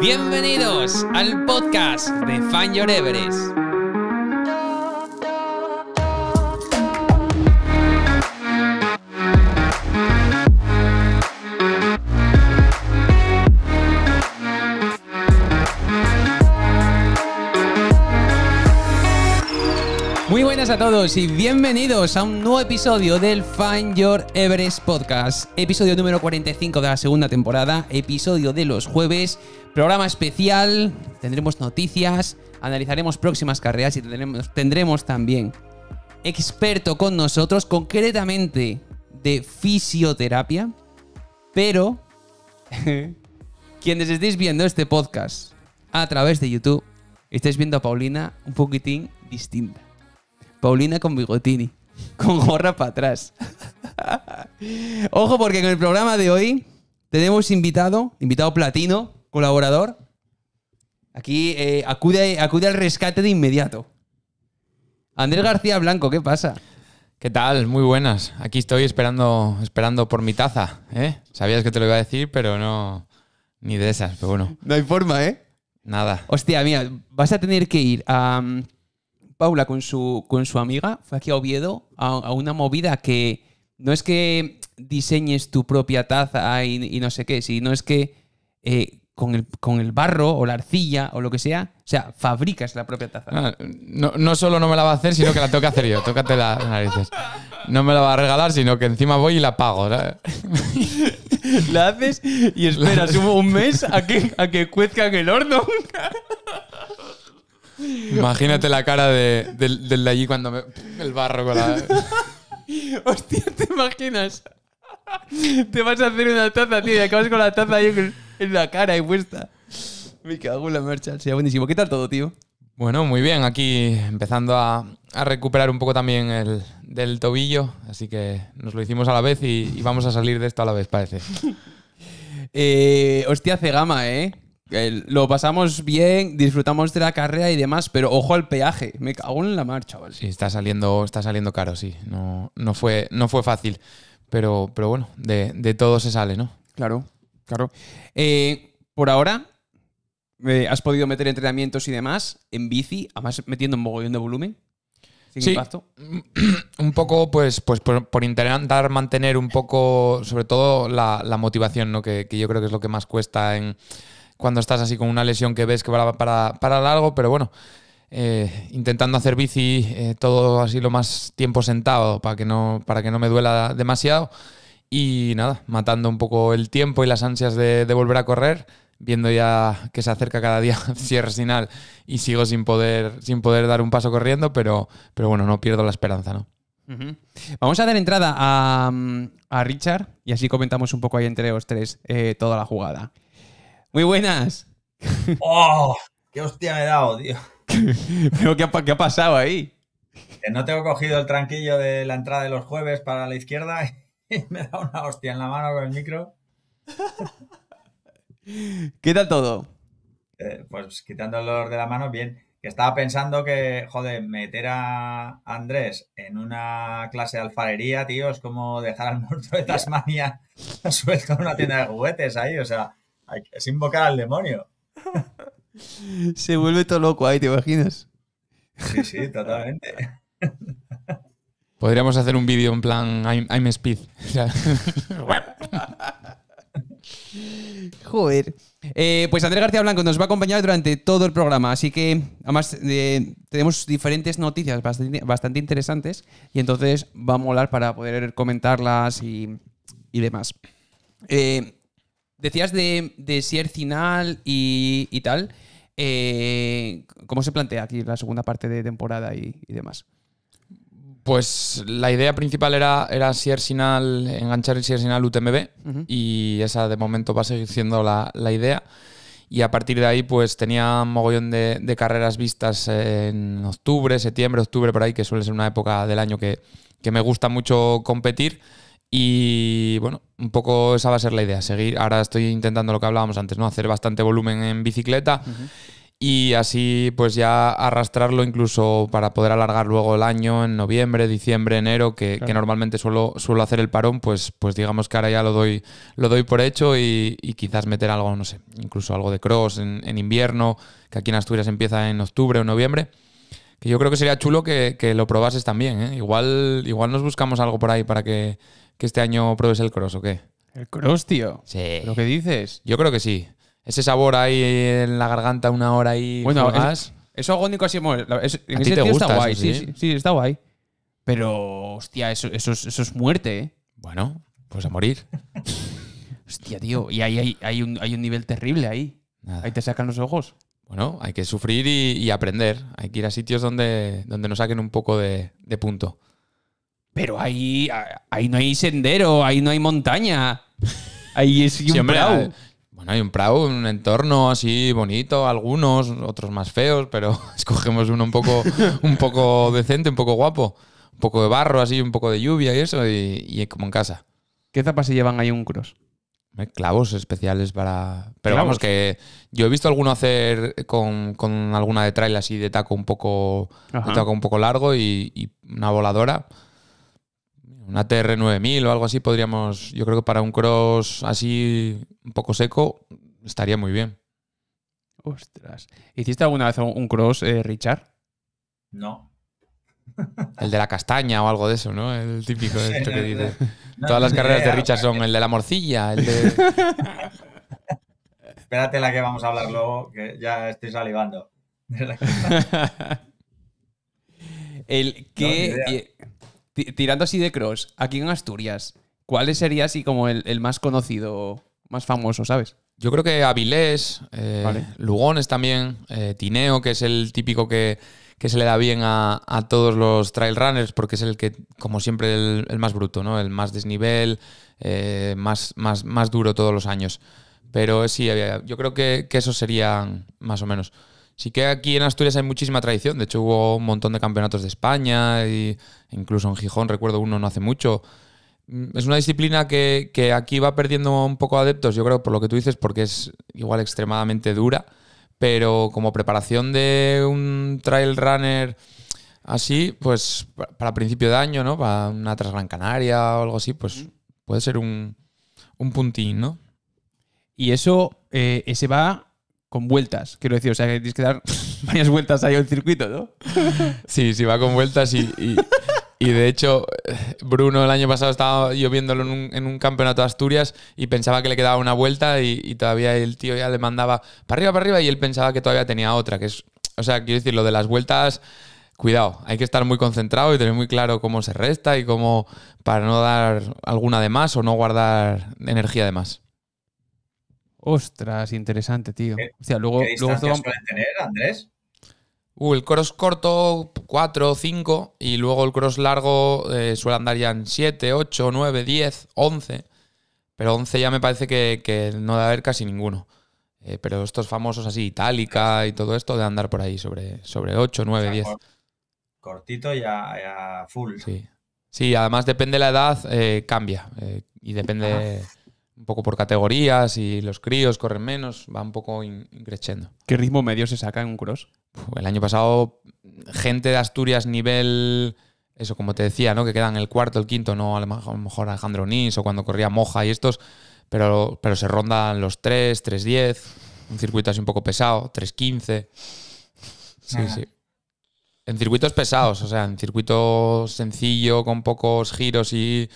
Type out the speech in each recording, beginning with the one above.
Bienvenidos al podcast de Fan Your a todos y bienvenidos a un nuevo episodio del Find Your Everest Podcast. Episodio número 45 de la segunda temporada, episodio de los jueves, programa especial, tendremos noticias, analizaremos próximas carreras y tendremos, tendremos también experto con nosotros, concretamente de fisioterapia, pero quienes estéis viendo este podcast a través de YouTube, estáis viendo a Paulina un poquitín distinta. Paulina con bigotini, con gorra para atrás. Ojo, porque en el programa de hoy tenemos invitado, invitado platino, colaborador. Aquí eh, acude, acude al rescate de inmediato. Andrés García Blanco, ¿qué pasa? ¿Qué tal? Muy buenas. Aquí estoy esperando, esperando por mi taza. ¿eh? Sabías que te lo iba a decir, pero no. Ni de esas, pero bueno. No hay forma, ¿eh? Nada. Hostia, mía, vas a tener que ir a. Mm, Paula con su, con su amiga, fue aquí a Oviedo, a, una movida que no es que diseñes tu propia taza y, no sé qué, sino es que eh, con, el, barro o la arcilla o lo que sea, o sea, fabricas la propia taza. Ah, no, solo no me la va a hacer, sino que la tengo que hacer yo. Tócate las narices. No me la va a regalar, sino que encima voy y la pago. la haces y esperas un mes a que, a que cuezcan el horno. Imagínate la cara del, de allí cuando me, el barro con la... Hostia, ¿te imaginas? Te vas a hacer una taza, tío, y acabas con la taza ahí en la cara y puesta. Me cago en la marcha, sería buenísimo. ¿Qué tal todo, tío? Bueno, muy bien, aquí empezando a, recuperar un poco también el del tobillo, así que nos lo hicimos a la vez y, vamos a salir de esto a la vez, parece. eh, hostia, cegama, ¿eh? lo pasamos bien, disfrutamos de la carrera y demás, pero ojo al peaje. Me cago en la marcha, chaval. Sí, está saliendo, está saliendo caro, sí. No, no, fue, no fue fácil. Pero, pero bueno, de, todo se sale, ¿no? Claro, claro. Eh, por ahora, eh, has podido meter entrenamientos y demás en bici, además metiendo un mogollón de volumen. sí, impacto. un poco pues, pues por, por, intentar mantener un poco, sobre todo la, motivación, ¿no? que yo creo que es lo que más cuesta en, cuando estás así con una lesión que ves que va para, para largo, pero bueno, eh, intentando hacer bici eh, todo así lo más tiempo sentado para que, no, para que no me duela demasiado. Y nada, matando un poco el tiempo y las ansias de, volver a correr, viendo ya que se acerca cada día cierre final y sigo sin poder, sin poder dar un paso corriendo, pero, pero bueno, no pierdo la esperanza, ¿no? Vamos a dar entrada a, Richard y así comentamos un poco ahí entre los tres eh, toda la jugada. Muy buenas. ¡Oh! ¡Qué hostia me he dado, tío! ¿Pero qué ha, pasado ahí? Que no tengo cogido el tranquillo de la entrada de los jueves para la izquierda y me da una hostia en la mano con el micro. ¿Qué tal todo? Eh, pues quitando el dolor de la mano, bien. Que estaba pensando que, joder, meter a Andrés en una clase de alfarería, tío, es como dejar al muerto de Tasmania suelto en una tienda de juguetes ahí, o sea es invocar al demonio. Se vuelve todo loco ahí, ¿te imaginas? Sí, sí, totalmente. Podríamos hacer un vídeo en plan I'm, Speed. Joder. Eh, pues Andrés García Blanco nos va a acompañar durante todo el programa, así que además eh, tenemos diferentes noticias bastante, interesantes y entonces va a molar para poder comentarlas y, y demás. Eh, Decías de, de Sier Final y, y tal. Eh, ¿Cómo se plantea aquí la segunda parte de temporada y, demás? Pues la idea principal era, era Sier Sinal, enganchar el Sier Sinal UTMB y esa de momento va a seguir siendo la, la, idea. Y a partir de ahí pues tenía un mogollón de, de, carreras vistas en octubre, septiembre, octubre por ahí, que suele ser una época del año que, que me gusta mucho competir. Y bueno, un poco esa va a ser la idea. Seguir, ahora estoy intentando lo que hablábamos antes, ¿no? Hacer bastante volumen en bicicleta. Y así, pues ya arrastrarlo incluso para poder alargar luego el año en noviembre, diciembre, enero, que, normalmente suelo, suelo hacer el parón, pues, pues digamos que ahora ya lo doy, lo doy por hecho y, quizás meter algo, no sé, incluso algo de cross en, invierno, que aquí en Asturias empieza en octubre o noviembre que yo creo que sería chulo que, que lo probases también. ¿eh? Igual, igual nos buscamos algo por ahí para que que este año pruebes el cross o qué? ¿El cross, tío? Sí. ¿Lo que dices? Yo creo que sí. Ese sabor ahí en la garganta una hora y bueno, eso agónico así... Es, en te está guay, sí, sí, está guay. Pero, hostia, eso, es, muerte, ¿eh? Bueno, pues a morir. hostia, tío. Y ahí hay, hay, un, hay un nivel terrible ahí. Ahí te sacan los ojos. Bueno, hay que sufrir y, aprender. Hay que ir a sitios donde, donde nos saquen un poco de punto. Pero ahí, ahí no hay sendero, ahí no hay montaña. Ahí es un prado. Bueno, hay un prado, un entorno así bonito, algunos, otros más feos, pero escogemos uno un poco, un poco decente, un poco guapo. Un poco de barro así, un poco de lluvia y eso, y, como en casa. ¿Qué zapas se llevan ahí un cross? Clavos especiales para. Pero vamos, que yo he visto alguno hacer con, alguna de trail así de taco un poco, taco un poco largo y una voladora una TR9000 o algo así podríamos, yo creo que para un cross así un poco seco estaría muy bien. Ostras. ¿Hiciste alguna vez un cross, eh, Richard? No. El de la castaña o algo de eso, ¿no? El típico de esto que dice. Todas las carreras de Richard son el de la morcilla, el de... Espérate la que vamos a hablar luego, que ya estoy salivando. el que tirando así de cross, aquí en Asturias, ¿cuál sería así como el, más conocido, más famoso, sabes? Yo creo que Avilés, eh, Lugones también, eh, Tineo, que es el típico que, se le da bien a, todos los trail runners, porque es el que, como siempre, el, más bruto, ¿no? El más desnivel, eh, más, más, más duro todos los años. Pero sí, yo creo que, que esos serían más o menos. Sí que aquí en Asturias hay muchísima tradición. De hecho, hubo un montón de campeonatos de España, y incluso en Gijón recuerdo uno no hace mucho. Mm, es una disciplina que, aquí va perdiendo un poco adeptos, yo creo, por lo que tú dices, porque es igual extremadamente dura. Pero como preparación de un trail runner así, pues para principio de año, ¿no? Para una Gran Canaria o algo así, pues puede ser un, puntín, ¿no? Y eso eh, ese va con vueltas, quiero decir, o sea que tienes que dar varias vueltas ahí al circuito, ¿no? Sí, sí, va con vueltas y, y, de hecho Bruno el año pasado estaba yo viéndolo en un, campeonato de Asturias y pensaba que le quedaba una vuelta y, todavía el tío ya le mandaba para arriba, para arriba y él pensaba que todavía tenía otra, que es, o sea, quiero decir, lo de las vueltas cuidado, hay que estar muy concentrado y tener muy claro cómo se resta y cómo para no dar alguna de más o no guardar energía de más. Ostras, interesante, tío. ¿Qué, o sea, luego, suelen tener, Andrés? Uh, el cross corto 4 5 y luego el cross largo eh, suele andar ya en 7, 8, 9, 10, 11. Pero 11 ya me parece que, no debe haber casi ninguno. Eh, pero estos famosos así, Itálica y todo esto, de andar por ahí sobre, sobre 8, 9, 10. Cortito y a full. Sí. sí. además depende de la edad, eh, cambia. y depende un poco por categorías y los críos corren menos, va un poco creciendo. ¿Qué ritmo medio se saca en un cross? el año pasado, gente de Asturias nivel, eso como te decía, ¿no? que quedan el cuarto, el quinto, no a lo mejor Alejandro Nis o cuando corría Moja y estos, pero, pero se rondan los 3, 3.10 un circuito así un poco pesado, 3.15 Sí, sí. En circuitos pesados, o sea, en circuito sencillo, con pocos giros y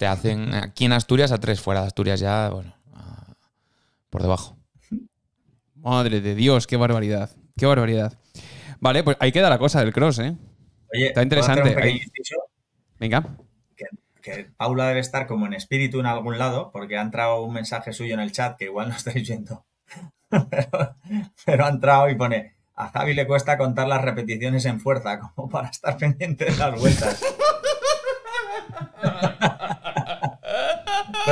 te hacen aquí en Asturias a tres, fuera de Asturias ya, bueno, por debajo. Madre de Dios, qué barbaridad, qué barbaridad. Vale, pues ahí queda la cosa del cross, ¿eh? está interesante. Venga. Que, Paula debe estar como en espíritu en algún lado, porque ha entrado un mensaje suyo en el chat que igual no estáis viendo. pero, ha entrado y pone, a Javi le cuesta contar las repeticiones en fuerza, como para estar pendiente de las vueltas.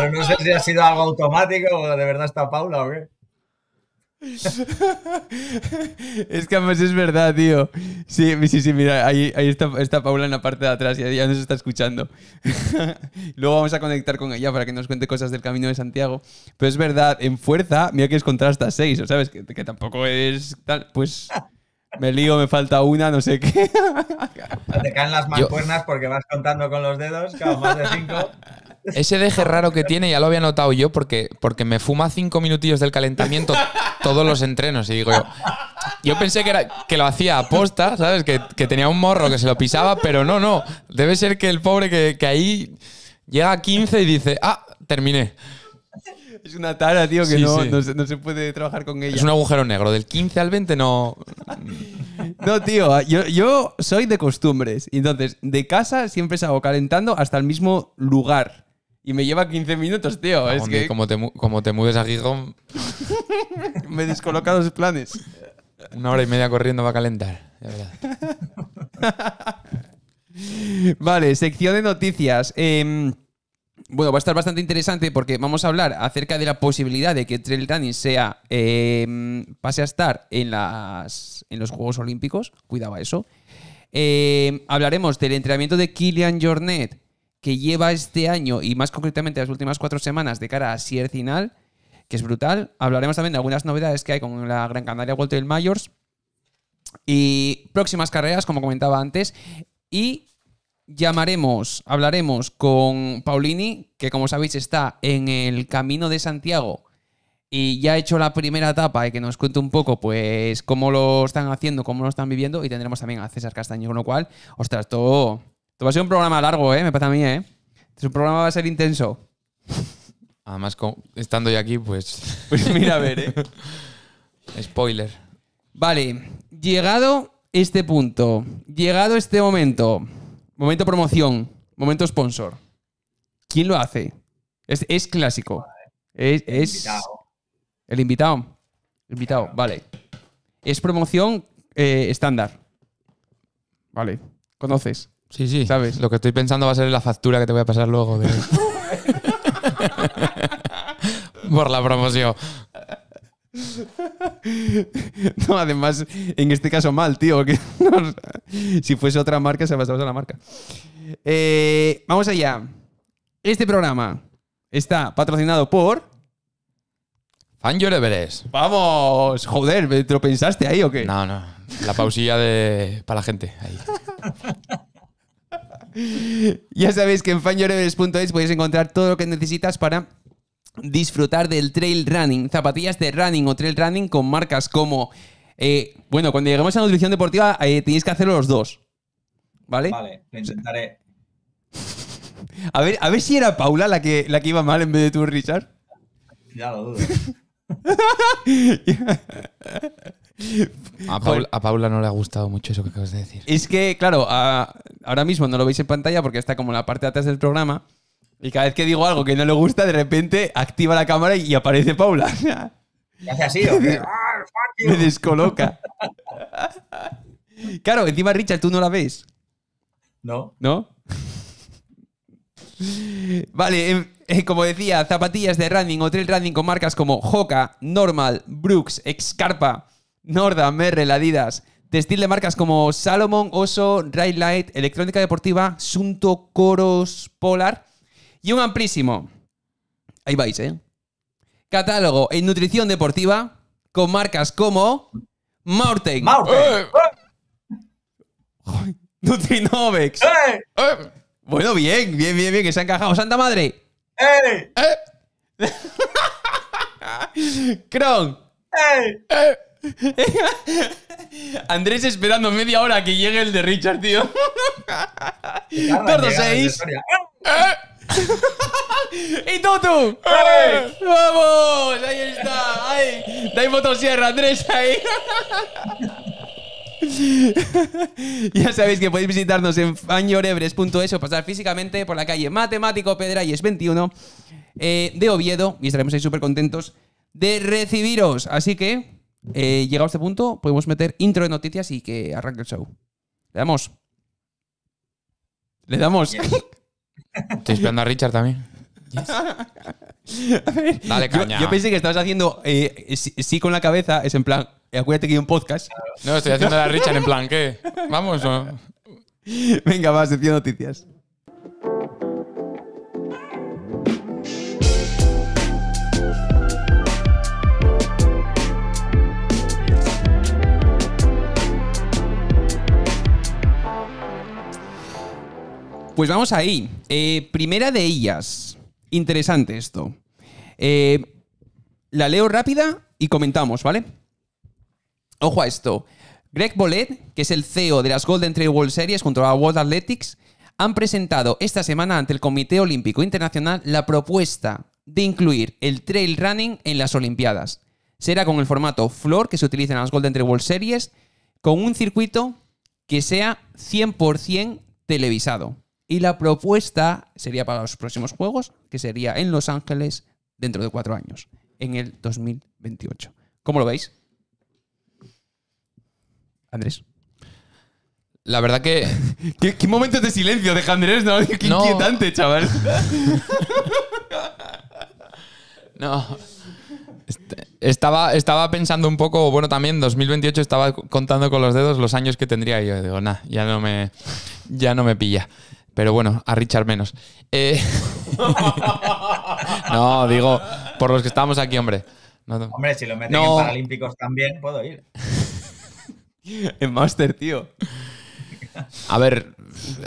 Pero no sé si ha sido algo automático o de verdad está Paula o qué. es que además es verdad, tío. Sí, sí, sí, mira, ahí, ahí está, está, Paula en la parte de atrás, y ya nos está escuchando. Luego vamos a conectar con ella para que nos cuente cosas del camino de Santiago. Pero es verdad, en fuerza, mira que es contra hasta seis, ¿sabes? Que, tampoco es tal, pues me lío, me falta una, no sé qué. Te caen las mancuernas porque vas contando con los dedos, más de cinco. Ese deje raro que tiene ya lo había notado yo porque, porque me fuma cinco minutillos del calentamiento todos los entrenos. Y digo yo, yo pensé que, era, que lo hacía a posta, ¿sabes? Que, tenía un morro que se lo pisaba, pero no, no. Debe ser que el pobre que, ahí llega a 15 y dice, ah, terminé. Es una tara, tío, que no, se, puede trabajar con ella. Es un agujero negro. Del 15 al 20 no. no, tío, yo, yo, soy de costumbres. Entonces, de casa siempre salgo calentando hasta el mismo lugar y me lleva 15 minutos, tío. Ah, es que... como, te, como mudes a Gijón. me descolocado los planes. Una hora y media corriendo va a calentar, vale, sección de noticias. Em, bueno, va a estar bastante interesante porque vamos a hablar acerca de la posibilidad de que Trail Running sea, em, pase a estar en, las, en los Juegos Olímpicos. Cuidado a eso. Em, hablaremos del entrenamiento de Kylian Jornet que lleva este año y más concretamente las últimas cuatro semanas de cara a Sier Final, que es brutal. Hablaremos también de algunas novedades que hay con la Gran Canaria Vuelta del Mayors. Y próximas carreras, como comentaba antes. Y llamaremos, hablaremos con Paulini, que como sabéis está en el Camino de Santiago y ya ha hecho la primera etapa y que nos cuente un poco pues cómo lo están haciendo, cómo lo están viviendo y tendremos también a César Castaño, con lo cual, ostras, todo, va a ser un programa largo, ¿eh? Me pasa a mí, ¿eh? Este un programa va a ser intenso. Además, estando yo aquí, pues. Pues mira, a ver, ¿eh? Spoiler. Vale, llegado este punto, llegado este momento, momento promoción, momento sponsor, ¿quién lo hace? Es, clásico. Es, el invitado. El invitado, vale. Es promoción eh, estándar. Vale, conoces. Sí, sí. ¿Sabes? Lo que estoy pensando va a ser la factura que te voy a pasar luego. Por la promoción. No, además, en este caso mal, tío. si fuese otra marca, se basaba a la marca. Eh, vamos allá. Este programa está patrocinado por. Fan Everest. Vamos, joder, ¿te lo pensaste ahí o qué? No, no. La pausilla de. para la gente. Ahí. ya sabéis que en fanyoreves.es podéis encontrar todo lo que necesitas para disfrutar del trail running, zapatillas de running o trail running con marcas como... Eh, bueno, cuando lleguemos a nutrición deportiva eh, tenéis que hacerlo los dos. ¿Vale? Vale, lo intentaré. A ver, a ver si era Paula la que, la que iba mal en vez de tú, Richard. Ya lo dudo. A Paula, no le ha gustado mucho eso que acabas de decir. Es que, claro, ahora mismo no lo veis en pantalla porque está como en la parte de atrás del programa. Y cada vez que digo algo que no le gusta, de repente activa la cámara y aparece Paula. ¿Qué hace así? Me descoloca. claro, encima Richard, tú no la ves. No. ¿No? Vale, em, eh, como decía, zapatillas de running o trail running con marcas como Hoka, Normal, Brooks, Excarpa, Norda, ladidas Adidas, textil de marcas como Salomon, Oso, Ride Electrónica Deportiva, Sunto, Coros, Polar y un amplísimo. Ahí vais, ¿eh? Catálogo en nutrición deportiva con marcas como Mountain. Eh. Eh. Nutrinovex. Eh. Bueno, bien, bien, bien, bien, que se ha encajado. ¡Santa madre! ¡Eh! ¡Eh! ¡Cron! ¡Eh! ¡Eh! Andrés esperando media hora que llegue el de Richard, tío. Tardo 6. ¡Eh! ¡Y Totu! ¡Vamos! Ahí está. ¡Ay! motosierra, Andrés, ahí. ya sabéis que podéis visitarnos en fanyorebres.es o pasar físicamente por la calle Matemático Pedra y es 21 de Oviedo y estaremos ahí súper contentos de recibiros. Así que eh, llegado a este punto, podemos meter intro de noticias y que arranque el show. Le damos. Le damos. Estoy esperando a Richard también. Dale caña. Yo, pensé que estabas haciendo eh, sí, con la cabeza, es en plan, acuérdate que hay un podcast. No, estoy haciendo a Richard en plan, ¿qué? ¿Vamos o no? Venga, vas decía noticias. Pues vamos ahí. Eh, primera de ellas. Interesante esto. Eh, la leo rápida y comentamos, ¿vale? Ojo a esto. Greg Bolet, que es el CEO de las Golden Trail World Series junto a World Athletics, han presentado esta semana ante el Comité Olímpico Internacional la propuesta de incluir el trail running en las Olimpiadas. Será con el formato Floor que se utiliza en las Golden Trail World Series, con un circuito que sea 100% televisado. Y la propuesta sería para los próximos juegos, que sería en Los Ángeles dentro de cuatro años, en el 2028. ¿Cómo lo veis? Andrés. La verdad que. ¿Qué, momentos de silencio de Andrés? qué inquietante, chaval. no. Este, estaba, estaba pensando un poco, bueno, también 2028 estaba contando con los dedos los años que tendría yo. Digo, nah, ya no me, ya no me pilla. Pero bueno, a Richard menos. Eh, no, digo, por los que estamos aquí, hombre. Hombre, si lo meten en Paralímpicos también, puedo ir. en Master, tío. A ver,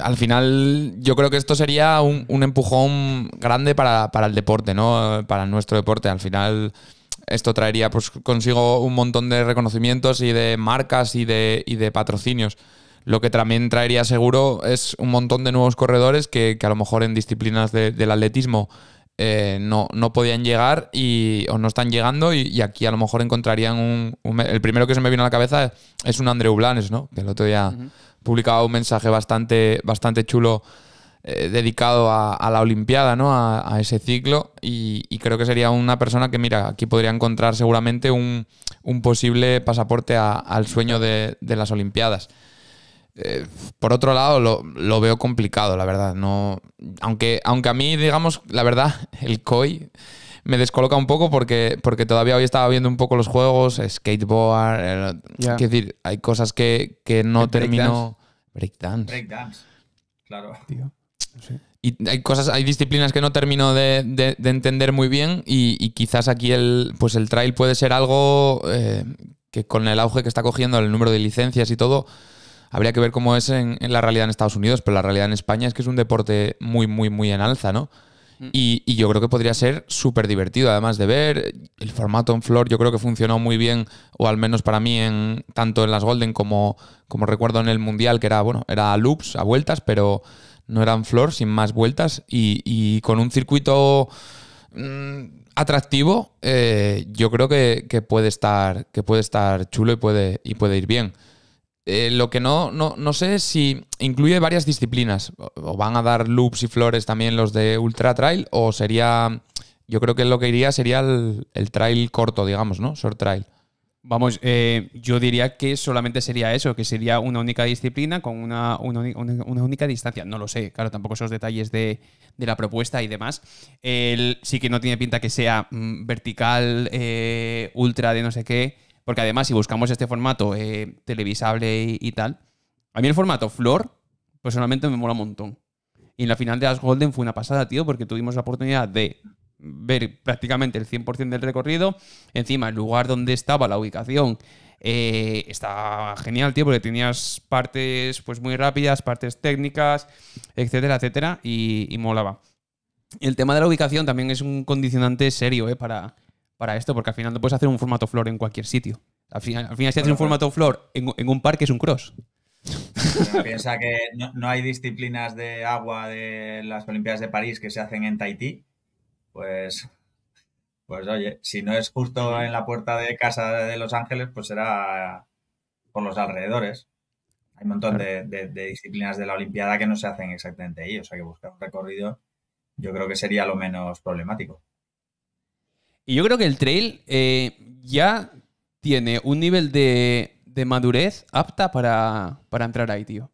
al final yo creo que esto sería un, empujón grande para, el deporte, ¿no? Para nuestro deporte. Al final esto traería pues, consigo un montón de reconocimientos y de marcas y de, y de patrocinios. Lo que también traería seguro es un montón de nuevos corredores que, a lo mejor en disciplinas del atletismo eh, no, podían llegar y, o no están llegando y, aquí a lo mejor encontrarían un, El primero que se me vino a la cabeza es un Andreu Blanes, ¿no? que el otro día publicaba un mensaje bastante, bastante chulo eh, dedicado a, la Olimpiada, ¿no? a, ese ciclo y, creo que sería una persona que, mira, aquí podría encontrar seguramente un, posible pasaporte al sueño de las Olimpiadas. Eh, por otro lado, lo, veo complicado, la verdad. No, aunque, aunque a mí, digamos, la verdad, el COI me descoloca un poco porque, porque todavía hoy estaba viendo un poco los juegos, skateboard. Es eh, decir, hay cosas que, no termino. Breakdance. Breakdance. Claro. Y hay cosas, hay disciplinas que no termino de, entender muy bien. Y, quizás aquí el, pues el trail puede ser algo eh, que con el auge que está cogiendo, el número de licencias y todo Habría que ver cómo es en, la realidad en Estados Unidos, pero la realidad en España es que es un deporte muy, muy, muy en alza, ¿no? Mm. Y, yo creo que podría ser súper divertido, además de ver el formato en floor. yo creo que funcionó muy bien, o al menos para mí, en, tanto en las Golden como, como recuerdo en el Mundial, que era, bueno, era loops, a vueltas, pero no eran floor, sin más vueltas, y, con un circuito mm, atractivo, eh, yo creo que, puede estar, que puede estar chulo y puede, y puede ir bien. Eh, lo que no, no, no, sé si incluye varias disciplinas. O van a dar loops y flores también los de Ultra Trail, o sería. Yo creo que lo que iría sería el, trail corto, digamos, ¿no? Short trail. Vamos, eh, yo diría que solamente sería eso, que sería una única disciplina con una, única distancia. No lo sé, claro, tampoco esos detalles de, la propuesta y demás. sí que no tiene pinta que sea mm, vertical, eh, ultra de no sé qué. Porque además, si buscamos este formato eh, televisable y, tal, a mí el formato Flor personalmente me mola un montón. Y en la final de Ash Golden fue una pasada, tío, porque tuvimos la oportunidad de ver prácticamente el 100% del recorrido. Encima, el lugar donde estaba la ubicación eh, está genial, tío, porque tenías partes pues muy rápidas, partes técnicas, etcétera, etcétera, y, y molaba. El tema de la ubicación también es un condicionante serio ¿eh? para, para esto, porque al final no puedes hacer un formato flor en cualquier sitio. Al final, si haces un formato floor en, un parque es un cross. piensa que no, hay disciplinas de agua de las Olimpiadas de París que se hacen en Tahití. Pues, pues oye, si no es justo en la puerta de casa de Los Ángeles, pues será por los alrededores. Hay un montón de, de disciplinas de la Olimpiada que no se hacen exactamente ahí. O sea que buscar un recorrido yo creo que sería lo menos problemático. Y yo creo que el trail eh, ya tiene un nivel de, de madurez apta para, entrar ahí, tío.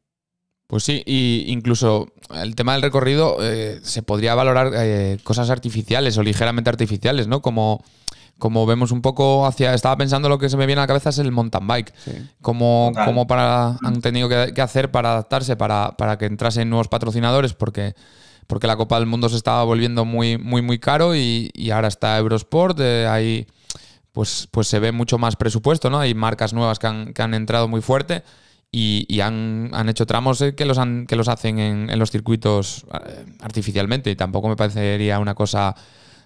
Pues sí, y incluso el tema del recorrido eh, se podría valorar eh, cosas artificiales o ligeramente artificiales, ¿no? Como como vemos un poco hacia. Estaba pensando lo que se me viene a la cabeza es el mountain bike. Cómo Como, han tenido que, que hacer para adaptarse, para, para, que entrasen nuevos patrocinadores, porque porque la Copa del Mundo se estaba volviendo muy, muy, muy caro y, ahora está Eurosport, eh, ahí pues, pues se ve mucho más presupuesto, ¿no? Hay marcas nuevas que han, entrado muy fuerte y, han, hecho tramos eh, que los, han, que los hacen en, los circuitos eh, artificialmente y tampoco me parecería una cosa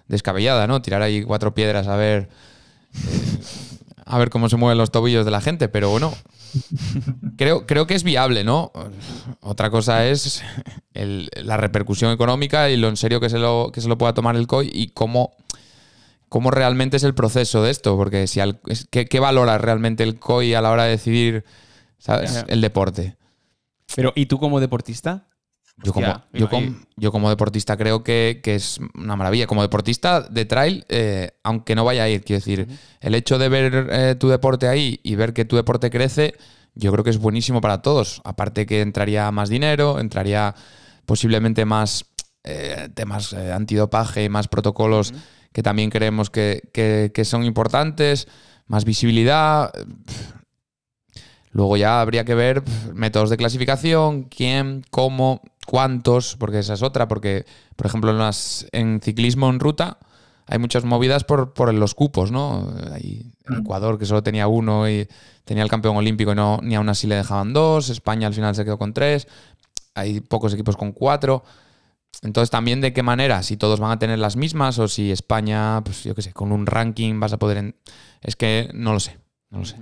descabellada, ¿no? Tirar ahí cuatro piedras a ver... a ver cómo se mueven los tobillos de la gente, pero bueno, creo, creo que es viable, ¿no? Otra cosa es la repercusión económica y lo en serio que se lo, que se lo pueda tomar el COI y cómo, realmente es el proceso de esto, porque si ¿qué, ¿qué, valora realmente el COI a la hora de decidir el deporte? Pero, ¿y tú como deportista? Yo como, yo, como, deportista creo que, es una maravilla. Como deportista de trail, eh, aunque no vaya a ir, quiero decir, el hecho de ver eh, tu deporte ahí y ver que tu deporte crece, yo creo que es buenísimo para todos. Aparte que entraría más dinero, entraría posiblemente más eh, temas antidopaje más protocolos que también creemos que son importantes, más visibilidad. Luego ya habría que ver métodos de clasificación, quién, cómo, cuántos, porque esa es otra, porque, por ejemplo, en, ciclismo en ruta hay muchas movidas por, por los cupos, ¿no? Hay mm. Ecuador que solo tenía uno y tenía el campeón olímpico y no, ni aún así le dejaban dos, España al final se quedó con tres, hay pocos equipos con cuatro. Entonces, también de qué manera, si todos van a tener las mismas o si España, pues yo qué sé, con un ranking vas a poder. Es que no lo sé, no lo sé.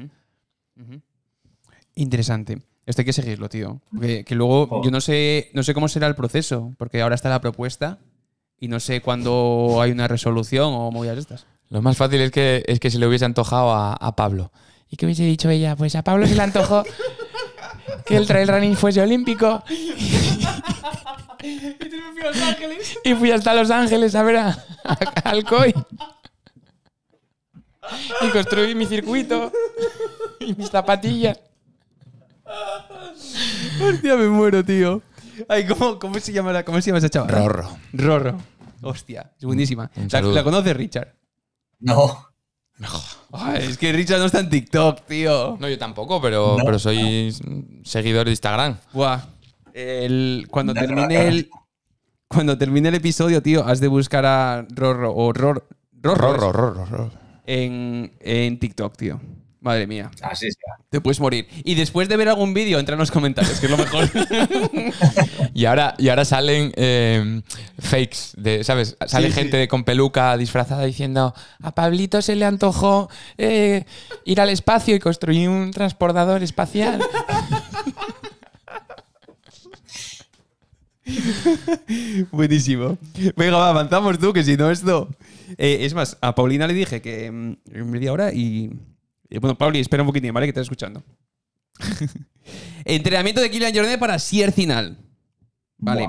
Interesante. Esto hay que seguirlo, tío. Mm. que luego yo no sé, no sé cómo será el proceso, porque ahora está la propuesta y no sé cuándo hay una resolución o movidas estas. Lo más fácil es que, es que se le hubiese antojado a, Pablo. ¿Y qué hubiese dicho ella? Pues a Pablo se le antojó que el trail running fuese olímpico. y fui hasta Los Ángeles a ver a, COI Y construí mi circuito y mis zapatillas. Hostia, me muero, tío. Ay, ¿cómo, se llama cómo esa chava? Rorro. Rorro. Hostia, es buenísima. ¿La, conoce Richard? No. es que Richard no está en TikTok, tío. No, yo tampoco, pero, pero soy seguidor de Instagram. Buah. cuando, termine el, cuando termine el episodio, tío, has de buscar a Rorro o Ror, Rorro Rorro, rorro, en TikTok, tío. Madre mía. Te puedes morir. Y después de ver algún vídeo, entra en los comentarios, que es lo mejor. y, ahora, y ahora salen em, fakes, ¿sabes? Sale gente con peluca disfrazada diciendo, a Pablito se le antojó eh, ir al espacio y construir un transportador espacial. Buenísimo. Venga, va, avanzamos tú, que si no esto... Eh, es más, a Paulina le dije que en em, media hora y eh, bueno, Pauli, espera un poquitín, ¿vale? Que te estás escuchando. Entrenamiento de Kylian Jornet para Siercinal. Vale.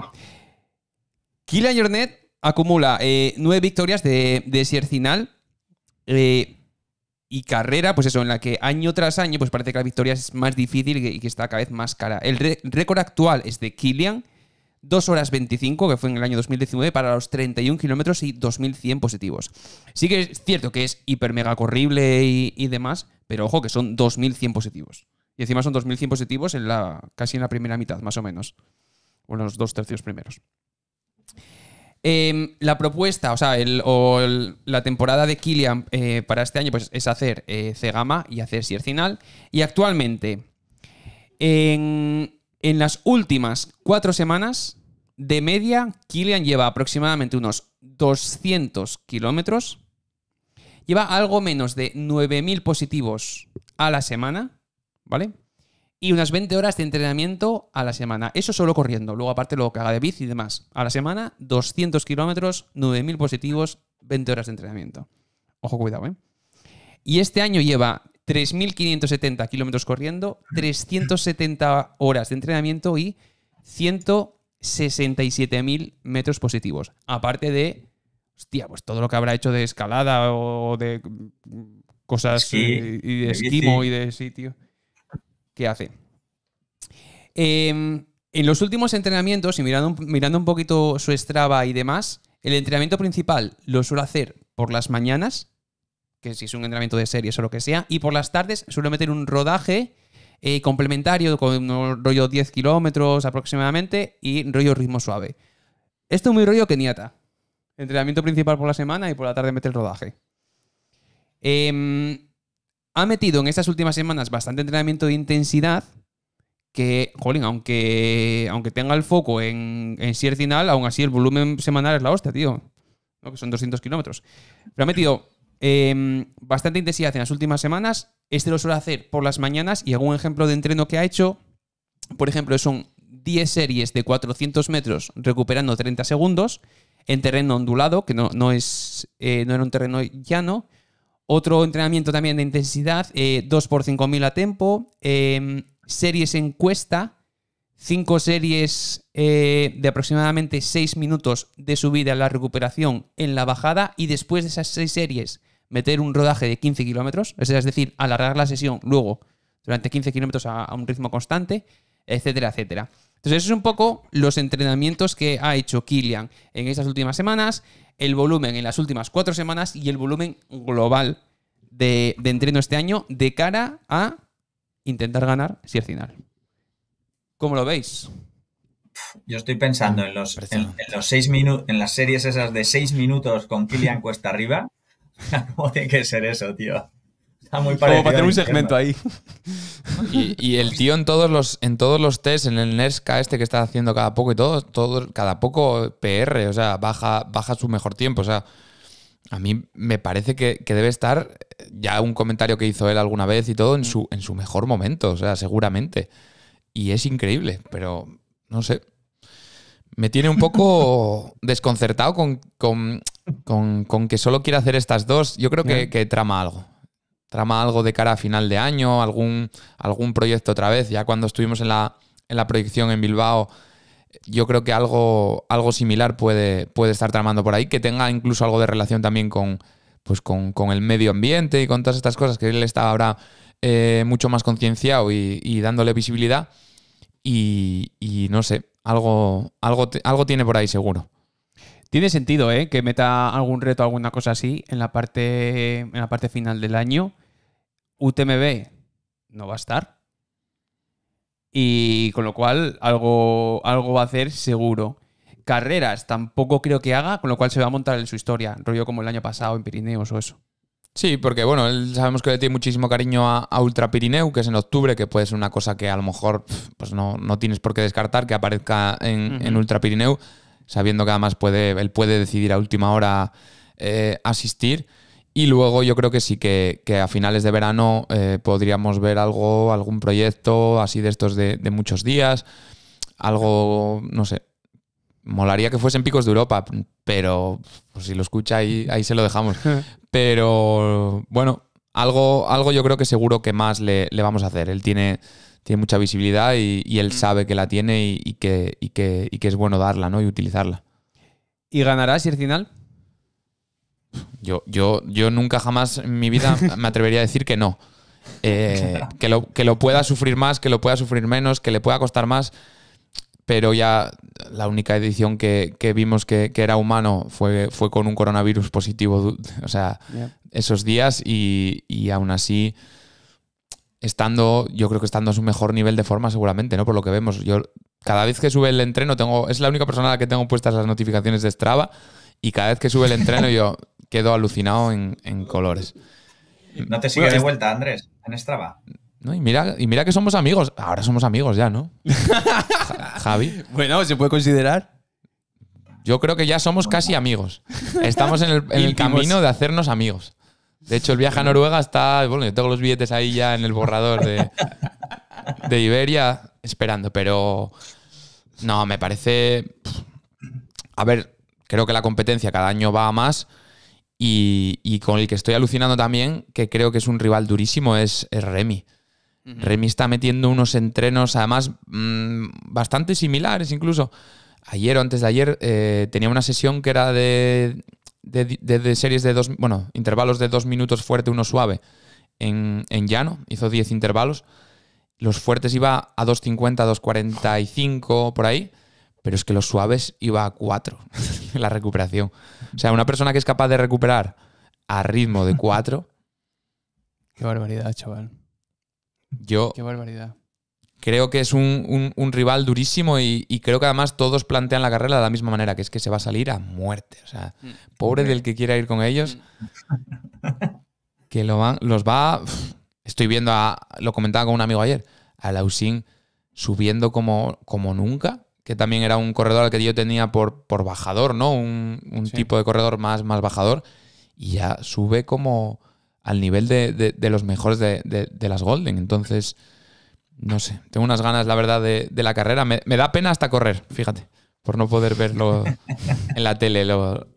Kylian Jornet acumula eh, nueve victorias de, de eh, y carrera, pues eso, en la que año tras año, pues parece que la victoria es más difícil y que, y que está cada vez más cara. El récord actual es de Kylian 2 horas 25, que fue en el año 2019, para los 31 kilómetros y 2.100 positivos. Sí que es cierto que es hiper mega corrible y, demás, pero ojo que son 2.100 positivos. Y encima son 2.100 positivos en la, casi en la primera mitad, más o menos. O en los dos tercios primeros. Em, la propuesta, o sea, la temporada de Kilian eh, para este año pues, es hacer eh, C-Gama y hacer Siercinal. Y actualmente, en en las últimas cuatro semanas, de media, Kilian lleva aproximadamente unos 200 kilómetros, lleva algo menos de 9.000 positivos a la semana, ¿vale? Y unas 20 horas de entrenamiento a la semana. Eso solo corriendo. Luego, aparte, lo que haga de bici y demás. A la semana, 200 kilómetros, 9.000 positivos, 20 horas de entrenamiento. Ojo, cuidado, ¿eh? Y este año lleva 3.570 kilómetros corriendo, 370 horas de entrenamiento y 167.000 metros positivos. Aparte de, hostia, pues todo lo que habrá hecho de escalada o de mm, cosas eh, y, de esquimo y de sitio. ¿Qué hace? Em, en los últimos entrenamientos, y mirando, mirando un poquito su Strava y demás, el entrenamiento principal lo suele hacer por las mañanas que si es un entrenamiento de series o lo que sea, y por las tardes suelo meter un rodaje eh, complementario con un rollo 10 kilómetros aproximadamente y rollo ritmo suave. Esto es muy rollo keniata. Entrenamiento principal por la semana y por la tarde mete el rodaje. Em, ha metido en estas últimas semanas bastante entrenamiento de intensidad que, jolín, aunque, aunque tenga el foco en, en final, aún así el volumen semanal es la hostia, tío. Que son 200 kilómetros. Pero ha metido Em, bastante intensidad en las últimas semanas. Este lo suele hacer por las mañanas y algún ejemplo de entreno que ha hecho, por ejemplo, son 10 series de 400 metros recuperando 30 segundos en terreno ondulado, que no, es, eh, no era un terreno llano. Otro entrenamiento también de intensidad, 2 x 5000 a tempo, em, series en cuesta, 5 series eh, de aproximadamente 6 minutos de subida a la recuperación en la bajada y después de esas 6 series meter un rodaje de 15 kilómetros, es decir, alargar la sesión luego durante 15 kilómetros a, un ritmo constante, etcétera, etcétera. Entonces, eso es un poco los entrenamientos que ha hecho Kilian en estas últimas semanas, el volumen en las últimas cuatro semanas y el volumen global de, de entreno este año de cara a intentar ganar si al final. ¿Cómo lo veis? Yo estoy pensando en los, los seis minutos, en las series esas de seis minutos con Kilian cuesta arriba. ¿Cómo tiene que ser eso, tío? Está muy parecido. Como para tener un segmento ahí. Y, el tío en todos los en todos los tests, en el Nesca este que está haciendo cada poco y todo, todo cada poco PR, o sea, baja, baja su mejor tiempo. O sea, a mí me parece que, que, debe estar eh, ya un comentario que hizo él alguna vez y todo en su, en su mejor momento, o sea, seguramente. Y es increíble, pero no sé. Me tiene un poco desconcertado con, con con, que solo quiera hacer estas dos, yo creo que, trama algo. Trama algo de cara a final de año, algún, algún proyecto otra vez. Ya cuando estuvimos en la, proyección en Bilbao, yo creo que algo, algo similar puede, puede estar tramando por ahí, que tenga incluso algo de relación también con, pues con, el medio ambiente y con todas estas cosas que él está ahora eh, mucho más concienciado y, dándole visibilidad. Y, y, no sé, algo, algo, algo tiene por ahí seguro. Tiene sentido, ¿eh? Que meta algún reto, alguna cosa así en la parte, en la parte final del año. UTMB no va a estar. Y con lo cual algo, algo va a hacer seguro. Carreras tampoco creo que haga, con lo cual se va a montar en su historia, rollo como el año pasado en Pirineos o eso. Sí, porque bueno, sabemos que le tiene muchísimo cariño a, Ultra Pirineu, que es en octubre, que puede ser una cosa que a lo mejor pues no, tienes por qué descartar que aparezca en, en Ultra Pirineu sabiendo que además puede, él puede decidir a última hora eh, asistir. Y luego yo creo que sí, que, a finales de verano eh, podríamos ver algo, algún proyecto así de estos de, muchos días, algo, no sé, molaría que fuesen Picos de Europa, pero pues, si lo escucha ahí, ahí se lo dejamos. Pero bueno, algo, algo yo creo que seguro que más le, le vamos a hacer. Él tiene tiene mucha visibilidad y, él mm. sabe que la tiene y, que, es bueno darla ¿no? y utilizarla. ¿Y ganará final? Yo, yo, yo nunca jamás en mi vida me atrevería a decir que no. Eh, que, lo, que lo pueda sufrir más, que lo pueda sufrir menos, que le pueda costar más. Pero ya la única edición que, vimos que, era humano fue, fue con un coronavirus positivo, o sea, esos días y, y aún así estando, yo creo que estando a su mejor nivel de forma seguramente, ¿no? Por lo que vemos, yo cada vez que sube el entreno tengo, es la única persona a la que tengo puestas las notificaciones de Strava y cada vez que sube el entreno yo quedo alucinado en, colores. No te sigue de vuelta, Andrés, en Strava. y, mira, y mira que somos amigos. Ahora somos amigos ya, ¿no? Javi. Bueno, se puede considerar. Yo creo que ya somos casi amigos. Estamos en el camino de hacernos amigos. De hecho, el viaje a Noruega está. Bueno, yo tengo los billetes ahí ya en el borrador de, de Iberia esperando, pero. No, me parece. A ver, creo que la competencia cada año va a más. Y, con el que estoy alucinando también, que creo que es un rival durísimo, es, Remy. Remy está metiendo unos entrenos, además, mm, bastante similares incluso. Ayer o antes de ayer eh, tenía una sesión que era de de, series de dos, bueno, intervalos de dos minutos fuerte, uno suave, en, llano, hizo 10 intervalos. Los fuertes iba a 2.50, 2.45, por ahí, pero es que los suaves iba a 4, la recuperación. O sea, una persona que es capaz de recuperar a ritmo de 4. Qué barbaridad, chaval. Yo. Qué barbaridad creo que es un, rival durísimo y, creo que además todos plantean la carrera de la misma manera, que es que se va a salir a muerte. O sea, mm. pobre mm. del que quiera ir con ellos, que lo van, los va... Estoy viendo, a, lo comentaba con un amigo ayer, a Lausin subiendo como, como nunca, que también era un corredor al que yo tenía por, por bajador, ¿no? Un, tipo de corredor más, más bajador, y ya sube como al nivel de, los mejores de, las Golden. Entonces no sé, tengo unas ganas, la verdad, de, la carrera. Me, da pena hasta correr, fíjate, por no poder verlo en la tele. Lo...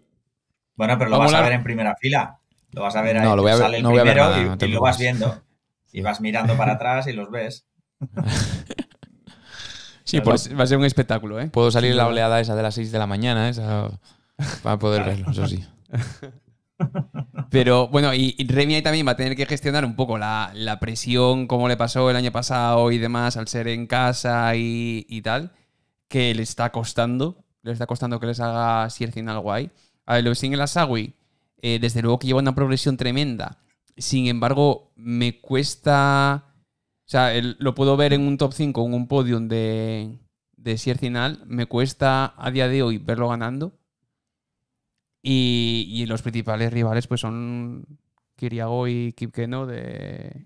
Bueno, pero lo vas a ver en primera fila. Lo vas a ver ahí. No, el primero y, lo vas viendo. Y vas mirando para atrás y los ves. sí, pues, va a ser un espectáculo, ¿eh? Puedo salir la oleada esa de las 6 de la mañana, esa, para poder verlo, eso sí. Pero bueno, y, y Remy ahí también va a tener que gestionar un poco la, presión, como le pasó el año pasado y demás, al ser en casa y, tal, que le está costando, le está costando que les haga Siercinal guay, guay. A lo de Single eh, desde luego que lleva una progresión tremenda. Sin embargo, me cuesta. O sea, lo puedo ver en un top 5, en un podium de, de Siercinal. Me cuesta a día de hoy verlo ganando y, los principales rivales pues son Kiriago y Kipkeno de,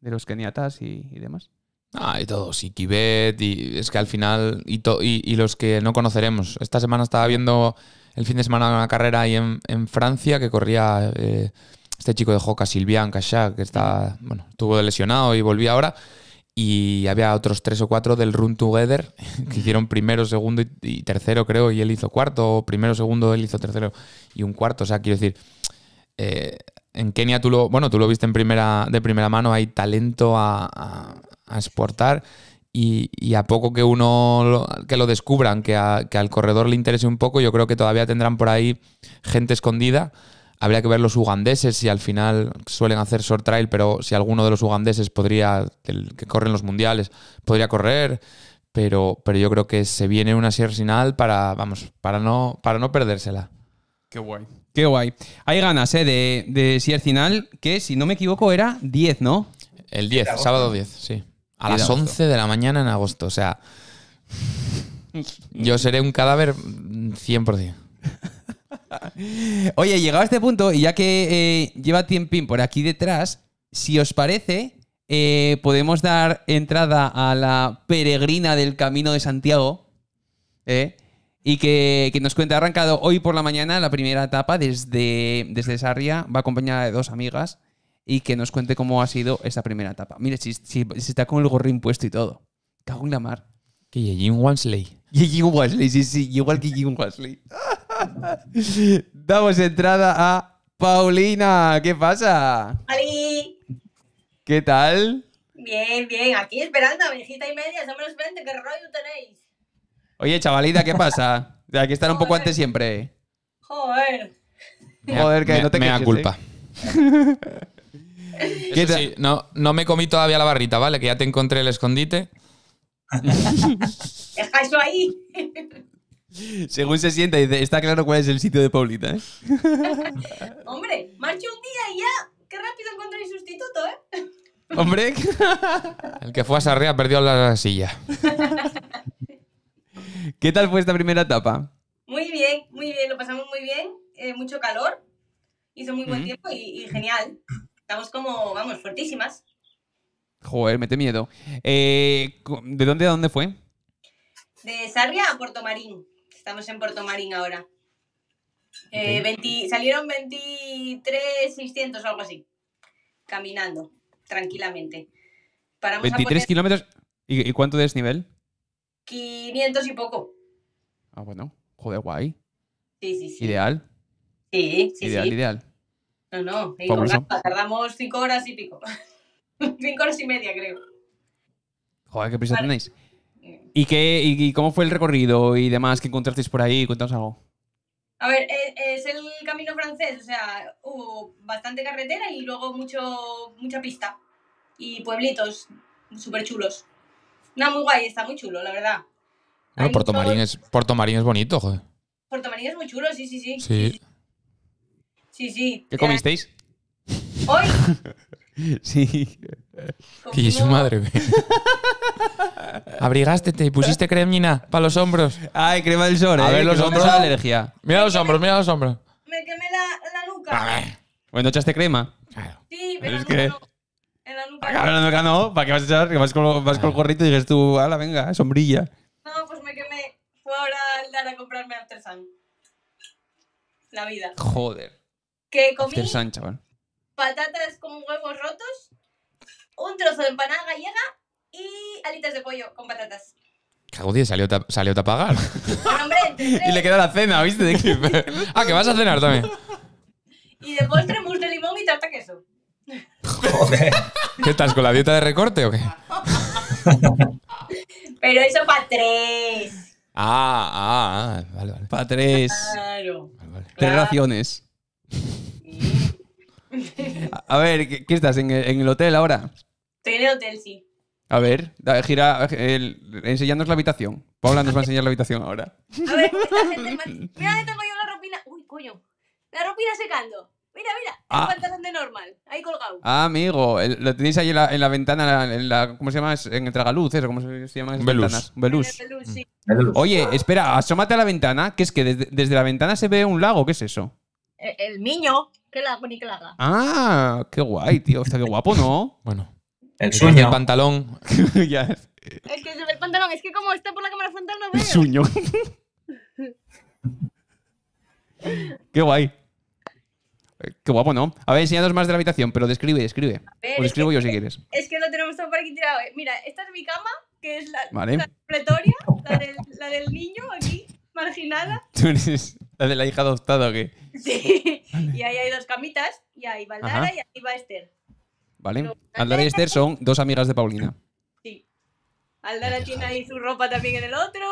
de los keniatas y, demás. Ah, y todos, y Kibet, y es que al final, y, y, los que no conoceremos. Esta semana estaba viendo el fin de semana una carrera ahí en, en Francia que corría eh, este chico de Joca, Silvian Kachak, que está, bueno, estuvo lesionado y volvía ahora y había otros tres o cuatro del Run Together que hicieron primero, segundo y, tercero, creo, y él hizo cuarto, primero, segundo, él hizo tercero y un cuarto. O sea, quiero decir, eh, en Kenia tú lo, bueno, tú lo viste en primera, de primera mano, hay talento a, exportar. Y, a poco que uno que lo descubran, que, que al corredor le interese un poco, yo creo que todavía tendrán por ahí gente escondida Habría que ver los ugandeses si al final suelen hacer short trail, pero si alguno de los ugandeses podría, que corren los mundiales, podría correr. Pero, pero yo creo que se viene una Sierra Sinal para, vamos, para no, para no perdérsela. Qué guay. Qué guay. Hay ganas, ¿eh? De, de Sierra final que si no me equivoco era 10, ¿no? El 10, sábado 10, sí. A las 11 de la mañana en agosto. O sea, yo seré un cadáver 100%. Oye, llegado a este punto, y ya que eh, lleva tiempo por aquí detrás, si os parece, eh, podemos dar entrada a la peregrina del Camino de Santiago, eh, y que, nos cuente ha arrancado hoy por la mañana la primera etapa desde, desde Sarria, va acompañada de dos amigas, y que nos cuente cómo ha sido esa primera etapa. Mire, si, está con el gorrín puesto y todo. Cago en la mar. Que Wansley. Wansley, sí, sí, igual que Wansley. Damos entrada a Paulina. ¿Qué pasa? ¡Ali! ¿Qué tal? Bien, bien. Aquí esperando, viejita y media. somos los 20. ¿Qué rollo tenéis? Oye, chavalita, ¿qué pasa? de aquí estar un poco antes siempre. Joder. Joder, que no te da culpa. ¿eh? no, no me comí todavía la barrita, ¿vale? Que ya te encontré el escondite. Deja eso ahí. Según se sienta, dice, está claro cuál es el sitio de Paulita. ¿eh? Hombre, marcho un día y ya. Qué rápido encontráis sustituto, ¿eh? Hombre. el que fue a Sarria perdió la silla. ¿Qué tal fue esta primera etapa? Muy bien, muy bien. Lo pasamos muy bien. Eh, mucho calor. Hizo muy buen tiempo y, genial. Estamos como, vamos, fuertísimas. Joder, mete miedo. Eh, ¿De dónde a dónde fue? De Sarria a Puerto Marín. Estamos en Puerto Marín ahora. Eh, salieron 23.600 o algo así, caminando, tranquilamente. 23 kilómetros. ¿Y, cuánto de desnivel? 500 y poco. Ah, bueno. Joder, guay. Sí, sí, sí. Ideal. Sí, sí, ideal, sí. Ideal, No, no. tardamos 5 horas y pico. 5 horas y media, creo. Joder, qué prisa tenéis. ¿Y, qué, cómo fue el recorrido y demás que encontrasteis por ahí? Cuéntanos algo. A ver, eh, es el camino francés, o sea, hubo bastante carretera y luego mucho, mucha pista y pueblitos súper chulos. No, muy guay, está muy chulo, la verdad. Bueno, Puerto, Marín es, bonito, joder. Puerto Marín es muy chulo, sí, sí, sí. Sí. Sí, sí. ¿Qué comisteis? ¿Hoy? sí. Y su madre. Abrigástete y pusiste ¿Eh? cremina para los hombros. Ay, crema del sol, A eh, ver, los hombros. alergia. Mira los hombros, mira los hombros. Me quemé la, la nuca. A ver. Bueno, pues echaste crema. Sí, pero es no, que- en la nuca. no, ¿para qué vas a echar? Que vas con, vas con el gorrito y dices tú, ala, venga, sombrilla. No, pues me quemé. Fue ahora al dar a comprarme After Sun. La vida. Joder. Que comí chaval. patatas con huevos rotos, un trozo de empanada gallega y alitas de pollo con patatas. Cago tío, salió, salió a pagar. hombre, y le queda la cena, ¿viste? ah, que vas a cenar también. Y de postre mousse de limón y tarta queso. Joder. ¿Qué estás con la dieta de recorte o qué? Pero eso para tres. Ah, ah, ah, vale, vale. Para tres, Claro. tres raciones. A ver, ¿qué, estás? ¿En el, en el hotel ahora? Estoy en el hotel, sí. A ver, gira enseñándonos la habitación. Paula nos va a enseñar la habitación ahora. A ver, esta gente, mira, tengo yo la ropina. Uy, coño. La ropina secando. Mira, mira, ah. el pantalón de normal, ahí colgado. Ah, amigo, lo tenéis ahí en la, ventana, ¿cómo se llama? En el tragaluz, eso, ¿cómo se llama? Ventanas? Belus. sí. Mm. Oye, espera, asómate a la ventana, que es que desde, la ventana se ve un lago, ¿qué es eso? E, el, niño, que lago ni que lago. Ah, qué guay, tío, está qué guapo, ¿no? bueno. El sueño. El pantalón. que el pantalón, es que como está por la cámara frontal no veo. El sueño. Qué guay. Eh, qué guapo, ¿no? A ver, enseñados más de la habitación, pero describe, describe. o describo yo si quieres. Es que lo tenemos todo por aquí tirado. Eh, mira, esta es mi cama, que es la, vale. la pretoria, la del, niño aquí, marginada. ¿Tú eres la de la hija adoptada o qué? Sí. Y ahí hay dos camitas, y ahí va Lara y ahí va Esther. ¿vale? Aldara y Esther son dos amigas de Paulina. Sí. Aldara tiene ahí su ropa también en el otro.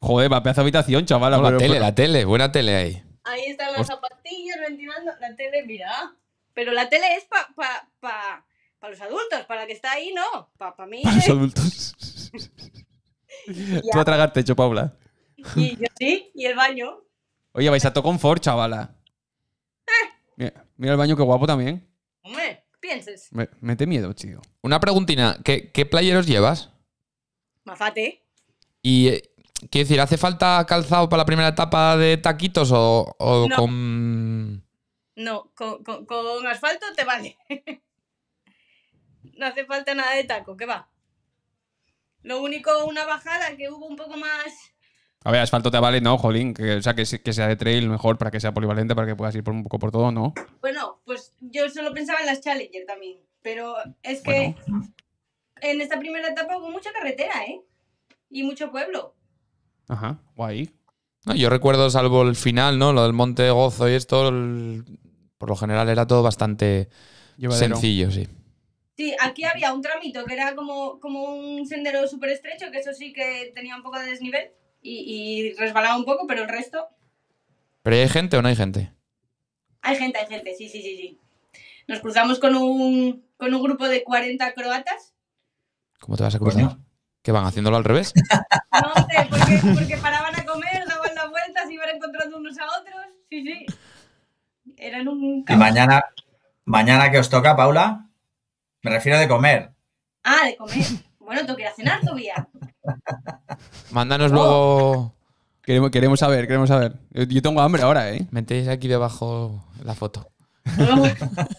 Joder, va pedazo habitación, chaval. La tele, la tele, buena tele ahí. Ahí están las zapatillas ventilando. La tele, mira. Pero la tele es para pa, los adultos, para la que está ahí, no. Para mí. Para los adultos. Tú a tragarte, techo, Paula. Y yo sí, y el baño. Oye, vais a tocar confort, chavala. Eh. Mira, mira, el baño, qué guapo también. Me, mete miedo, tío. Una preguntina. ¿Qué, qué playeros llevas? Mafate. Y eh, qué decir, ¿hace falta calzado para la primera etapa de taquitos o, con...? No, con, con, con asfalto te vale. no hace falta nada de taco, que va. Lo único, una bajada que hubo un poco más a ver, asfalto te vale, no, jolín, que, o sea, que, sea de trail mejor para que sea polivalente, para que puedas ir por un poco por todo, ¿no? Bueno, pues yo solo pensaba en las Challenger también, pero es que en esta primera etapa hubo mucha carretera, ¿eh? Y mucho pueblo. Ajá, guay. No, yo recuerdo, salvo el final, ¿no? Lo del Monte Gozo y esto, por lo general era todo bastante sencillo, sí. Sí, aquí había un tramito que era como, como un sendero súper estrecho, que eso sí que tenía un poco de desnivel y, resbalaba un poco, pero el resto. ¿Pero hay gente o no hay gente? Hay gente, hay gente, sí, sí, sí, sí. Nos cruzamos con un, con un grupo de 40 croatas. ¿Cómo te vas a cruzar? ¿Que ¿Qué van haciéndolo al revés? No sé, porque, porque paraban a comer, daban las vueltas, iban encontrando unos a otros. Sí, sí. Eran un. ¿Y mañana, mañana qué os toca, Paula? Me refiero de comer. Ah, de comer. Bueno, tengo que ir a cenar todavía. Mándanos oh. luego. Queremos, queremos saber, queremos saber. Yo, tengo hambre ahora, ¿eh? Metéis aquí debajo la foto.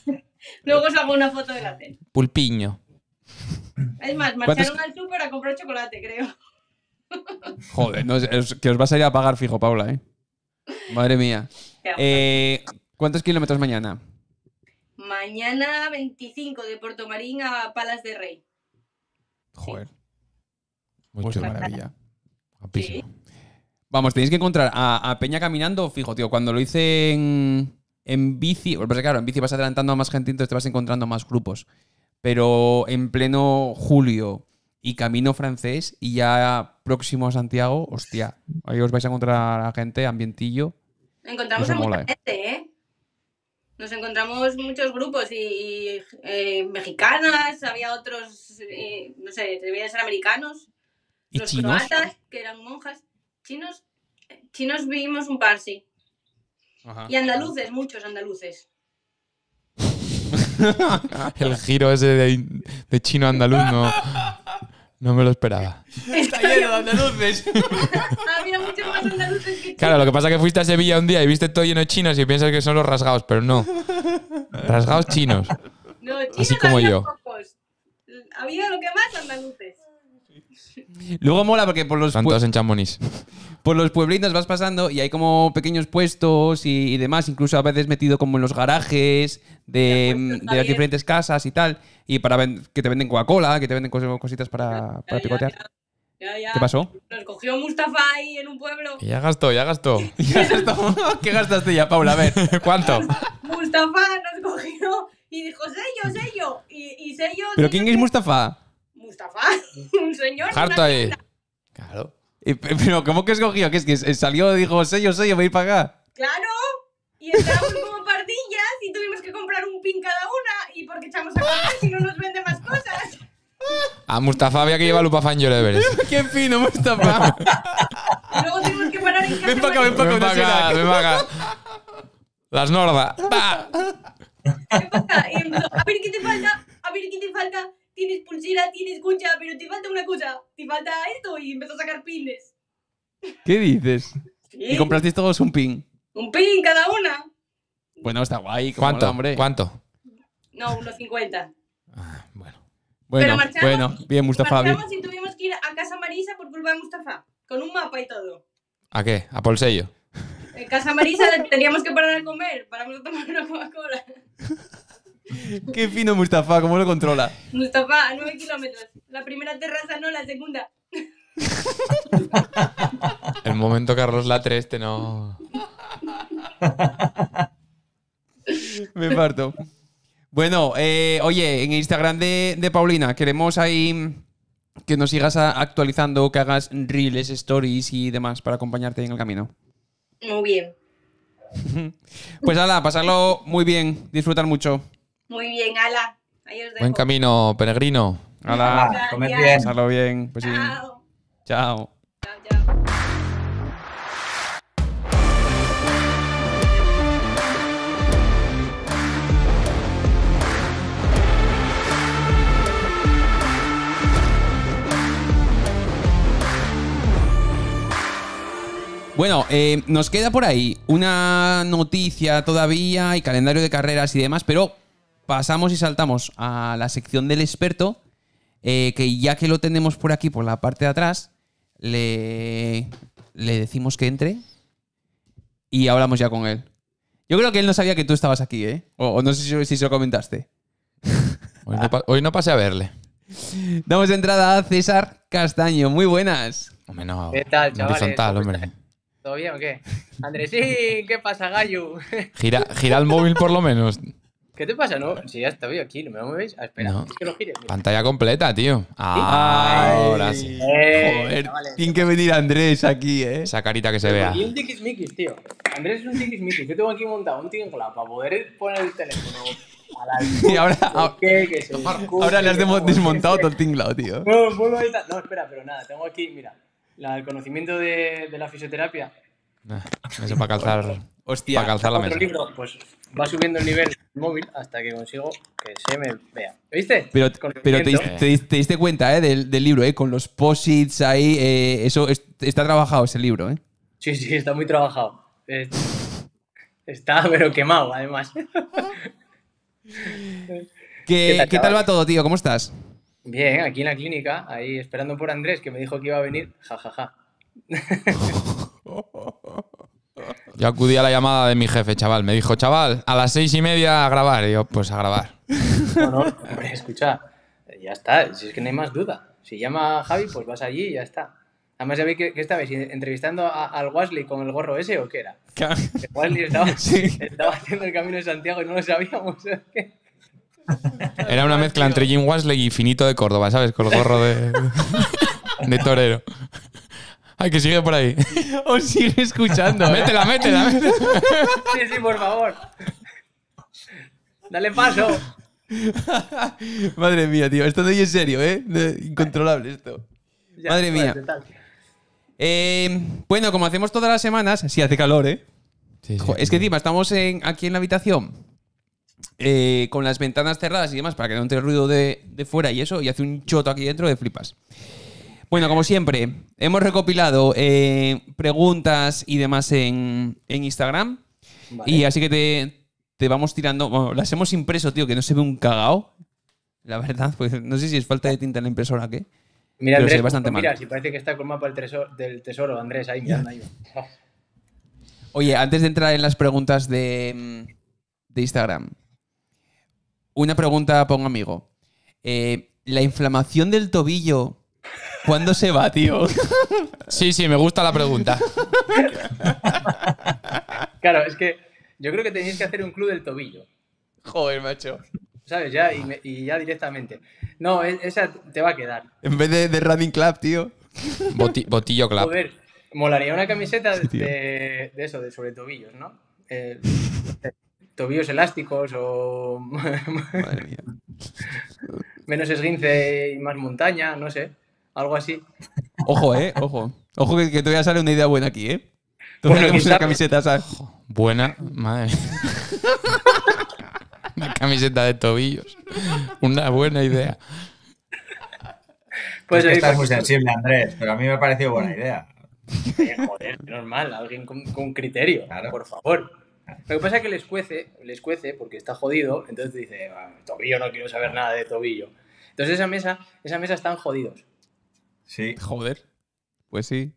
Luego os hago una foto de la tele. Pulpiño. Es más, marcharon al súper a comprar chocolate, creo. Joder, que os vas a ir a pagar fijo, Paula, ¿eh? Madre mía. Eh, ¿Cuántos kilómetros mañana? Mañana 25 de Puerto Marín a Palas de Rey. Joder. Mucho pues maravilla. Vamos, tenéis que encontrar a, Peña caminando, fijo, tío, cuando lo hice en, bici, pues claro, en bici vas adelantando a más gente, entonces te vas encontrando más grupos. Pero en pleno julio y camino francés y ya próximo a Santiago, hostia, ahí os vais a encontrar a gente, ambientillo. Encontramos a mucha eh. gente, ¿eh? Nos encontramos muchos grupos y, eh, mexicanas, había otros, eh, no sé, debían ser americanos los chinos? croatas, que eran monjas, chinos, chinos vivimos un par, sí. Y andaluces, muchos andaluces. El giro ese de, chino andaluz no, no me lo esperaba. Está lleno de andaluces. Había muchos más andaluces que chinos. Claro, lo que pasa es que fuiste a Sevilla un día y viste todo lleno de chinos y piensas que son los rasgados, pero no. Rasgados chinos. No, chinos Así como yo. Había lo que más andaluces. Luego mola porque por los. Están en Por los pueblitos vas pasando y hay como pequeños puestos y, demás, incluso a veces metido como en los garajes de, pues, mm, de las diferentes casas y tal. Y para que te venden Coca-Cola, que te venden cositas para, picotear. ¿Qué pasó? Nos cogió Mustafa ahí en un pueblo. Y ya gastó, ya gastó. ¿Qué gastaste ya, Paula? A ver, ¿cuánto? Mustafa nos cogió y dijo sello, sello. Y, sello. ¿Pero quién es Mustafa? Mustafa, un señor. ¿Harto ahí? Claro. Y, pero, ¿cómo que escogió? Que es que eh, salió y dijo, sello, sello, voy a ir para acá? Claro. Y entramos como partillas y tuvimos que comprar un pin cada una. Y porque echamos a pagar si no nos vende más cosas. A Mustafa había que llevarlo para Fan Everest. ¡Qué fino, Mustafa! luego tuvimos que parar en Ven para acá, ven para acá, ven para acá. Ven para acá. Las Norda. ¿Qué pasa? Y a ver qué te falta, a ver qué te falta tienes pulsera, tienes cucha, pero te falta una cosa, te falta esto y empezó a sacar pines. ¿Qué dices? ¿Y comprasteis todos un pin? Un pin cada una. Bueno, está guay. ¿Cuánto? hombre? ¿Cuánto? No, unos 50. Ah, bueno. Bueno, pero marchamos, bueno, bien, Mustafa. y tuvimos que ir a casa Marisa por culpa de Mustafa, con un mapa y todo. ¿A qué? ¿A Polsello? En casa Marisa teníamos que parar a comer, paramos a tomar una Coca-Cola. Qué fino Mustafa, cómo lo controla. Mustafa, a 9 kilómetros. La primera terraza no, la segunda. El momento Carlos Latre este no. Me parto. Bueno, eh, oye, en Instagram de, de, Paulina, queremos ahí que nos sigas actualizando, que hagas reels, stories y demás para acompañarte en el camino. Muy bien. Pues nada, pasarlo muy bien, disfrutar mucho. Muy bien, Ala. Ahí Buen camino, peregrino. Ala, comed bien. bien. Pues chao. Chao. Chao, chao. Bueno, eh, nos queda por ahí una noticia todavía y calendario de carreras y demás, pero pasamos y saltamos a la sección del experto, eh, que ya que lo tenemos por aquí, por la parte de atrás, le, le decimos que entre y hablamos ya con él. Yo creo que él no sabía que tú estabas aquí, ¿eh? O, no sé si, se lo comentaste. Hoy no, pasé a verle. Damos entrada a César Castaño. Muy buenas. Hombre, ¿Qué tal, chavales? Horizontal, hombre. ¿Todo bien o qué? Andresín, ¿qué pasa, Gallo? Gira, gira el móvil por lo menos. ¿Qué te pasa? No, si ya estoy aquí, no me mueves. Ah, espera, es que lo gires. Pantalla completa, tío. Ah, ahora sí. Eh, Joder, tiene que venir Andrés aquí, ¿eh? Esa carita que se vea. Y un tiquismiquis, tío. Andrés es un tiquismiquis. Yo tengo aquí montado un tinglado para poder poner el teléfono. A la y ahora, ¿Qué que se ahora le has pues, desmontado todo el tinglado, tío. No, no, espera, pero nada, tengo aquí, mira, la, el conocimiento de la fisioterapia eso para calzar. Hostia, para calzar la mesa. pues va subiendo el nivel móvil hasta que consigo que se me vea. ¿Viste? Pero, te, diste cuenta ¿eh? del, libro, eh, con los posits ahí. Eh, eso está trabajado ese libro. ¿eh? Sí, sí, está muy trabajado. Eh, está pero quemado, además. ¿Qué, tal, va todo, tío? ¿Cómo estás? Bien, aquí en la clínica, ahí esperando por Andrés, que me dijo que iba a venir. Ja, yo acudí a la llamada de mi jefe, chaval. Me dijo, chaval, a las seis y media a grabar. Y yo, pues a grabar. No, no, hombre, escucha, ya está. Si es que no hay más duda. Si llama Javi, pues vas allí y ya está. Además, vi qué, que estabais? ¿Entrevistando al Wasley con el gorro ese o qué era? estaba, haciendo el camino de Santiago y no lo sabíamos. ¿eh? Era una mezcla entre Jim Wasley y Finito de Córdoba, ¿sabes? Con el gorro de torero. Ay, que sigue por ahí. Os sigue escuchando. ¿eh? métela, métela, métela. Sí, sí, por favor. Dale paso. Madre mía, tío. Esto de ahí serio, ¿eh? incontrolable esto. Madre mía. Eh, bueno, como hacemos todas las semanas, Sí hace calor, ¿eh? Sí, es que encima estamos aquí en la habitación eh, con las ventanas cerradas y demás para que no entre ruido de, de fuera y eso, y hace un choto aquí dentro de flipas. Bueno, como siempre, hemos recopilado eh, preguntas y demás en, Instagram. Y así que te, vamos tirando. Bueno, las hemos impreso, tío, que no se ve un cagao. La verdad, pues no sé si es falta de tinta en la impresora qué. Mira, Andrés, bastante mira, si parece que está con mapa del tesoro, Andrés, ahí Oye, antes de entrar en las preguntas de, Instagram, una pregunta para amigo. Eh, ¿La inflamación del tobillo ¿Cuándo se va, tío? Sí, sí, me gusta la pregunta. Claro, es que yo creo que tenéis que hacer un club del tobillo. Joder, macho. ¿Sabes? Ya, y, ya directamente. No, e, esa te va a quedar. En vez de, Running Club, tío. botillo Club Joder, molaría una camiseta de, eso, de sobre tobillos, ¿no? Eh, tobillos elásticos o Madre mía. menos esguince y más montaña, no sé algo así. Ojo, eh, ojo. Ojo que, que a sale una idea buena aquí, eh. bueno, una camiseta, buena, madre. una camiseta de tobillos. Una buena idea. Pues, pues estás muy sensible, Andrés, pero a mí me ha parecido buena idea. Joder, normal, alguien con, con criterio, por favor. Lo que pasa es que les cuece, les cuece porque está jodido, entonces dice, ah, tobillo, no quiero saber nada de tobillo. Entonces esa mesa, esa mesa están jodidos. Sí. Joder. Pues sí.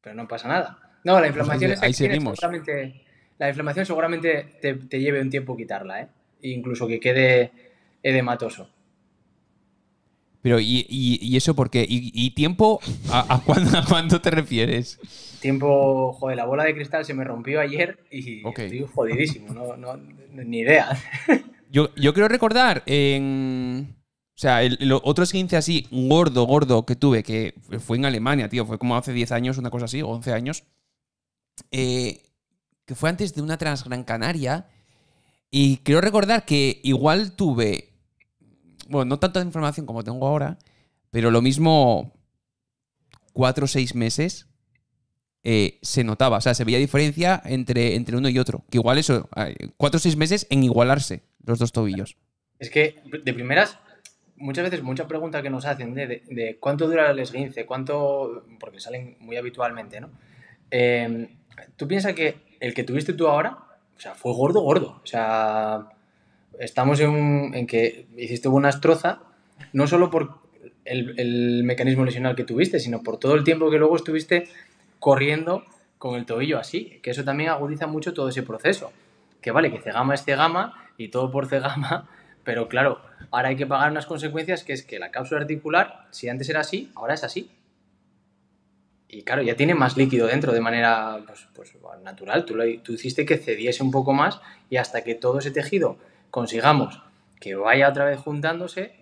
Pero no pasa nada. No, la inflamación es ahí seguimos. Seguramente, la inflamación seguramente te, lleve un tiempo quitarla, ¿eh? Incluso que quede edematoso. Pero, ¿y, eso por qué? ¿Y, tiempo? ¿A, cuándo, te refieres? Tiempo, joder, la bola de cristal se me rompió ayer y estoy jodidísimo, no, no, ni idea. Yo, yo quiero recordar, en o sea, el, otro esguince así, gordo, gordo, que tuve, que fue en Alemania, tío, fue como hace 10 años, una cosa así, o 11 años, eh, que fue antes de una Transgran Canaria, y quiero recordar que igual tuve, bueno, no tanta información como tengo ahora, pero lo mismo 4 o 6 meses eh, se notaba, o sea, se veía diferencia entre, entre uno y otro, que igual eso, eh, cuatro o seis meses en igualarse los dos tobillos. Es que de primeras muchas veces, muchas preguntas que nos hacen de, cuánto dura el esguince, cuánto, porque salen muy habitualmente, ¿no? Em, ¿Tú piensas que el que tuviste tú ahora, o sea, fue gordo, gordo? O sea, estamos en, que hiciste una estroza, no solo por el, el mecanismo lesional que tuviste, sino por todo el tiempo que luego estuviste corriendo con el tobillo así, que eso también agudiza mucho todo ese proceso. Que vale, que cegama es cegama y todo por cegama, pero claro, Ahora hay que pagar unas consecuencias que es que la cápsula articular, si antes era así, ahora es así. Y claro, ya tiene más líquido dentro de manera pues, pues, natural. Tú, hiciste que cediese un poco más y hasta que todo ese tejido consigamos que vaya otra vez juntándose,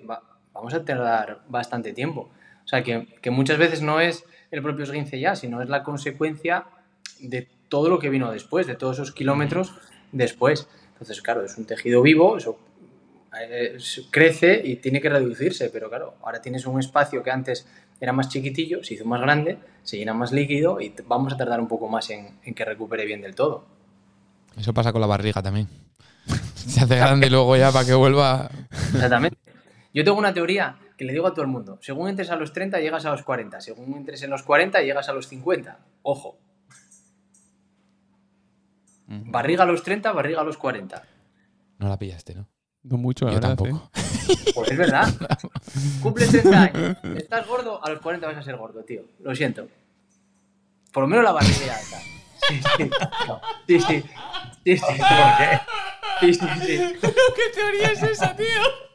vamos a tardar bastante tiempo. O sea, que, que muchas veces no es el propio esguince ya, sino es la consecuencia de todo lo que vino después, de todos esos kilómetros después. Entonces, claro, es un tejido vivo, eso eh, crece y tiene que reducirse, pero claro, ahora tienes un espacio que antes era más chiquitillo, se hizo más grande, se llena más líquido y vamos a tardar un poco más en, que recupere bien del todo. Eso pasa con la barriga también. se hace grande y luego ya para que vuelva. Exactamente. Yo tengo una teoría que le digo a todo el mundo, según entres a los 30 llegas a los 40, según entres en los 40 llegas a los 50. Ojo. Barriga a los 30, barriga a los 40. No la pillaste, ¿no? No mucho, la Yo tampoco. ¿eh? Pues es verdad. Cumple 30 años. Estás gordo, a los 40 vas a ser gordo, tío. Lo siento. Por lo menos la barriga alta. Sí, sí. Sí, sí. Sí, sí. ¿Por qué? Sí, sí, qué teoría es esa, tío?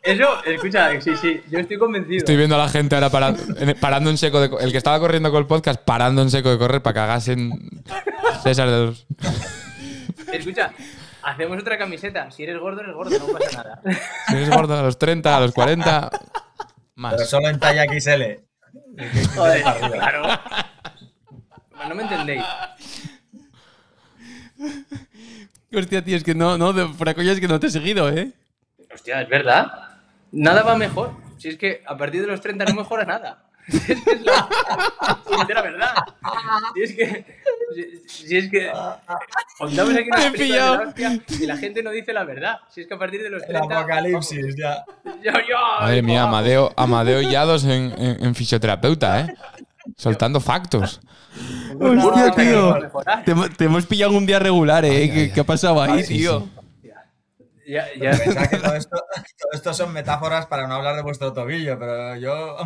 Eso, escucha, sí, sí, yo estoy convencido. Estoy viendo a la gente ahora parando, parando en seco de El que estaba corriendo con el podcast, parando en seco de correr para que hagasen César de los... Escucha, Hacemos otra camiseta. Si eres gordo, eres gordo, no pasa nada. Si eres gordo a los 30, a los 40, más. Pero solo en talla XL. Joder, claro. Pues no me entendéis. Hostia, tío, es que no, no, fraco ya es que no te he seguido, ¿eh? Hostia, es verdad. Nada va mejor. Si es que a partir de los 30 no mejora nada si es, que es la, verdad. Si es que. Si, es que. Contamos aquí la gente no dice la verdad. Si es que a partir de los 30. El apocalipsis, ya. Madre mía, Amadeo, Amadeo Yados en, en, fisioterapeuta, ¿eh? Soltando factos. Hostia, tío. Te, hemos pillado un día regular, ¿eh? ¿Qué, ha pasado ahí, tío? Ya, ya. que todo esto, son metáforas para no hablar de vuestro tobillo, pero yo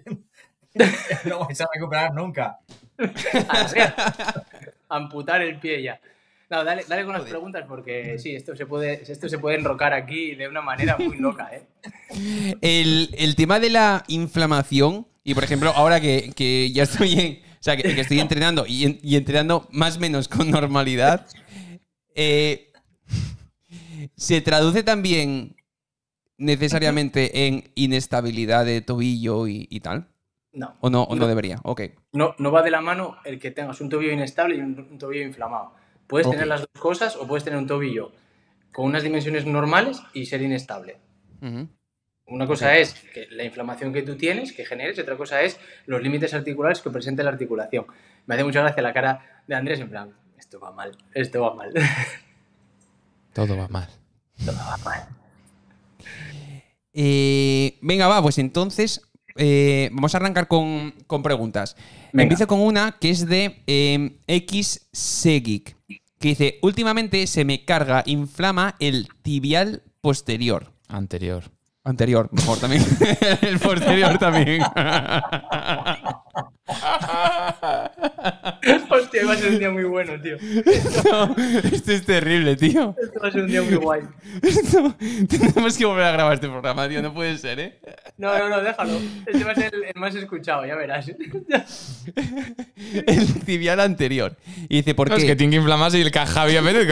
no vais a recuperar nunca. Ah, amputar el pie ya. No, dale, dale con las preguntas porque sí, esto se, puede, esto se puede enrocar aquí de una manera muy loca. ¿eh? El, tema de la inflamación, y por ejemplo, ahora que, ya estoy que, estoy entrenando y, entrenando más o menos con normalidad, eh, se traduce también necesariamente en inestabilidad de tobillo y tal. No. ¿O no, no, debería? Ok. No, no va de la mano el que tengas un tobillo inestable y un, tobillo inflamado. Puedes tener las dos cosas o puedes tener un tobillo con unas dimensiones normales y ser inestable. Una cosa es que la inflamación que tú tienes, que generes, y otra cosa es los límites articulares que presenta la articulación. Me hace mucha gracia la cara de Andrés en plan, esto va mal, esto va mal. Todo va mal. Todo va mal. Eh, venga, va, pues entonces eh, vamos a arrancar con, preguntas. Empiezo con una que es de eh, X Segik que dice: Últimamente se me carga, inflama el tibial posterior. Anterior. Anterior, mejor también. el posterior también. Hostia, va a ser un día muy bueno, tío. Esto, es terrible, tío. Esto va a ser un día muy guay. tenemos que volver a grabar este programa, tío. No puede ser, ¿eh? No, no, no, déjalo. Este va a ser el, más escuchado, ya verás. el tibial anterior. Y dice, ¿por qué? No, es que tiene que inflamarse y el caja había metido,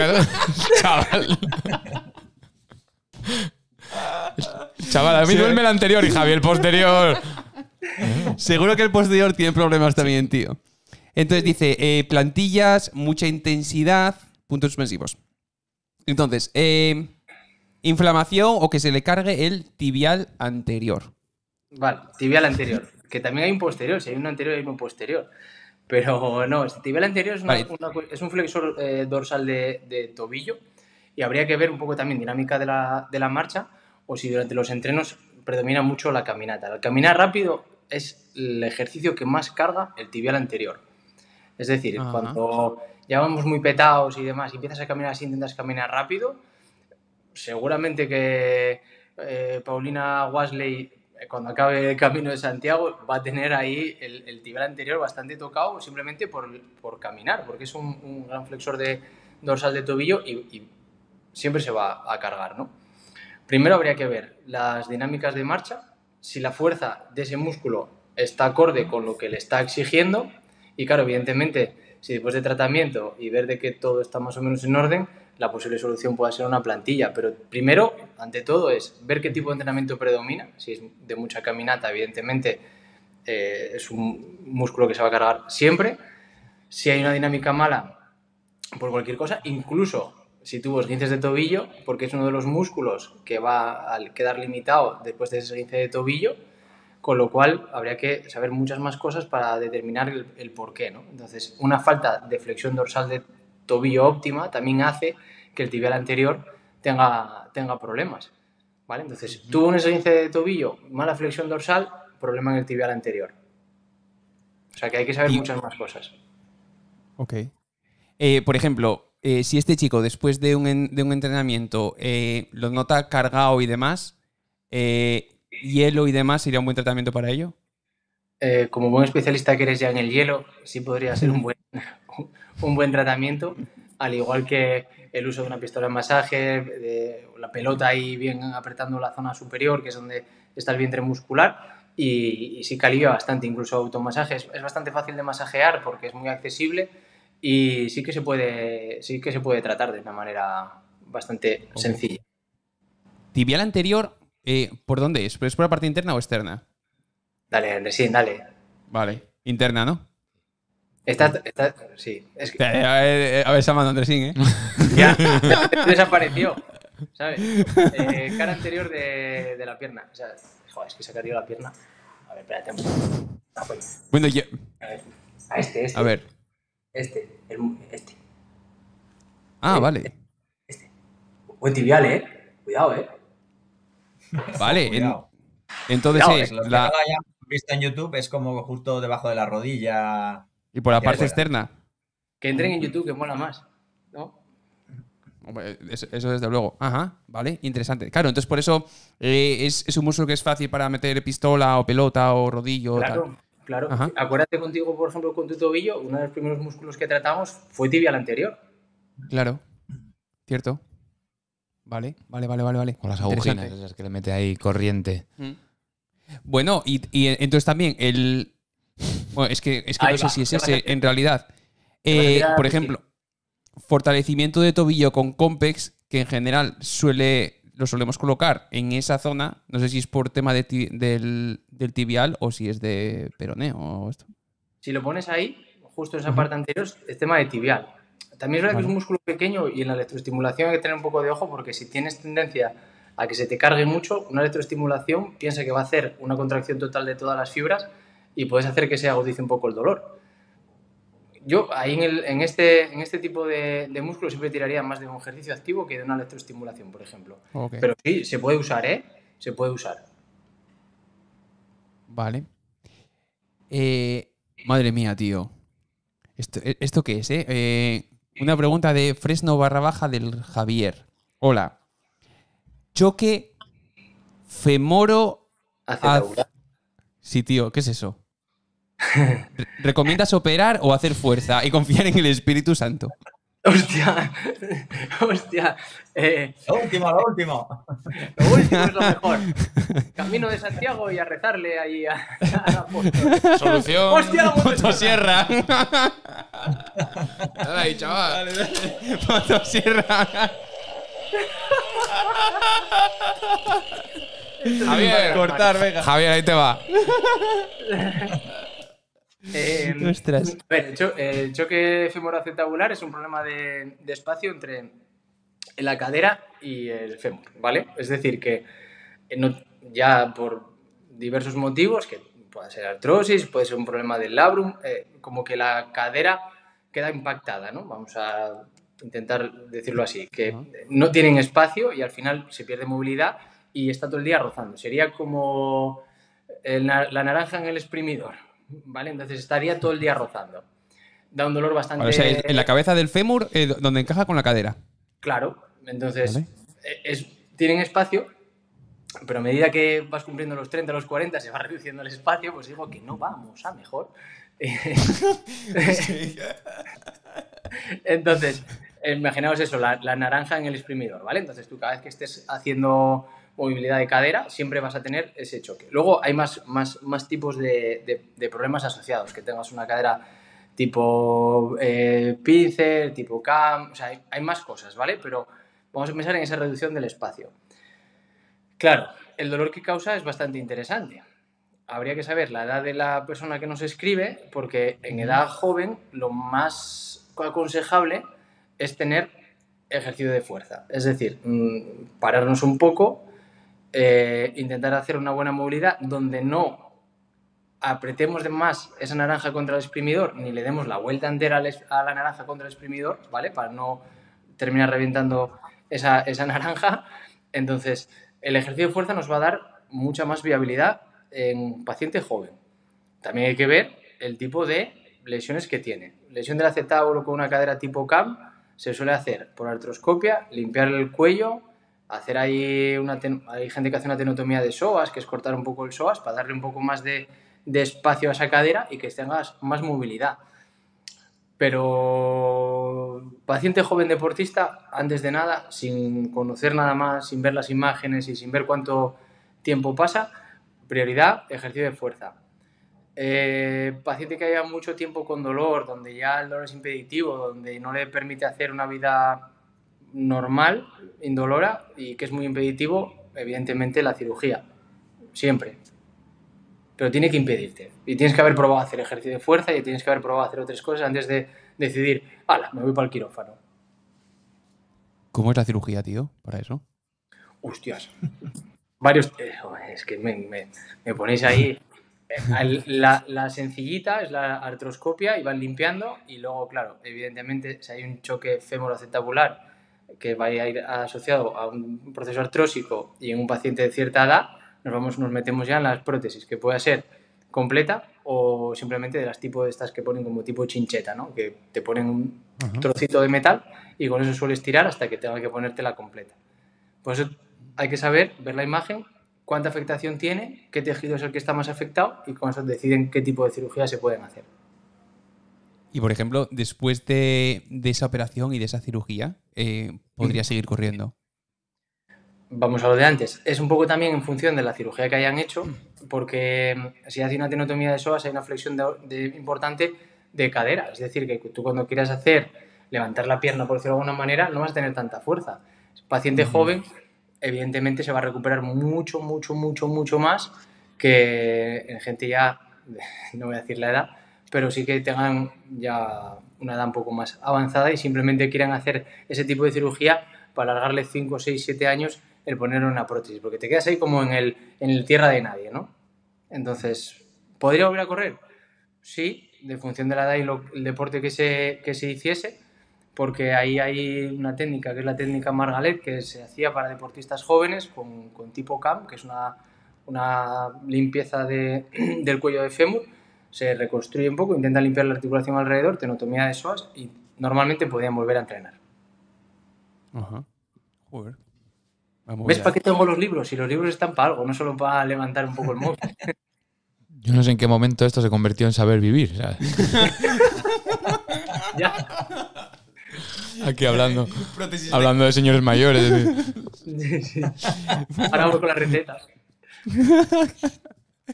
Chaval. Chaval, a mí duerme el anterior y Javier el posterior. Seguro que el posterior tiene problemas también, tío. Entonces dice, eh, plantillas, mucha intensidad, puntos suspensivos. Entonces, eh, inflamación o que se le cargue el tibial anterior. Vale, tibial anterior. Que también hay un posterior, si hay un anterior hay un posterior. Pero no, este tibial anterior es, un flexor eh, dorsal de, tobillo y habría que ver un poco también dinámica de la marcha o si durante los entrenos predomina mucho la caminata. El caminar rápido es el ejercicio que más carga el tibial anterior. Es decir, cuando ya vamos muy petados y demás, y empiezas a caminar así, intentas caminar rápido, seguramente que eh, Paulina Wasley, eh, cuando acabe el camino de Santiago, va a tener ahí el, tibial anterior bastante tocado simplemente por, caminar, porque es un, gran flexor de dorsal de tobillo y, y siempre se va a cargar, ¿no? Primero habría que ver las dinámicas de marcha, si la fuerza de ese músculo está acorde con lo que le está exigiendo y claro, evidentemente, si después de tratamiento y ver de que todo está más o menos en orden, la posible solución puede ser una plantilla, pero primero, ante todo, es ver qué tipo de entrenamiento predomina, si es de mucha caminata, evidentemente eh, es un músculo que se va a cargar siempre, si hay una dinámica mala, por cualquier cosa, incluso si tuvo esguinces de tobillo, porque es uno de los músculos que va a quedar limitado después de ese esguince de tobillo, con lo cual habría que saber muchas más cosas para determinar el, porqué por qué. ¿no? Entonces, una falta de flexión dorsal de tobillo óptima también hace que el tibial anterior tenga, tenga problemas. ¿vale? Entonces, tuvo un esguince de tobillo, mala flexión dorsal, problema en el tibial anterior. O sea que hay que saber muchas más cosas. Ok. Eh, por ejemplo, eh, si este chico después de un, entrenamiento eh, lo nota cargado y demás, eh, hielo y demás sería un buen tratamiento para ello? como buen especialista que eres ya en el hielo, sí podría ser un buen, tratamiento, al igual que el uso de una pistola de masaje, de la pelota ahí bien apretando la zona superior, que es donde está el vientre muscular, y, si sí bastante, incluso automasaje. es bastante fácil de masajear porque es muy accesible y sí que se puede, sí que se puede tratar de una manera bastante sencilla. Tibial anterior, eh, ¿por dónde es? ¿Es por la parte interna o externa? Dale, Andrés, dale. Vale, interna, ¿no? Está, está sí. Es que... Eh, a ver, se ha mandado Andresín, ¿eh? ya, desapareció. ¿Sabes? Eh, cara anterior de, de, la pierna. O sea, joder, es que se ha caído la pierna. A ver, espérate. Un... bueno, A ver, a este, este. A ver. Este, el, este. Ah, vale. Este. Buen tibial, ¿eh? Cuidado, ¿eh? Vale, entonces es eh, la... Que en YouTube es como justo debajo de la rodilla. Y por la parte eh. externa. Que entren en YouTube, que mola más. ¿No? Eso, desde luego. Ajá, vale, interesante. Claro, entonces por eso eh, es, un músculo que es fácil para meter pistola o pelota o rodillo. Claro. Claro. Acuérdate contigo, por ejemplo, con tu tobillo, uno de los primeros músculos que tratamos fue tibial anterior. Claro. Cierto. Vale, vale, vale, vale, vale. Con las agujas, esas que le mete ahí corriente. Mm. Bueno, y, entonces también el. Bueno, es que, es no sé si es ese, en realidad. Eh, por ejemplo, fortalecimiento de tobillo con Compex, que en general suele lo solemos colocar en esa zona. No sé si es por tema de del, del, tibial o si es de peroneo o esto. Si lo pones ahí, justo en esa parte anterior, es tema de tibial. También es verdad que es un músculo pequeño y en la electroestimulación hay que tener un poco de ojo porque si tienes tendencia a que se te cargue mucho, una electroestimulación piensa que va a hacer una contracción total de todas las fibras y puedes hacer que se agudice un poco el dolor yo ahí en, este, en este tipo de, músculo músculos siempre tiraría más de un ejercicio activo que de una electroestimulación, por ejemplo. Pero sí, se puede usar, ¿eh? Se puede usar. Vale. Eh, madre mía, tío. ¿Esto, eh, esto qué es, eh? eh? Una pregunta de Fresno barra baja del Javier. Hola. Choque femoro... Sí, tío, ¿qué es eso? ¿Recomiendas operar o hacer fuerza y confiar en el Espíritu Santo? Hostia, hostia. Eh. lo último, lo último. Lo último es lo mejor. Camino de Santiago y a rezarle ahí a, la foto. Solución. Hostia, motosierra. Dale ahí, chaval. Dale, dale. Javier, cortar, venga. Javier, ahí te va. Eh, el, el, choque femoroacetabular es un problema de, espacio entre la cadera y el fémur, ¿vale? Es decir, que ya por diversos motivos, que puede ser artrosis, puede ser un problema del labrum, eh, como que la cadera queda impactada, ¿no? Vamos a intentar decirlo así, que no tienen espacio y al final se pierde movilidad y está todo el día rozando. Sería como la naranja en el exprimidor, ¿vale? Entonces estaría todo el día rozando. Da un dolor bastante... o sea, en la cabeza del fémur, eh, donde encaja con la cadera. Claro, entonces e-, tienen espacio, pero a medida que vas cumpliendo los 30, los 40, se va reduciendo el espacio, pues digo que no vamos a mejor. Entonces, eh, imaginaos eso, la, naranja en el exprimidor, ¿vale? Entonces tú cada vez que estés haciendo movilidad de cadera, siempre vas a tener ese choque. Luego hay más, más, más tipos de, problemas asociados, que tengas una cadera tipo pincel, eh, tipo cam, o sea, hay, más cosas, ¿vale? Pero vamos a pensar en esa reducción del espacio. Claro, el dolor que causa es bastante interesante. Habría que saber la edad de la persona que nos escribe, porque en edad joven lo más aconsejable es tener ejercicio de fuerza. Es decir, mm, pararnos un poco, eh, intentar hacer una buena movilidad donde no apretemos de más esa naranja contra el exprimidor ni le demos la vuelta entera a la naranja contra el exprimidor, ¿vale? Para no terminar reventando esa, naranja. Entonces, el ejercicio de fuerza nos va a dar mucha más viabilidad en paciente joven. También hay que ver el tipo de lesiones que tiene. Lesión del acetábulo con una cadera tipo CAM se suele hacer por artroscopia, limpiar el cuello, hacer ahí una... Hay gente que hace una tenotomía de psoas, que es cortar un poco el psoas para darle un poco más de, espacio a esa cadera y que tengas más movilidad. Pero paciente joven deportista, antes de nada, sin conocer nada más, sin ver las imágenes y sin ver cuánto tiempo pasa, prioridad, ejercicio de fuerza. Eh, paciente que haya mucho tiempo con dolor, donde ya el dolor es impeditivo, donde no le permite hacer una vida normal, indolora y que es muy impeditivo, evidentemente, la cirugía. Siempre. Pero tiene que impedirte. Y tienes que haber probado a hacer ejercicio de fuerza y tienes que haber probado hacer otras cosas antes de decidir, ala, me voy para el quirófano. ¿Cómo es la cirugía, tío, para eso? Hostias. Varios. Eh, es que me, ponéis ahí. Eh, la, sencillita es la artroscopia y van limpiando y luego, claro, evidentemente si hay un choque acetabular que vaya a ir asociado a un proceso artróxico y en un paciente de cierta edad, nos, vamos, nos metemos ya en las prótesis, que pueda ser completa o simplemente de las tipo de estas que ponen como tipo chincheta, ¿no? que te ponen un trocito de metal y con eso sueles tirar hasta que tenga que ponerte la completa. Por eso hay que saber, ver la imagen, cuánta afectación tiene, qué tejido es el que está más afectado y con eso deciden qué tipo de cirugía se pueden hacer. Y por ejemplo, después de esa operación y de esa cirugía, eh, podría seguir corriendo? Vamos a lo de antes. Es un poco también en función de la cirugía que hayan hecho, porque mm, si hace una tenotomía de psoas hay una flexión importante de cadera. Es decir, que tú cuando quieras hacer, levantar la pierna, por decirlo de alguna manera, no vas a tener tanta fuerza. Paciente joven, evidentemente se va a recuperar mucho, mucho, mucho, mucho más que en gente ya, no voy a decir la edad, pero sí que tengan ya una edad un poco más avanzada y simplemente quieran hacer ese tipo de cirugía para alargarle 5, 6, 7 años el poner una prótesis, porque te quedas ahí como en el, tierra de nadie, ¿no? Entonces, ¿podría volver a correr? Sí, de función de la edad y el deporte que se, hiciese, porque ahí hay una técnica que es la técnica Margalet, que se hacía para deportistas jóvenes con, tipo CAM, que es una, limpieza del cuello de fémur, se reconstruye un poco, intenta limpiar la articulación alrededor, tenotomía de SOAS y normalmente podían volver a entrenar. Ajá. Joder. ¿Ves para qué tengo los libros? Si los libros están para algo, no solo para levantar un poco el móvil. Yo no sé en qué momento esto se convirtió en saber vivir, ya. Aquí hablando, hablando de señores mayores. Sí, Ahora con las recetas.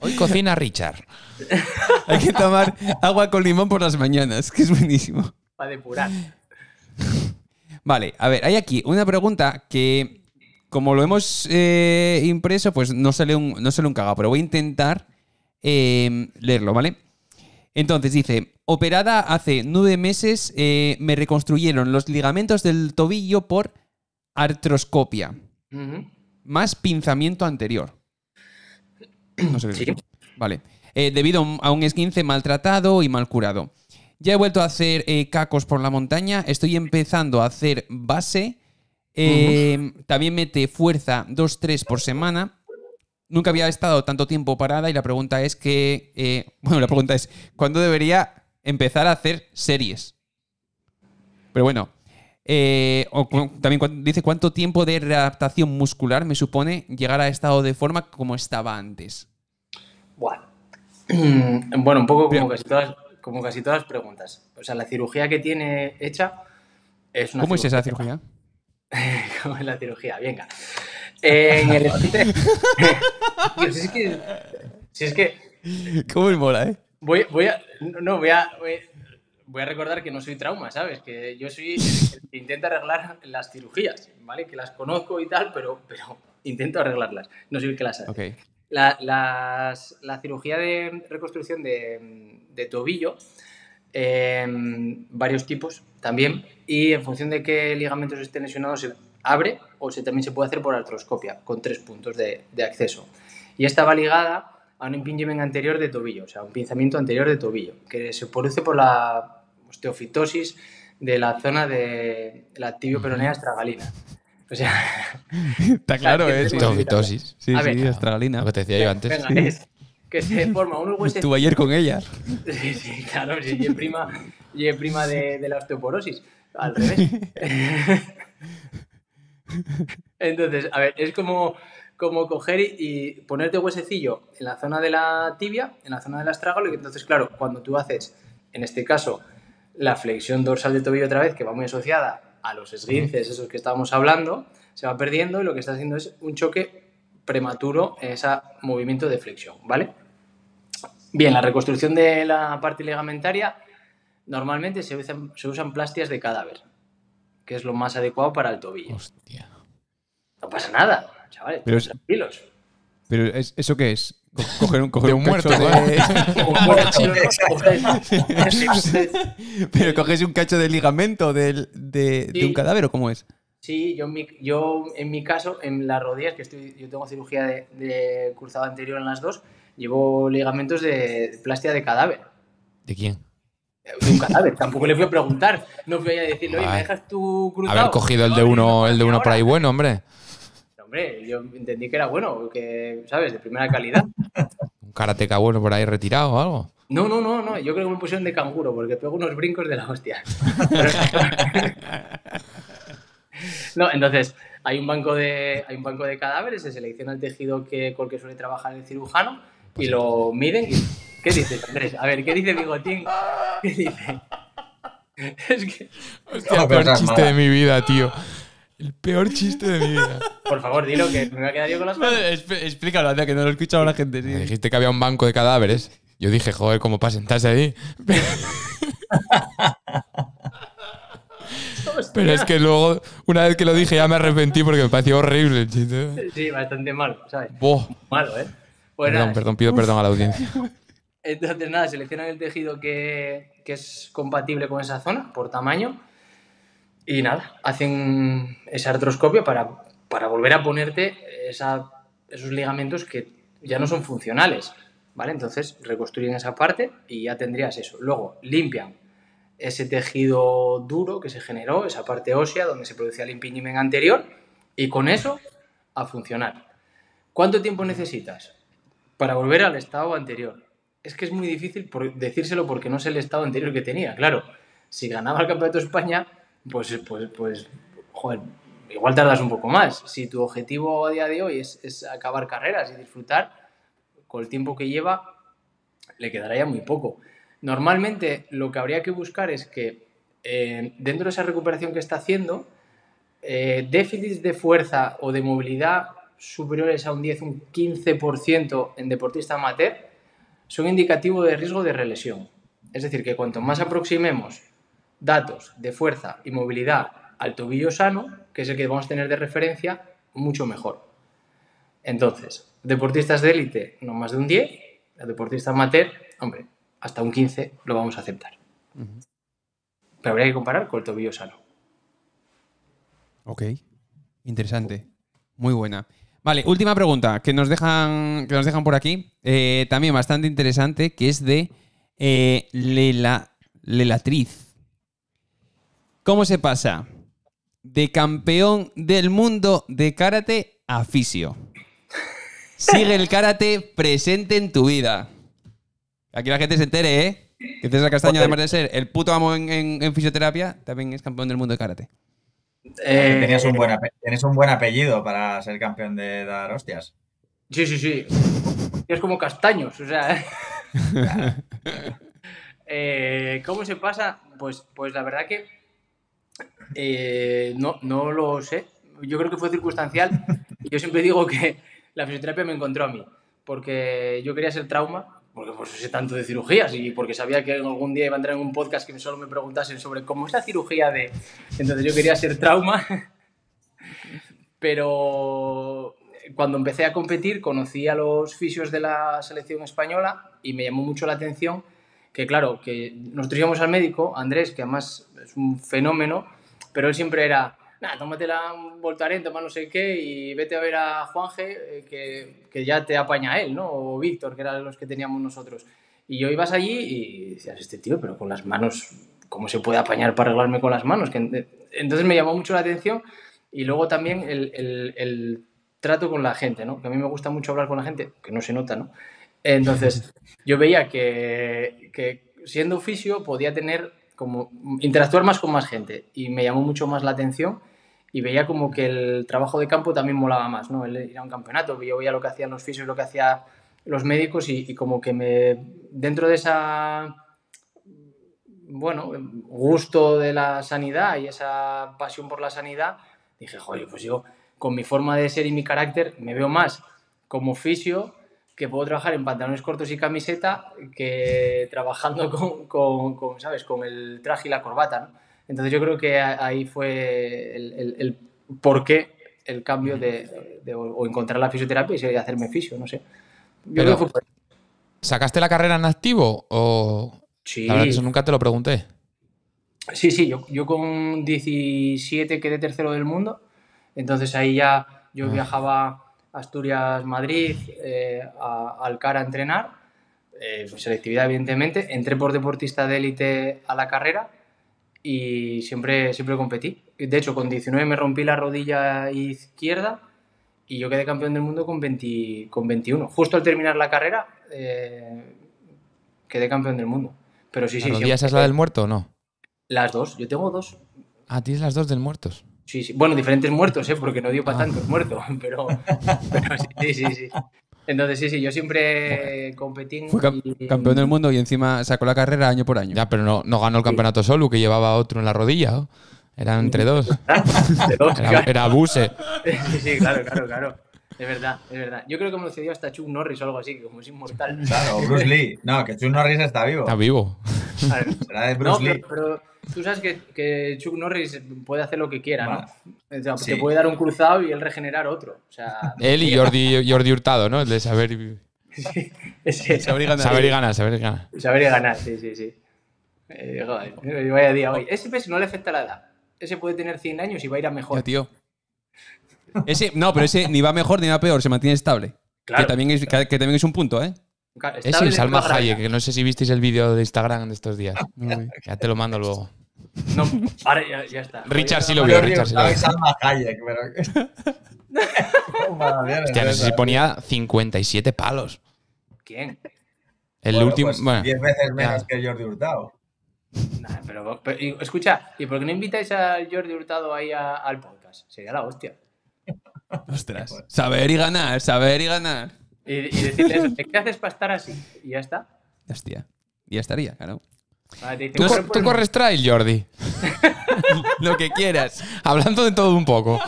Hoy cocina Richard. Hay que tomar agua con limón por las mañanas, que es buenísimo. Para depurar. Vale, a ver, hay aquí una pregunta que, como lo hemos eh, impreso, pues no sale, un, no un cagado, pero voy a intentar em, leerlo, ¿vale? Entonces dice, operada hace nueve meses, eh, me reconstruyeron los ligamentos del tobillo por artroscopia, más pinzamiento anterior. No sé qué Vale. Eh, debido a un esguince maltratado y mal curado. Ya he vuelto a hacer eh, cacos por la montaña, estoy empezando a hacer base, eh, también mete fuerza 2-3 por semana. Nunca había estado tanto tiempo parada y la pregunta es que, bueno, la pregunta es, ¿cuándo debería empezar a hacer series? Pero bueno, también dice cuánto tiempo de readaptación muscular me supone llegar a estado de forma como estaba antes. Bueno, un poco como casi, todas, como casi todas preguntas. O sea, la cirugía que tiene hecha es una. ¿Cómo es esa cirugía? ¿Cómo es la cirugía? Venga. Eh, en el si es que. Si es que. ¿Cómo me mola, eh? Voy, a. No, voy a. a recordar que no soy trauma, ¿sabes? Que yo soy el que intenta arreglar las cirugías, ¿vale? Que las conozco y tal, pero, pero intento arreglarlas. No soy el que las hace. Okay. La, cirugía de reconstrucción de, tobillo, em, varios tipos también, y en función de qué ligamentos estén lesionados, se abre o se, también se puede hacer por artroscopia, con tres puntos de, acceso. Y esta va ligada a un impingement anterior de tobillo, o sea, un pinzamiento anterior de tobillo, que se produce por la osteofitosis de la zona de la peronea estragalina. O sea. Está claro, ¿eh? es... Sí, Sí, sí, Lo que te decía yo antes. que se forma unos huesecillos. Estuve ayer con ella. Sí, sí, claro, sí, yo prima, prima de, la osteoporosis. Al revés. Entonces, a ver, es como como coger y, ponerte huesecillo en la zona de la tibia, en la zona del astrágalo, y entonces, claro, cuando tú haces, en este caso, la flexión dorsal del tobillo otra vez, que va muy asociada a los esguinces, esos que estábamos hablando, se va perdiendo y lo que está haciendo es un choque prematuro en ese movimiento de flexión, ¿vale? Bien, la reconstrucción de la parte ligamentaria normalmente se usan, se usan plastias de cadáver, que es lo más adecuado para el tobillo. Hostia. No pasa nada, chavales, Pero es... Pero es, ¿eso qué es? coger un, coger un, muerto. Cacho de... Pero coges un cacho de ligamento de, un cadáver o cómo es? Sí, yo en, mi, yo en mi caso, en las rodillas, que estoy, yo tengo cirugía de, cruzado anterior en las dos, llevo ligamentos de plástica de cadáver. ¿De quién? De un cadáver, tampoco le fui a preguntar. No fui a decirle, oye, ¿me dejas tu cruzado? Haber cogido el de uno, el de uno por ahí bueno, hombre hombre, yo entendí que era bueno, que, ¿sabes? De primera calidad. ¿Un karateca bueno por ahí retirado o algo? No, no, no, no. Yo creo que me pusieron de canguro porque pego unos brincos de la hostia. no, entonces, hay un banco de, hay un banco de cadáveres, se selecciona el tejido que, con el que suele trabajar el cirujano y pues lo miden ¿Qué dice Andrés? A ver, ¿qué dice Bigotín? ¿Qué dice? es que. Hostia, peor chiste de mi vida, tío. El peor chiste de mi vida. Por favor, dilo, que me voy a quedar yo con las manos. explícalo, que no lo he escuchado la gente. Me dijiste que había un banco de cadáveres. Yo dije, joder, ¿cómo para sentarse ahí. Pero es que luego, una vez que lo dije, ya me arrepentí porque me pareció horrible el chiste. Sí, bastante malo, ¿sabes? Malo, ¿eh? Pues perdón, pido perdón a la audiencia. Entonces, nada, seleccionan el tejido que, que es compatible con esa zona por tamaño y nada, hacen ese artroscopio para, para volver a ponerte esos ligamentos que ya no son funcionales. ¿Vale? Entonces reconstruyen esa parte y ya tendrías eso. Luego limpian ese tejido duro que se generó, esa parte ósea donde se producía el impingimen anterior, y con eso a funcionar. ¿Cuánto tiempo necesitas para volver al estado anterior? Es que es muy difícil decírselo porque no es el estado anterior que tenía. Claro, si ganaba el Campeonato de España, pues, pues, pues, igual tardas un poco más. Si tu objetivo a día de hoy es, acabar carreras y disfrutar, con el tiempo que lleva, le quedará ya muy poco. Normalmente lo que habría que buscar es que eh, dentro de esa recuperación que está haciendo, eh, déficits de fuerza o de movilidad superiores a un 10, un 15% en deportista amateur, son indicativo de riesgo de relesión. Es decir, que cuanto más aproximemos datos de fuerza y movilidad al tobillo sano, que es el que vamos a tener de referencia, mucho mejor. Entonces, deportistas de élite, no más de un 10, deportistas amateur, hombre, hasta un 15 lo vamos a aceptar. Pero habría que comparar con el tobillo sano. Ok, interesante. Muy buena. Vale, última pregunta que nos dejan, que nos dejan por aquí, eh, también bastante interesante, que es de eh, Lelatriz. ¿Cómo se pasa? De campeón del mundo de karate a fisio. Sigue el karate presente en tu vida. Aquí la gente se entere, ¿eh? Que César Castaño, además de ser el puto amo en, fisioterapia, también es campeón del mundo de karate. Eh, tenías, un buen apellido para ser campeón de dar hostias. Sí, sí, sí. Es como castaños, o sea. eh, eh ¿Cómo se pasa? Pues, pues la verdad que eh, no, no lo sé. Yo creo que fue circunstancial. Yo siempre digo que la fisioterapia me encontró a mí, porque yo quería ser trauma, porque pues sé tanto de cirugías y porque sabía que algún día iba a entrar en un podcast que solo me preguntasen sobre cómo es la cirugía de... Entonces yo quería ser trauma, pero cuando empecé a competir conocí a los fisios de la selección española y me llamó mucho la atención que claro, que nos íbamos al médico, Andrés, que además es un fenómeno, pero él siempre era, nada, tómate la Voltaren, toma no sé qué y vete a ver a Juanje, eh, que, ya te apaña él, ¿no? O Víctor, que eran los que teníamos nosotros. Y yo ibas allí y decías, este tío, pero con las manos, ¿cómo se puede apañar para arreglarme con las manos? Que, entonces me llamó mucho la atención y luego también el, trato con la gente, ¿no? Que a mí me gusta mucho hablar con la gente, que no se nota, ¿no? Entonces, yo veía que, que siendo oficio podía tener como interactuar más con más gente y me llamó mucho más la atención y veía como que el trabajo de campo también molaba más, ¿no? un campeonato, yo veía lo que hacían los fisios, lo que hacían los médicos y, como que me dentro de esa bueno, gusto de la sanidad y esa pasión por la sanidad, dije, joder, pues yo con mi forma de ser y mi carácter me veo más como fisio que puedo trabajar en pantalones cortos y camiseta que trabajando con, con, ¿sabes? con el traje y la corbata. ¿no? Entonces yo creo que ahí fue el, el, el porqué el cambio de, o encontrar la fisioterapia y hacerme fisio, no sé. ¿Sacaste la carrera en activo o...? Sí. La verdad que eso nunca te lo pregunté. Sí, sí, yo, yo con 17 quedé tercero del mundo, entonces ahí ya yo ah. viajaba Asturias-Madrid eh, al CARA a entrenar, eh, pues selectividad evidentemente, entré por deportista de élite a la carrera y siempre, siempre competí. De hecho, con 19 me rompí la rodilla izquierda y yo quedé campeón del mundo con, con 21. Justo al terminar la carrera eh, quedé campeón del mundo. Pero sí, ¿La sí, rodilla es la del muerto o no? Las dos, yo tengo dos. Ah, tienes las dos del muertos. Sí, sí. Bueno, diferentes muertos, ¿eh? porque no dio para ah. tantos muertos, pero, sí, sí, sí. Entonces, sí, sí, yo siempre competí. Fue campeón del mundo y encima sacó la carrera año por año. Ya, pero no, no ganó el campeonato solo, que llevaba otro en la rodilla. Eran ah, entre dos. era, abuse. Sí, sí, claro, claro, claro. Es verdad, es verdad. Yo creo que me lo cedió hasta Chuck Norris o algo así, que como es inmortal. Claro, Bruce Lee. No, que Chuck Norris está vivo. Está vivo. Será de Bruce Lee. No, pero Tú sabes que, Chuck Norris puede hacer lo que quiera, ¿no? O puede dar un cruzado y él regenerar otro. él y Jordi, Jordi Hurtado, ¿no? El de saber. Saber y ganar. Saber y ganar, saber y ganar. sí, sí, sí. Eh, eh, vaya día hoy. Ese pez no le afecta la edad. Ese puede tener 100 años y va a ir a mejor. tío. Ese, no, pero ese ni va mejor ni va peor, se mantiene estable. Que también es, un punto, ¿eh? Claro, es Salma Hayek, que no sé si visteis el vídeo de Instagram de estos días. ya te lo mando luego. No, ya, está. Richard sí lo vio, Richard sí lo vio. no sé si ponía 57 palos. ¿Quién? El último. 10 pues, veces menos que que Jordi Hurtado. pero, escucha, ¿y por qué no invitáis a Jordi Hurtado ahí al podcast? Sería la hostia. Ostras. Pues. Saber y ganar, saber y ganar. Y, y ¿qué haces para estar así? Y ya está. Hostia. Ya estaría, claro. Ah, ¿Tú, corres trail, Jordi. Lo que quieras. Hablando de todo un poco.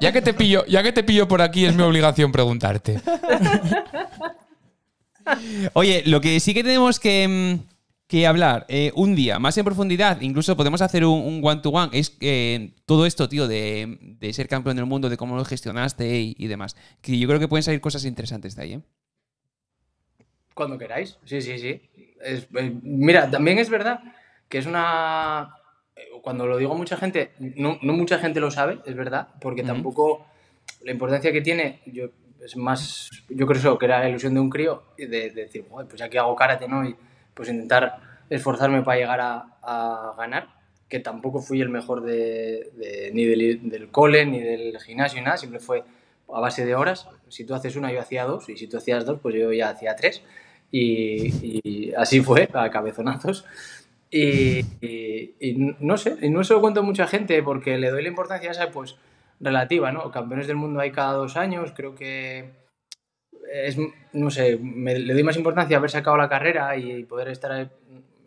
Ya que te pillo, ya que te pillo por aquí, es mi obligación preguntarte. Oye, lo que sí que tenemos que, mm, hablar eh, un día más en profundidad, incluso podemos hacer un one-to-one, es eh, todo esto, tío, de, de, ser campeón del mundo, de cómo lo gestionaste y, demás. Que yo creo que pueden salir cosas interesantes de ahí, ¿eh? Cuando queráis, sí, sí, sí. Eh, mira, también es verdad que es una... Eh, cuando lo digo a mucha gente, no, mucha gente lo sabe, es verdad, porque tampoco la importancia que tiene, yo es más, yo creo que era la ilusión de un crío, de, de decir, pues aquí hago karate, ¿no? Y pues intentar esforzarme para llegar a, ganar, que tampoco fui el mejor de, ni del, del, cole, ni del gimnasio, nada, siempre fue a base de horas. Si tú haces una, yo hacía dos, y si tú hacías dos, pues yo ya hacía tres. Y, así fue, a cabezonazos. Y, no sé, y no se lo cuento a mucha gente porque le doy la importancia esa, pues, relativa, ¿no? Campeones del mundo hay cada dos años, creo que es, no sé, le doy más importancia haber sacado la carrera y, poder estar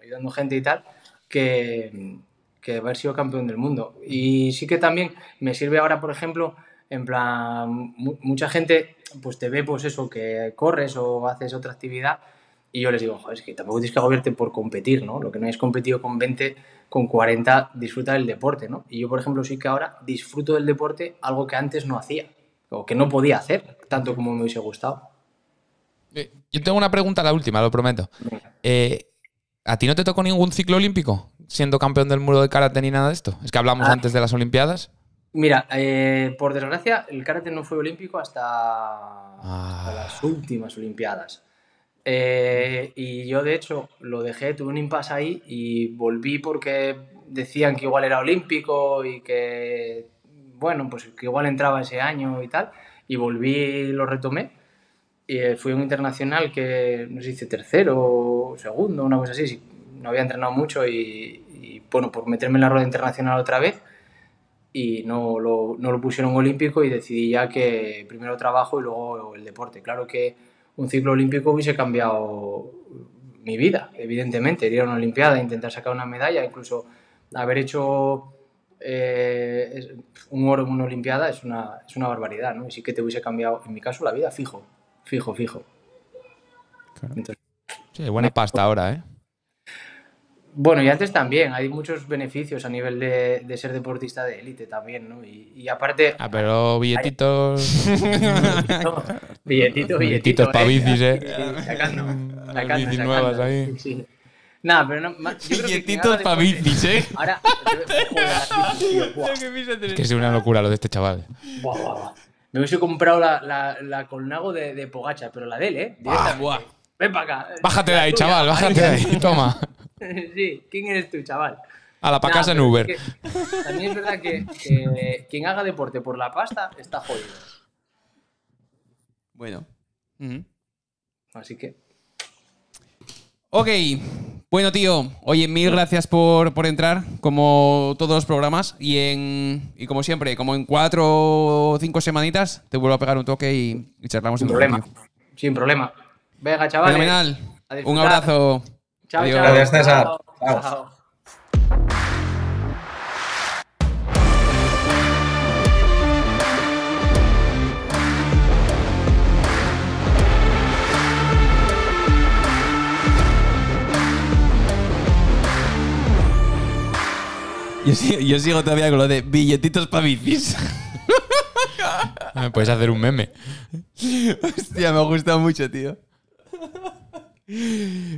ayudando gente y tal que, que haber sido campeón del mundo. Y sí que también me sirve ahora, por ejemplo, en plan, mucha gente pues te ve pues eso, que corres o haces otra actividad y yo les digo, joder, es que tampoco tienes que agobiarte por competir, ¿no? Lo que no hayas competido con 20, con 40, disfruta del deporte, ¿no? Y yo, por ejemplo, sí que ahora disfruto del deporte algo que antes no hacía o que no podía hacer tanto como me hubiese gustado. Eh, yo tengo una pregunta, la última, lo prometo. Eh, ¿A ti no te tocó ningún ciclo olímpico siendo campeón del muro de karate ni nada de esto? Es que hablamos ah. antes de las Olimpiadas. Mira, eh, por desgracia, el karate no fue olímpico hasta, las ah. últimas Olimpiadas. Eh, y yo, de hecho, lo dejé, tuve un impasse ahí y volví porque decían que igual era olímpico y que, bueno, pues que igual entraba ese año y tal. Y volví y lo retomé. Y eh, fui un internacional que, no sé si hice tercero o segundo, una cosa así. No había entrenado mucho y, y, bueno, por meterme en la rueda internacional otra vez y no lo, no lo pusieron olímpico y decidí ya que primero trabajo y luego el deporte. Claro que un ciclo olímpico hubiese cambiado mi vida, evidentemente, ir a una Olimpiada, intentar sacar una medalla, incluso haber hecho eh, un oro en una Olimpiada es una, es una barbaridad, ¿no? Y sí que te hubiese cambiado, en mi caso, la vida, fijo, fijo, fijo. sí, buena pasta ahora, ¿eh? Bueno, y antes también, hay muchos beneficios a nivel de, ser deportista de élite también, ¿no? Y, aparte... Ah, pero billetitos... Billetitos, billetitos, billetitos. para ¿eh? bicis, ¿eh? sacando, sacando, bicis nuevas ahí. Nada, pero no... billetitos para bicis, ¿eh? Ahora... es que es una locura lo de este chaval. Me hubiese comprado la, la, la colnago de, de, Pogacha, pero la de él, ¿eh? Ven para acá. Bájate de ahí, chaval, bájate de ahí, toma. sí, ¿quién eres tú, chaval? A la pa' casa en Uber. también es verdad que, quien haga deporte por la pasta está jodido. Bueno. Así que. Ok. Bueno, tío. Oye, mil gracias por, entrar, como todos los programas. Y, en, como siempre, como en cuatro o cinco semanitas, te vuelvo a pegar un toque y, charlamos Sin problema. Sin problema. Venga, chaval. Fenomenal. Un abrazo. Chao, chao. Gracias, César. Chao. Yo sigo, todavía con lo de billetitos para bicis. Me ah, puedes hacer un meme. Hostia, me gusta mucho, tío.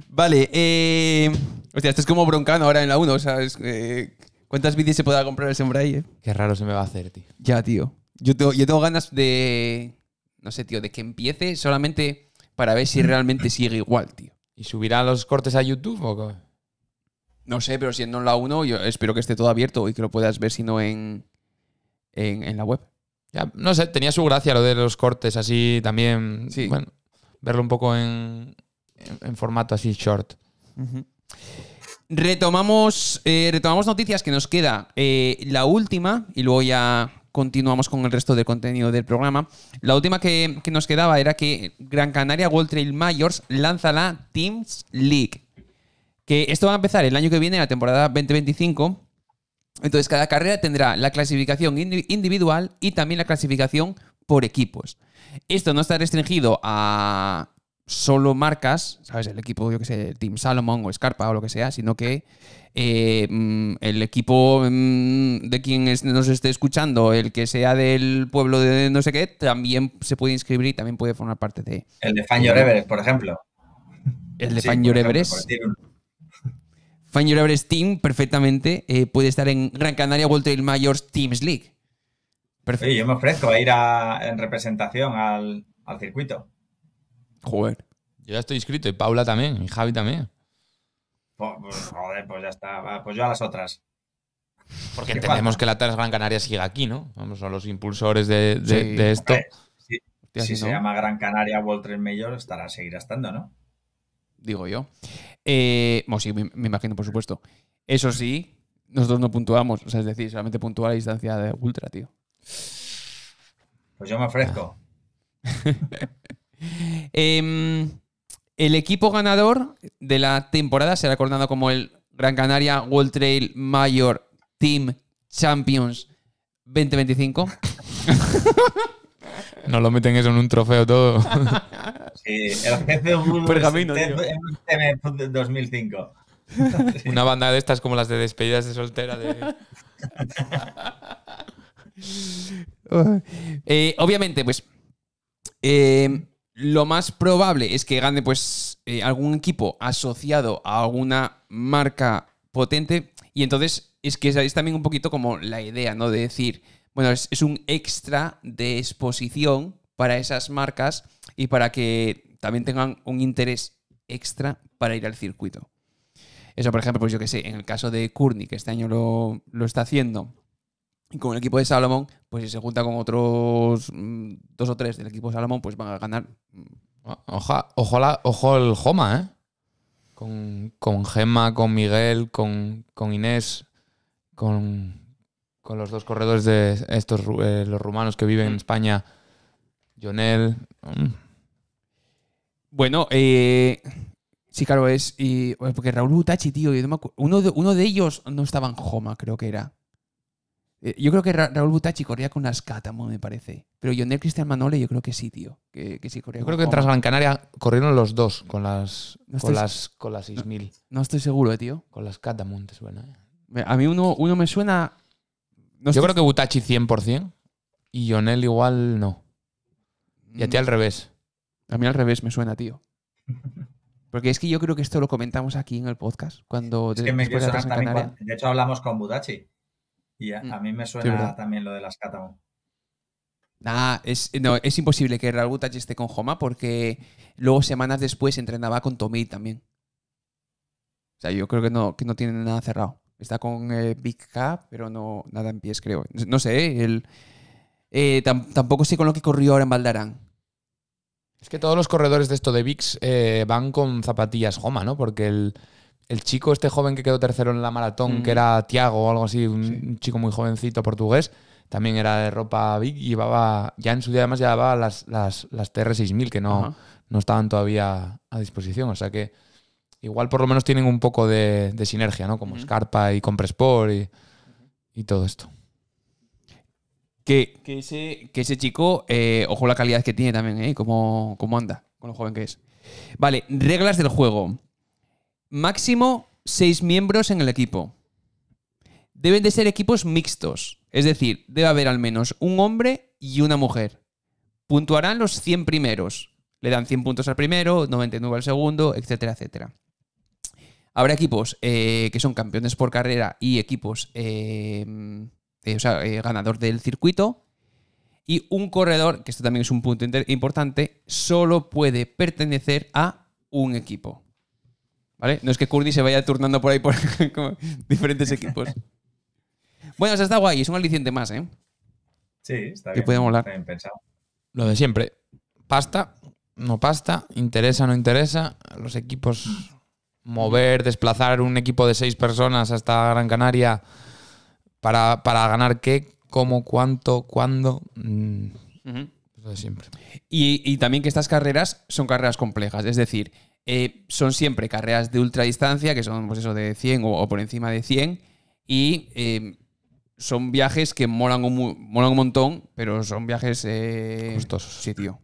Vale, eh. Hostia, esto es como broncano ahora en la 1, ¿sabes? Eh, ¿Cuántas bicis se podrá comprar el sembray, eh? Qué raro se me va a hacer, tío. Ya, tío. Yo tengo, yo ganas de. No sé, tío, de que empiece solamente para ver si realmente sigue igual, tío. ¿Y subirá los cortes a YouTube o No sé, pero siendo en la 1, yo espero que esté todo abierto y que lo puedas ver, si no en, en, en la web. Ya, no sé, tenía su gracia lo de los cortes así también. Sí. Bueno, verlo un poco en, en, formato así short. Retomamos, eh, retomamos noticias que nos queda eh, la última y luego ya continuamos con el resto del contenido del programa. La última que, que nos quedaba era que Gran Canaria World Trail Majors lanza la Teams League. Que esto va a empezar el año que viene, la temporada 2025. Entonces, cada carrera tendrá la clasificación individual y también la clasificación por equipos. Esto no está restringido a solo marcas, ¿sabes? El equipo, yo que sé, Team Salomon o Scarpa o lo que sea, sino que eh, mm, el equipo mm, de quien nos esté escuchando, el que sea del pueblo de no sé qué, también se puede inscribir y también puede formar parte de... El de Fan Your Everest, por ejemplo. El de sí, Fan Your Everest. Fan Everest Team perfectamente eh, puede estar en Gran Canaria World Trail Mayors Teams League. Perfecto. yo me ofrezco a ir en representación al, al circuito. Joder. Yo ya estoy inscrito y Paula también, y Javi también. Pues, joder, pues ya está. pues yo a las otras. Porque entendemos que la Tres Gran Canaria sigue aquí, ¿no? Vamos, son los impulsores de, esto. si, se llama Gran Canaria World Mayor, estará, seguirá estando, ¿no? Digo yo. Eh, sí, me, imagino, por supuesto. Eso sí, nosotros no puntuamos, o sea, es decir, solamente puntúa la distancia de ultra, tío. Pues yo me ofrezco. Em, el equipo ganador de la temporada será acordado como el Gran Canaria World Trail Major Team Champions 2025. no lo meten eso en un trofeo todo. Sí, el jefe un 2005. Una banda de estas como las de despedidas de soltera. Eh, obviamente, pues em, lo más probable es que gane pues eh, algún equipo asociado a alguna marca potente y entonces es que es, también un poquito como la idea, ¿no? De decir, bueno, es, un extra de exposición para esas marcas y para que también tengan un interés extra para ir al circuito. Eso, por ejemplo, pues yo que sé, en el caso de Courtney, que este año lo, lo está haciendo, y con el equipo de Salomón, pues si se junta con otros mm, dos o tres del equipo de Salomón, pues van a ganar. Ah, oja, ojalá, ojo el Joma, ¿eh? Con, Gemma, con Miguel, con, Inés, con, los dos corredores de estos eh, los rumanos que viven en mm. España, Jonel. Mm. Bueno, eh, sí, claro, es. porque Raúl Butachi, tío, uno, uno de ellos no estaba en Joma, creo que era. Eh, yo creo que Raúl Butachi corría con las Catamo, me parece. Pero Yonel Cristian Manole, yo creo que sí, tío. Que, sí corría yo creo que tras Gran Canaria corrieron los dos con las, con, las con las, 6000. No, estoy seguro, eh, tío. Con las Catamon te suena. Eh. A mí uno, uno me suena. yo creo que Butachi 100% y Yonel igual no. Y a ti mm. al revés. A mí al revés me suena, tío. Porque es que yo creo que esto lo comentamos aquí en el podcast. Cuando es que me de, de hecho, hablamos con Butachi y mm. a, mí me suena también lo de las Catamount. Nah, es, no, es imposible que Raúl esté con Joma porque luego semanas después entrenaba con Tomé también. O sea, yo creo que no, no tiene nada cerrado. Está con eh, Big K, pero no nada en pies, creo. No, sé, él, eh, tampoco sé con lo que corrió ahora en Valdarán. Es que todos los corredores de esto de VIX eh, van con zapatillas Joma, ¿no? Porque el, el chico, este joven que quedó tercero en la maratón, que mm. era Tiago o algo así, un, chico muy jovencito portugués, también era de ropa big y llevaba, ya en su día además llevaba las, las, TR6000 que no, no estaban todavía a disposición. O sea que igual por lo menos tienen un poco de, sinergia, ¿no? Como Scarpa y Compressport y, y todo esto. Que, que, ese, que ese chico, eh, ojo la calidad que tiene también, ¿eh? cómo anda, con lo joven que es. Vale, reglas del juego. Máximo seis miembros en el equipo. Deben de ser equipos mixtos, es decir, debe haber al menos un hombre y una mujer. Puntuarán los 100 primeros. Le dan 100 puntos al primero, 99 al segundo, etcétera, etcétera. Habrá equipos eh, que son campeones por carrera y equipos eh, eh, ganador del circuito. Y un corredor, que esto también es un punto importante, solo puede pertenecer a un equipo. ¿Vale? No es que Kurdi se vaya turnando por ahí por diferentes equipos. Bueno, sea, está guay, es un aliciente más, ¿eh? Sí, está bien. Que podemos hablar. Lo de siempre. Pasta, no pasta, interesa, no interesa. Los equipos mover, desplazar un equipo de seis personas hasta Gran Canaria para, ganar qué, cómo, cuánto, cuándo. Mm, lo de siempre. Y, y también que estas carreras son carreras complejas, es decir, eh, son siempre carreras de ultradistancia, que son pues eso, de 100 o, por encima de 100, y em, son viajes que molan un, montón, pero son viajes eh, costosos. sitio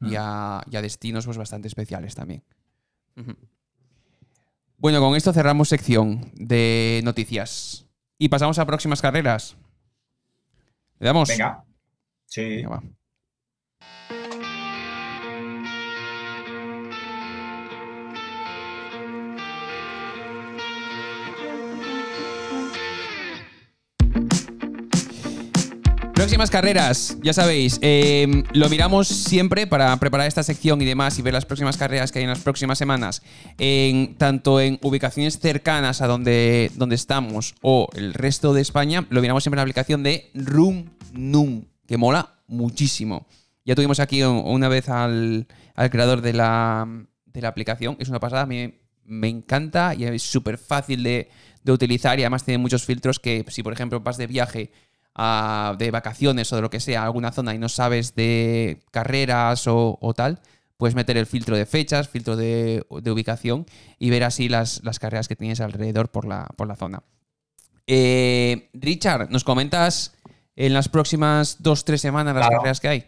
mm. y, a, destinos pues, bastante especiales también. Bueno, con esto cerramos sección de noticias. Y pasamos a próximas carreras. ¿Le damos? Venga. Sí. Próximas carreras, ya sabéis, eh, lo miramos siempre para preparar esta sección y demás y ver las próximas carreras que hay en las próximas semanas, tanto en ubicaciones cercanas a donde, donde estamos o el resto de España, lo miramos siempre en la aplicación de Room que mola muchísimo. Ya tuvimos aquí una vez al, al creador de la, de la, aplicación, es una pasada, a mí me encanta y es súper fácil de, de utilizar y además tiene muchos filtros que si por ejemplo vas de viaje de vacaciones o de lo que sea alguna zona y no sabes de carreras o, tal, puedes meter el filtro de fechas, filtro de, ubicación y ver así las, carreras que tienes alrededor por la, zona. Eh, Richard, ¿nos comentas en las próximas dos, tres semanas las carreras que hay?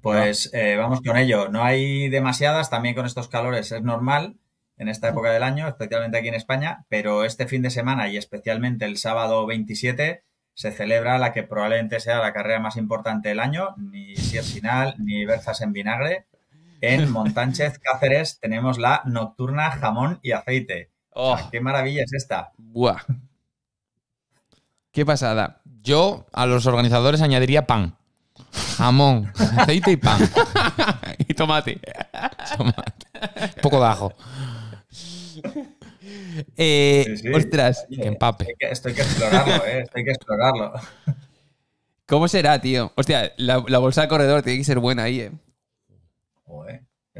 Pues eh, vamos con ello. No hay demasiadas, también con estos calores es normal en esta época del año, especialmente aquí en España, pero este fin de semana y especialmente el sábado 27 se celebra la que probablemente sea la carrera más importante del año, ni final ni Berzas en Vinagre. En Montánchez, Cáceres, tenemos la nocturna jamón y aceite. Oh. Ah, ¡Qué maravilla es esta! Buah. ¡Qué pasada! Yo a los organizadores añadiría pan, jamón, aceite y pan. y tomate. tomate. poco de ajo. Eh, ostras, que empape. Esto hay que, explorarlo, ¿eh? Esto hay que explorarlo. ¿Cómo será, tío? Hostia, la, bolsa de corredor tiene que ser buena ahí, ¿eh?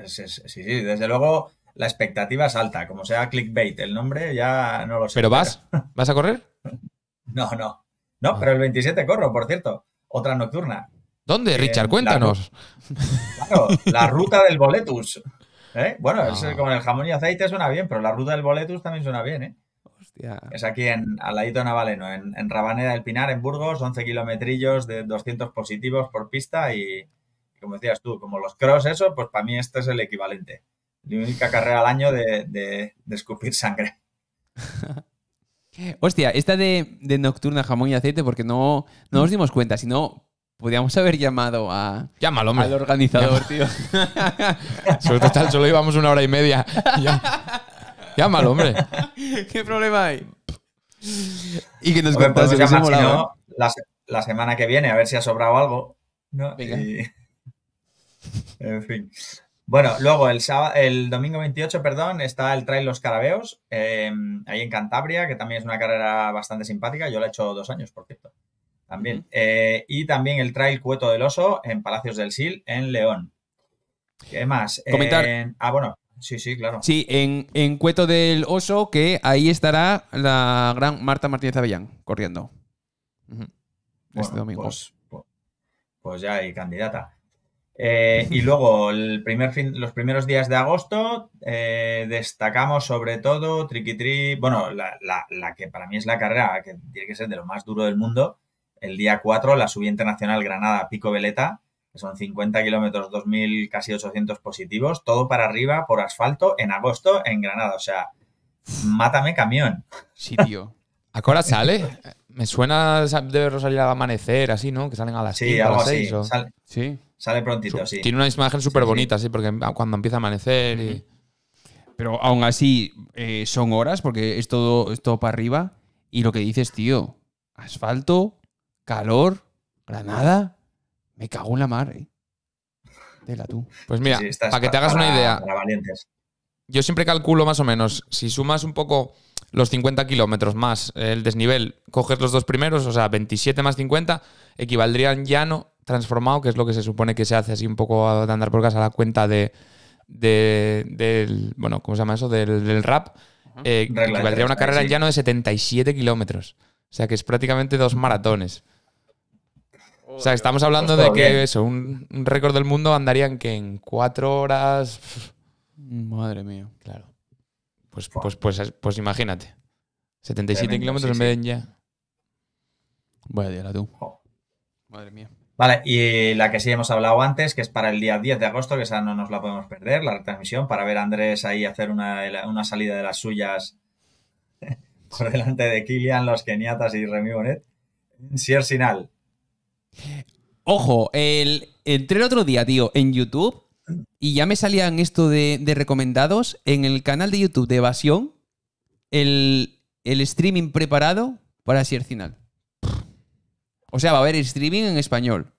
Sí, sí, desde luego la expectativa es alta. Como sea clickbait el nombre, ya no lo sé. ¿Pero vas? ¿Vas a correr? No, no. No, ah. pero el 27 corro, por cierto. Otra nocturna. ¿Dónde, Richard? Eh, Cuéntanos. claro, la ruta del boletus. ¿Eh? Bueno, es, como el jamón y aceite suena bien, pero la ruta del boletus también suena bien, ¿eh? Hostia. Es aquí en, al ladito de Navaleno, en, Rabanera Rabaneda del Pinar, en Burgos, 11 kilometrillos de 200 positivos por pista y, como decías tú, como los cross, eso, pues para mí este es el equivalente. La única carrera al año de, escupir sangre. Hostia, esta de, Nocturna Jamón y Aceite, porque no, no nos dimos cuenta, sino Podríamos haber llamado a, Llámalo, hombre. al organizador, tío. Sobre todo tal, solo íbamos una hora y media. Llámalo, hombre. ¿Qué problema hay? Y que nos cuentas ¿eh? la, semana que viene, a ver si ha sobrado algo. En fin. Bueno, luego el, sábado el domingo 28, perdón, está el Trail Los Carabeos, em, ahí en Cantabria, que también es una carrera bastante simpática. Yo la he hecho dos años, por cierto. También. Eh, y también el Trail Cueto del Oso en Palacios del Sil, en León. ¿Qué más? Comentar. ah, bueno. Sí, sí, claro. Sí, en, en Cueto del Oso, que ahí estará la gran Marta Martínez Avellán corriendo. Este domingo. Pues, pues, pues, ya hay candidata. Eh, y luego, el primer los primeros días de agosto, eh, destacamos sobre todo Triqui bueno, la, que para mí es la carrera que tiene que ser de lo más duro del mundo, el día 4, la subida internacional Granada-Pico Veleta, que son 50 kilómetros, 2.000, casi 800 positivos, todo para arriba por asfalto en agosto en Granada. O sea, mátame camión. Sí, tío. ¿A qué hora sale? Me suena de salir al amanecer, así, ¿no? Que salen a las Sí, Sale, sí. Sale prontito, sí. Tiene una imagen súper bonita, sí, porque cuando empieza a amanecer Pero aún así, eh, son horas, porque es todo, es todo para arriba. Y lo que dices, tío, asfalto, calor, Granada, me cago en la mar, ¿eh? tú. Pues mira, para que te hagas una idea. Yo siempre calculo más o menos, si sumas un poco los 50 kilómetros más el desnivel, coges los dos primeros, o sea, 27 más 50, equivaldría equivaldrían llano transformado, que es lo que se supone que se hace así un poco de andar por casa a la cuenta de, del, bueno, ¿cómo se llama eso? Del, rap. Eh, equivaldría una ¿eh? carrera en llano de 77 kilómetros. O sea, que es prácticamente dos maratones o sea, estamos hablando de que eso, un, récord del mundo andarían que en cuatro horas. Mm, madre mía. Claro. Pues, pues, pues, pues imagínate. 77 kilómetros en vez de ya. Vaya a tú. Madre mía. Vale, y la que sí hemos hablado antes, que es para el día 10 de agosto, que esa no nos la podemos perder, la retransmisión, para ver a Andrés ahí hacer una, salida de las suyas por delante de Kilian, los keniatas y Remy Bonet. Sinal, Ojo, el, entré el otro día, tío, en YouTube y ya me salían esto de, recomendados en el canal de YouTube de Evasión, el, el streaming preparado para Siercinal Final. O sea, va a haber streaming en español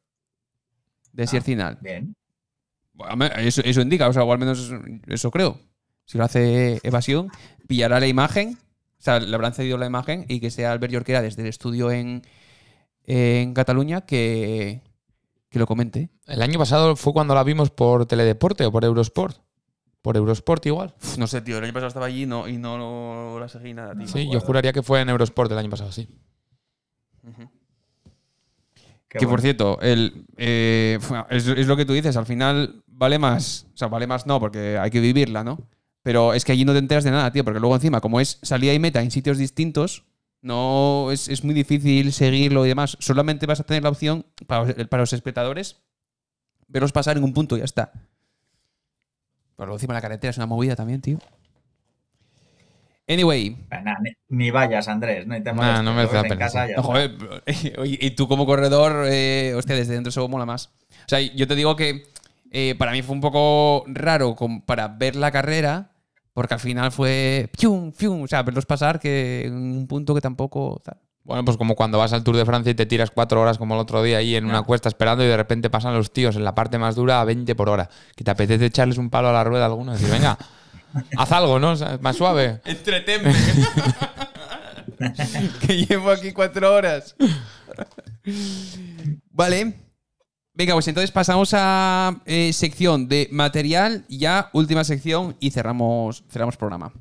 de Siercinal ah, Final. eso, indica, o sea, o al menos eso, creo. Si lo hace Evasión, pillará la imagen, o sea, le habrán cedido la imagen y que sea Albert Yorquera desde el estudio en, en Cataluña que, que lo comente. El año pasado fue cuando la vimos por Teledeporte o por Eurosport. Por Eurosport igual. no sé, tío, el año pasado estaba allí y no, no, la seguí nada. Tío, sí, yo juraría que fue en Eurosport el año pasado, sí. Que por cierto, el, eh, es, es, lo que tú dices, al final vale más, o sea, vale más no, porque hay que vivirla, ¿no? Pero es que allí no te enteras de nada, tío, porque luego encima, como es salida y meta en sitios distintos, no es, muy difícil seguirlo y demás. Solamente vas a tener la opción para, los espectadores verlos pasar en un punto y ya está. Por lo encima la carretera es una movida también, tío. Anyway. ni, vayas, Andrés. No, no me hace a y tú como corredor, eh, hostia, desde dentro se mola más. O sea, yo te digo que eh, para mí fue un poco raro para ver la carrera, porque al final fue. ¡Pium, pium! O sea, verlos pasar que en un punto que tampoco. Bueno, pues como cuando vas al Tour de Francia y te tiras cuatro horas como el otro día ahí en una cuesta esperando y de repente pasan los tíos en la parte más dura a 20 por hora. Que te apetece echarles un palo a la rueda a alguno y decir, venga, haz algo, ¿no? más suave. Entretenme. que llevo aquí cuatro horas. vale. Venga, pues entonces pasamos a eh, sección de material, ya última sección y cerramos, cerramos programa.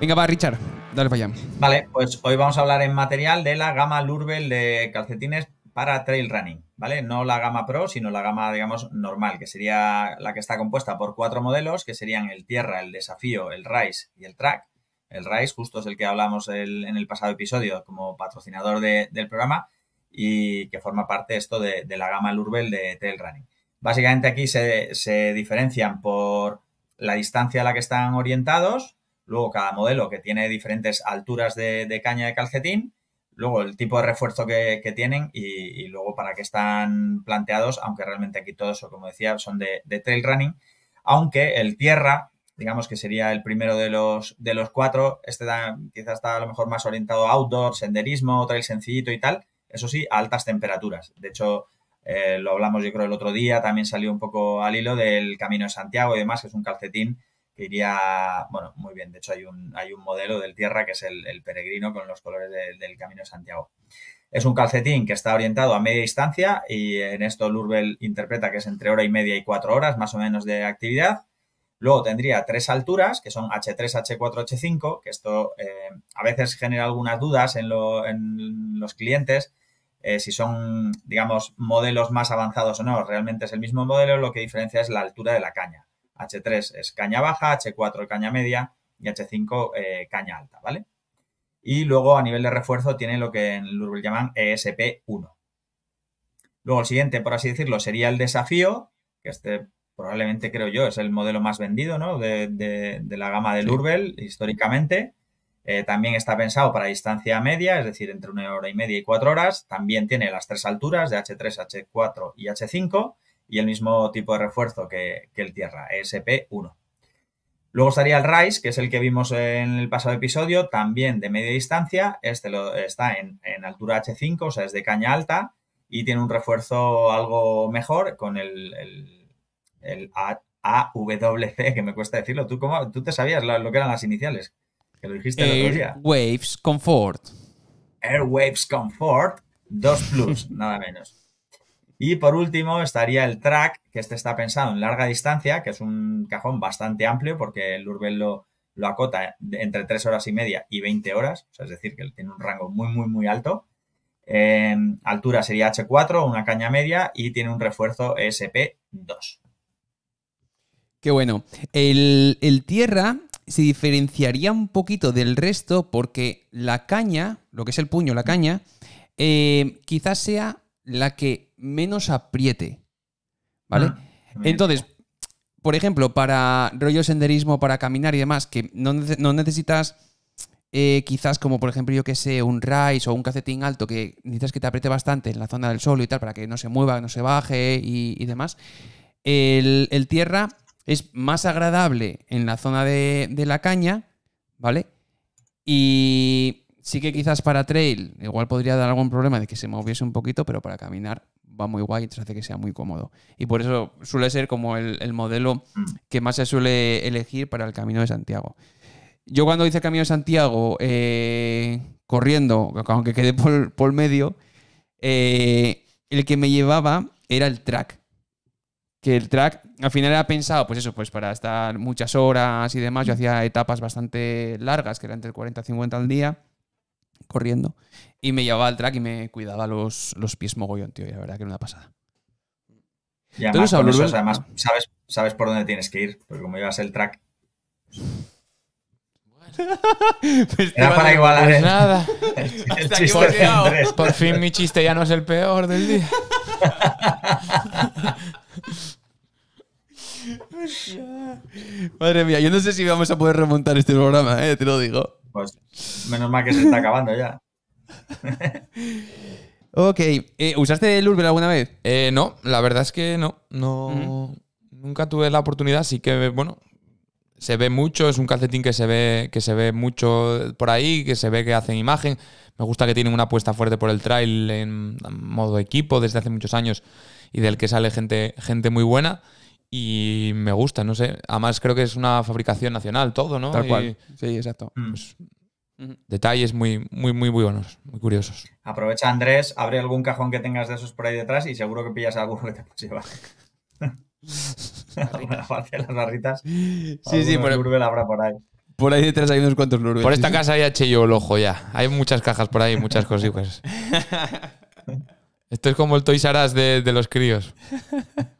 Venga, va, Richard dale Vale, pues hoy vamos a hablar en material de la gama Lurbel de calcetines para trail running, ¿vale? No la gama Pro, sino la gama, digamos, normal, que sería la que está compuesta por cuatro modelos, que serían el Tierra, el Desafío, el Rise y el Track. El Rise, justo es el que hablamos en el pasado episodio como patrocinador del programa y que forma parte esto de, la gama Lurbel de trail running. Básicamente aquí se diferencian por la distancia a la que están orientados, luego cada modelo que tiene diferentes alturas de, caña de calcetín, luego el tipo de refuerzo que, tienen y, luego para qué están planteados, aunque realmente aquí todo eso, como decía, son de, trail running, aunque el tierra, digamos que sería el primero de los, de los cuatro, este quizás está a lo mejor más orientado a outdoor, senderismo, trail sencillito y tal, eso sí, a altas temperaturas. De hecho, eh, lo hablamos yo creo el otro día, también salió un poco al hilo del Camino de Santiago y demás, que es un calcetín que iría, bueno, muy bien. De hecho, hay un, hay un modelo del Tierra que es el, peregrino con los colores del Camino de Santiago. Es un calcetín que está orientado a media distancia y en esto Lurbel interpreta que es entre hora y media y cuatro horas más o menos de actividad. Luego tendría tres alturas, que son H3, H4, H5, que esto eh, a veces genera algunas dudas en, los clientes, eh, si son, digamos, modelos más avanzados o no. Realmente es el mismo modelo, lo que diferencia es la altura de la caña. H3 es caña baja, H4 caña media y H5 eh, caña alta, ¿vale? Y luego a nivel de refuerzo tiene lo que en Urbel llaman ESP1. Luego el siguiente, por así decirlo, sería el desafío, que este probablemente creo yo es el modelo más vendido ¿no? de, la gama del Urbel históricamente. Eh, también está pensado para distancia media, es decir, entre una hora y media y cuatro horas. También tiene las tres alturas de H3, H4 y H5 y el mismo tipo de refuerzo que, el tierra, e sp 1 Luego estaría el Rice, que es el que vimos en el pasado episodio, también de media distancia. Este lo, está en, altura H5, o sea, es de caña alta y tiene un refuerzo algo mejor con el, el, AWC, que me cuesta decirlo. ¿Tú, cómo, ¿Tú te sabías lo, que eran las iniciales? Que lo dijiste Air el otro día. Waves Comfort. Airwaves Comfort 2 Plus, nada menos. Y por último estaría el track, que este está pensado en larga distancia, que es un cajón bastante amplio porque el Urbel lo, acota entre 3 horas y media y 20 horas, o sea, es decir, que tiene un rango muy, muy, muy alto. Em, altura sería H4, una caña media y tiene un refuerzo e SP 2 Qué bueno. El, tierra se diferenciaría un poquito del resto porque la caña, lo que es el puño, la caña, eh, quizás sea la que menos apriete. ¿Vale? Ah, Entonces, por ejemplo, para rollo senderismo, para caminar y demás, que no, necesitas eh, quizás como por ejemplo yo que sé, un rice o un cacetín alto que necesitas que te apriete bastante en la zona del suelo y tal para que no se mueva, no se baje y, demás. El, tierra es más agradable en la zona de la caña, ¿vale? Y sí que quizás para trail igual podría dar algún problema de que se moviese un poquito, pero para caminar va muy guay, te hace que sea muy cómodo. Y por eso suele ser como el, modelo mm. que más se suele elegir para el Camino de Santiago. Yo cuando hice el Camino de Santiago, eh, corriendo, aunque quedé por, por medio, eh, el que me llevaba era el track. Que el track al final era pensado, pues eso, pues para estar muchas horas y demás. Yo mm. hacía etapas bastante largas, que eran entre 40 y 50 al día corriendo y me llevaba al track y me cuidaba los, los pies mogollón, tío. Y la verdad que era una pasada. Y además, además sabes, sabes por dónde tienes que ir, porque como llevas el track. Pues era para igualar pues ¿eh? nada. Por fin mi chiste ya no es el peor del día. Madre mía, yo no sé si vamos a poder remontar este programa, ¿eh? te lo digo. Pues menos mal que se está acabando ya. ok. Eh, ¿Usaste el alguna vez? Eh, no, la verdad es que no. No. Nunca tuve la oportunidad, Así que, bueno, se ve mucho, es un calcetín que se ve, que se ve mucho por ahí, que se ve que hacen imagen. Me gusta que tienen una apuesta fuerte por el trail en modo equipo desde hace muchos años y del que sale gente, gente muy buena. Y me gusta, no sé. Además, creo que es una fabricación nacional todo, ¿no? Tal cual. sí, exacto. Mm. Pues, detalles muy, muy, muy buenos, muy curiosos. Aprovecha, Andrés, abre algún cajón que tengas de esos por ahí detrás y seguro que pillas alguno que te puedes las barritas. Sí, sí, por el... habrá por ahí. Por ahí detrás hay unos cuantos Lurbel. Por esta casa ya hecho yo el ojo ya. Hay muchas cajas por ahí, muchas cosas Esto es como el Toys R de, los críos.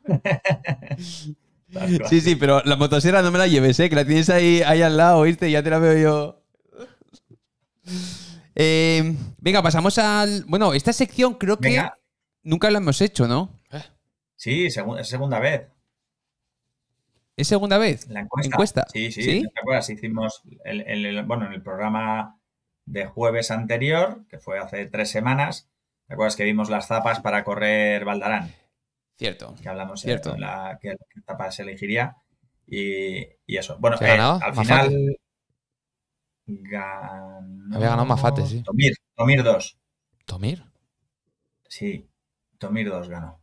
sí, sí, pero la motosera no me la lleves, ¿eh? Que la tienes ahí, ahí al lado, ¿viste? Ya te la veo yo. Eh, venga, pasamos al. Bueno, esta sección creo que nunca la hemos hecho, ¿no? ¿Eh? Sí, es segunda vez. ¿Es segunda vez? La encuesta. Sí, sí, sí, ¿te acuerdas? Hicimos en el programa de jueves anterior, que fue hace tres semanas, ¿Te acuerdas que vimos las zapas para correr Valdarán? Cierto. Que hablamos cierto. de la, que la se elegiría. Y, eso. Bueno, eh, al final. Había ganado Mafate, sí. Tomir, Tomir 2. ¿Tomir? Sí, Tomir 2 ganó.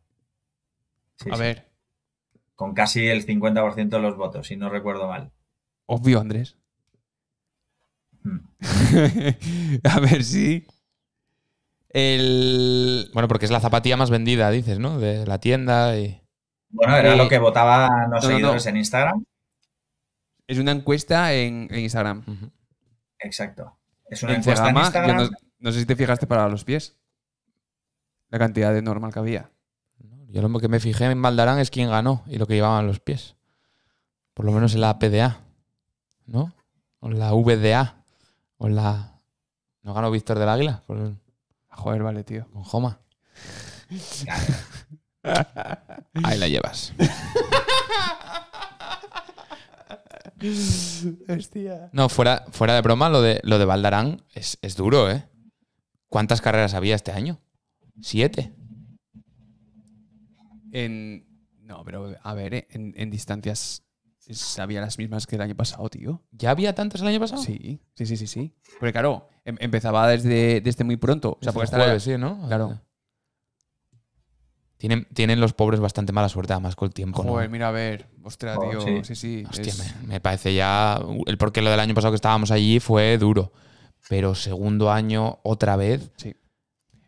A ver. Con casi el 50% de los votos, si no recuerdo mal. Obvio, Andrés. Hmm. A ver si. El... Bueno, porque es la zapatilla más vendida, dices, ¿no? De la tienda y... Bueno, era lo que votaban los no, seguidores en Instagram. Es una encuesta en, Instagram. Exacto. Es una encuesta en Instagram. no, sé si te fijaste para los pies. La cantidad de normal que había. Yo lo que me fijé en Valdarán es quién ganó y lo que llevaban los pies. Por lo menos en la PDA. ¿No? O en la VDA. O la... ¿No ganó Víctor del Águila? Joder, vale, tío. Con Joma. Ahí la llevas. No, fuera, fuera de broma, lo de, lo de Valdarán es, duro, ¿eh? ¿Cuántas carreras había este año? Siete. En, no, pero a ver, ¿eh? en, en distancias había las mismas que el año pasado, tío. ¿Ya había tantas el año pasado? Sí, sí, sí, sí. sí. Porque claro, em, empezaba desde, desde, muy pronto. O sea, porque ¿no? Claro. Tienen, tienen, los pobres bastante mala suerte, además con el tiempo. Joder, mira, a ver. Ostras, tío. Sí, sí. Hostia, me, parece ya. Uh, el porque lo del año pasado que estábamos allí fue duro. Pero segundo año, otra vez. Sí.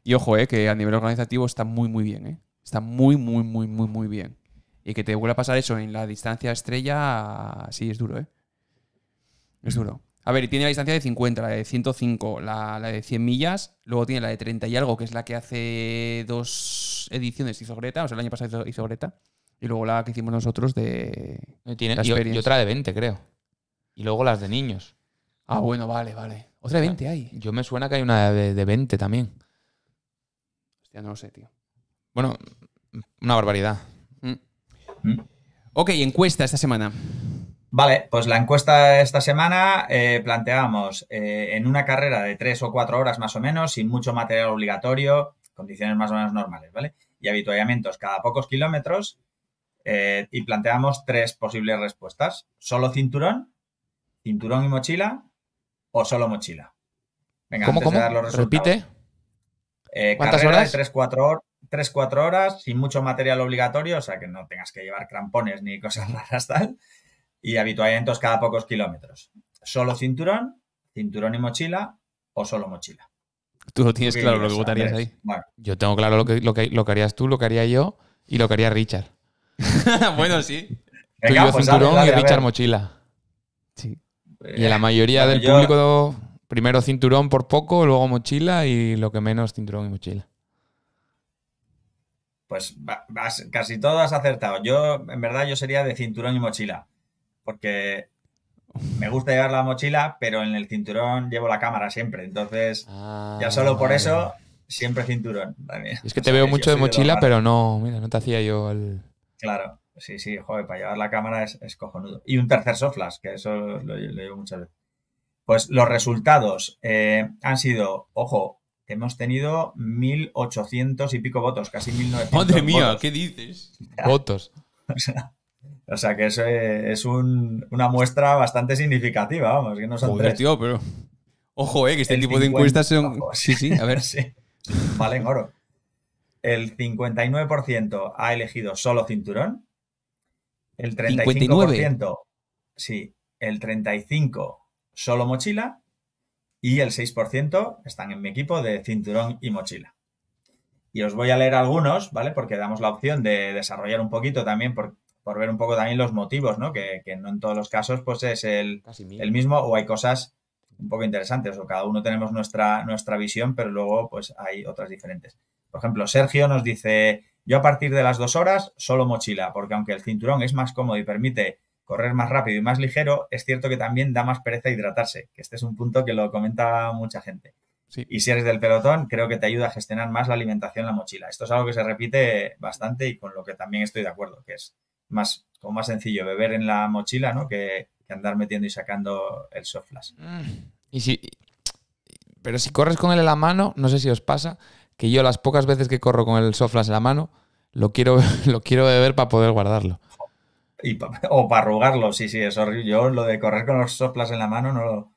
Y ojo, eh, que a nivel organizativo está muy, muy bien, ¿eh? Está muy, muy, muy, muy, muy bien. Y que te vuelva a pasar eso en la distancia estrella, sí, es duro, ¿eh? Es duro. A ver, tiene la distancia de 50, la de 105, la, la, de 100 millas, luego tiene la de 30 y algo, que es la que hace dos ediciones hizo Greta, o sea, el año pasado hizo Greta, y luego la que hicimos nosotros de... y, otra de 20, creo. Y luego las de niños. Ah, bueno, vale, vale. Otra de 20 hay. Yo me suena que hay una de, de 20 también. Hostia, no lo sé, tío. Bueno, una barbaridad. Mm. Ok, encuesta esta semana. Vale, pues la encuesta esta semana eh, planteamos eh, en una carrera de tres o cuatro horas más o menos, sin mucho material obligatorio, condiciones más o menos normales, ¿vale? Y habituallamientos cada pocos kilómetros eh, y planteamos tres posibles respuestas. ¿Solo cinturón, cinturón y mochila o solo mochila? Venga, vamos antes dar los resultados, ¿Repite? ¿Cuántas carrera horas? de 3-4 horas tres cuatro horas, sin mucho material obligatorio, o sea que no tengas que llevar crampones ni cosas raras tal, y habituamientos cada pocos kilómetros. Solo cinturón, cinturón y mochila, o solo mochila. Tú lo tienes claro lo que votarías ahí. Yo tengo claro lo que, lo, que, harías tú, lo que haría yo y lo que haría Richard. bueno, sí. Tú yo pues cinturón y Richard mochila. y la eh, mayoría del público, primero cinturón por poco, luego mochila y lo que menos cinturón y mochila. Pues vas, casi todo has acertado. Yo, en verdad, yo sería de cinturón y mochila. Porque me gusta llevar la mochila, pero en el cinturón llevo la cámara siempre. Entonces, ah, ya solo por eso, siempre cinturón Es que te veo mucho de mochila, pero no, mira, no te hacía yo el. Claro, sí, sí, joder, para llevar la cámara es, es cojonudo. Y un tercer soflas, que eso lo, llevo muchas veces. Pues los resultados eh, han sido, ojo, hemos tenido 1.800 y pico votos, casi 1.900. Madre mía, ¿qué dices? Votos. O sea, que eso es una muestra bastante significativa, vamos, que Joder, tío, pero... Ojo, eh, que este tipo de encuestas son... sí, sí, a ver. Vale en oro. El 59% ha elegido solo cinturón. El 35%... Sí, el 35% solo mochila y el 6% están en mi equipo de cinturón y mochila. Y os voy a leer algunos, ¿vale? Porque damos la opción de desarrollar un poquito también por, ver un poco también los motivos, ¿no? Que, que no en todos los casos pues es el, el, mismo o hay cosas un poco interesantes o cada uno tenemos nuestra, nuestra visión, pero luego pues hay otras diferentes. Por ejemplo, Sergio nos dice, yo a partir de las dos horas solo mochila, porque aunque el cinturón es más cómodo y permite correr más rápido y más ligero, es cierto que también da más pereza hidratarse, que este es un punto que lo comenta mucha gente. Y si eres del pelotón, creo que te ayuda a gestionar más la alimentación en la mochila. Esto es algo que se repite bastante y con lo que también estoy de acuerdo, que es más, como más sencillo beber en la mochila, ¿no? Que, andar metiendo y sacando el soft flash. Mm. Y si, pero si corres con él en la mano, no sé si os pasa, que yo las pocas veces que corro con el soft flash en la mano, lo quiero, lo quiero beber para poder guardarlo. o para arrugarlo, sí, sí, Eso Yo lo de correr con los soplas en la mano no lo,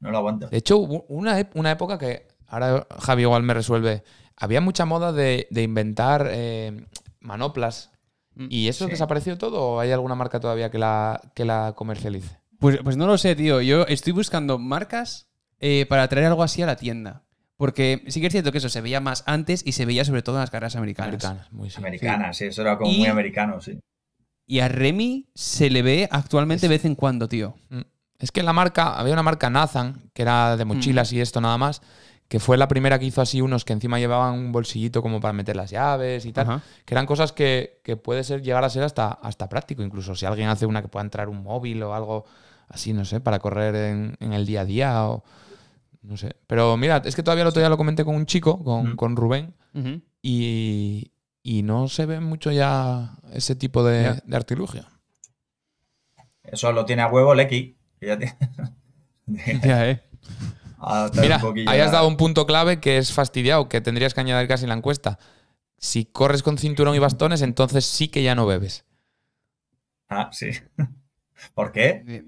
no lo aguanto. De hecho, una, una época que ahora Javi igual me resuelve, había mucha moda de, inventar eh, manoplas. Mm. ¿Y eso desapareció todo o hay alguna marca todavía que la, que la comercialice? Pues, pues no lo sé, tío. Yo estoy buscando marcas eh, para traer algo así a la tienda. Porque sí que es cierto que eso se veía más antes y se veía sobre todo en las carreras americanas. Americanas, muy sí. Americanas, sí, eso era como muy americano, sí. Y a Remy se le ve actualmente vez en cuando, tío. Mm. Es que en la marca, había una marca Nathan, que era de mochilas mm. y esto nada más, que fue la primera que hizo así unos que encima llevaban un bolsillito como para meter las llaves y tal, que eran cosas que, puede ser llegar a ser hasta, hasta práctico, incluso si alguien hace una que pueda entrar un móvil o algo así, no sé, para correr en, el día a día o no sé. Pero mira, es que todavía el otro lo comenté con un chico, con, mm. con Rubén, y, y no se ve mucho ya ese tipo de, artilugio. Eso lo tiene a huevo Lecky. Ya, eh. Ah, Mira, ahí has dado un punto clave que es fastidiado, que tendrías que añadir casi en la encuesta. Si corres con cinturón y bastones, entonces sí que ya no bebes. Ah, sí. ¿Por qué?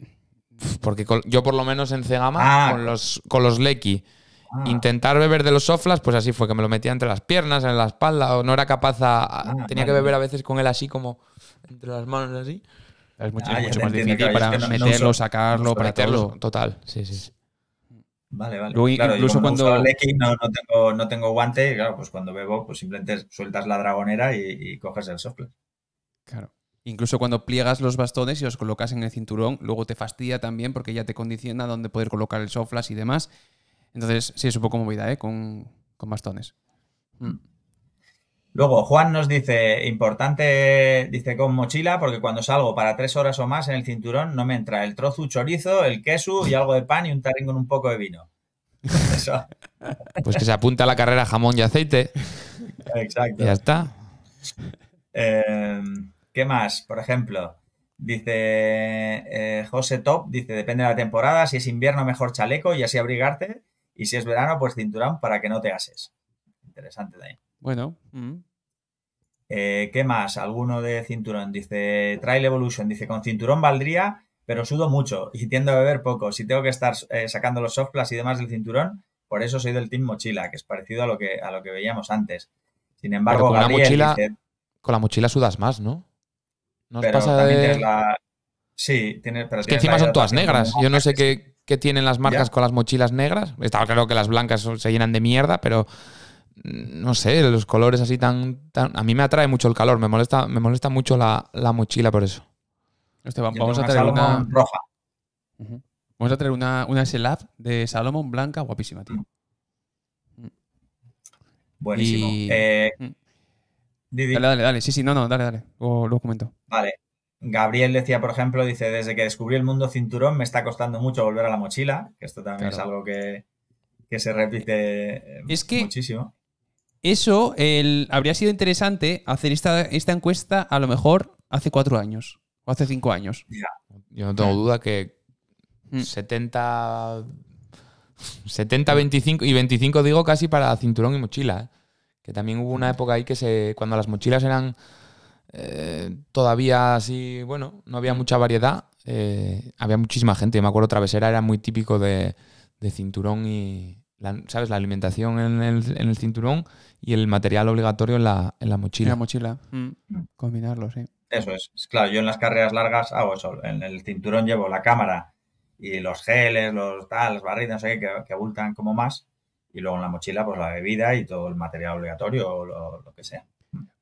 Porque yo, por lo menos en Cegama, ah. con los, con los Ah. Intentar beber de los soflas, pues así fue, que me lo metía entre las piernas, en la espalda, o no era capaz, ah, tenía que beber a veces con él así como entre las manos así. Es mucho, ah, más difícil para meterlo, sacarlo, para meterlo, total, sí, sí. Vale, vale. incluso cuando... no, tengo, guante, claro, pues cuando bebo, pues simplemente sueltas la dragonera y, coges el soflas. Claro. Incluso cuando pliegas los bastones y los colocas en el cinturón, luego te fastidia también porque ya te condiciona dónde poder colocar el soflas y demás. Entonces, sí, es un poco movida, ¿eh? Con, bastones. Mm. Luego, Juan nos dice, importante, dice con mochila, porque cuando salgo para tres horas o más en el cinturón no me entra el trozo chorizo, el queso y algo de pan y un tarrín con un poco de vino. Pues que se apunta a la carrera jamón y aceite. Exacto. Ya está. Em, ¿Qué más? Por ejemplo, dice eh, José Top, dice, depende de la temporada, si es invierno mejor chaleco y así abrigarte. Y si es verano, pues cinturón para que no te ases. Interesante de Bueno. Mm. Eh, ¿Qué más? Alguno de cinturón. Dice Trail Evolution. Dice, con cinturón valdría, pero sudo mucho y tiendo a beber poco. Si tengo que estar eh, sacando los softplas y demás del cinturón, por eso soy del team mochila, que es parecido a lo que, a lo que veíamos antes. Sin embargo, con, la mochila, con la mochila sudas más, ¿no? ¿No pero pasa de... la... Sí, tienes, pero es que encima son todas negras. Yo no sé qué, que tienen las marcas con las mochilas negras. Estaba claro que las blancas se llenan de mierda, pero mm, no sé, los colores así tan, A mí me atrae mucho el calor, me molesta, me molesta mucho la, mochila por eso. Esteban, vamos a traer una... Roja. Vamos a traer una, una lab de Salomon blanca, guapísima, tío. Buenísimo. Eh, mm. Dale, dale, dale. Sí, sí, no, no, dale, dale. O lo comento. Vale. Gabriel decía, por ejemplo, dice, desde que descubrí el mundo cinturón me está costando mucho volver a la mochila, que esto también es algo que, se repite eh, es que muchísimo. Eso habría sido interesante hacer esta, encuesta a lo mejor hace cuatro años o hace cinco años. Yo no tengo duda que 70, 70, 25 y 25 digo casi para cinturón y mochila. Eh. Que también hubo una mm. época ahí que se cuando las mochilas eran eh, todavía así, bueno, no había mucha variedad. Eh, había muchísima gente. Me acuerdo, Travesera era muy típico de, cinturón y, ¿sabes? La alimentación en el, cinturón y el material obligatorio en la, mochila. la mochila. Mm. Combinarlo, sí. Eso es. Claro, yo en las carreras largas hago eso. En el cinturón llevo la cámara y los geles, los tal, las barritas, no sé qué, que, abultan como más. Y luego en la mochila, pues la bebida y todo el material obligatorio o lo que sea.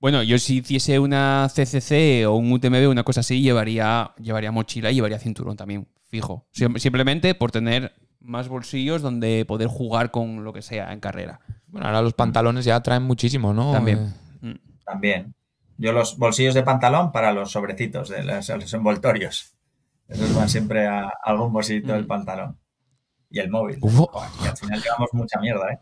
Bueno, yo si hiciese una CCC o un UTMB, una cosa así, llevaría, llevaría mochila y llevaría cinturón también, fijo. Simplemente por tener más bolsillos donde poder jugar con lo que sea en carrera. Bueno, ahora los pantalones ya traen muchísimo, ¿no? También. Eh, mm. También. Yo los bolsillos de pantalón para los sobrecitos, de los, envoltorios. Esos van siempre a algún bolsito del mm. pantalón. Y el móvil. y al final llevamos mucha mierda, ¿eh?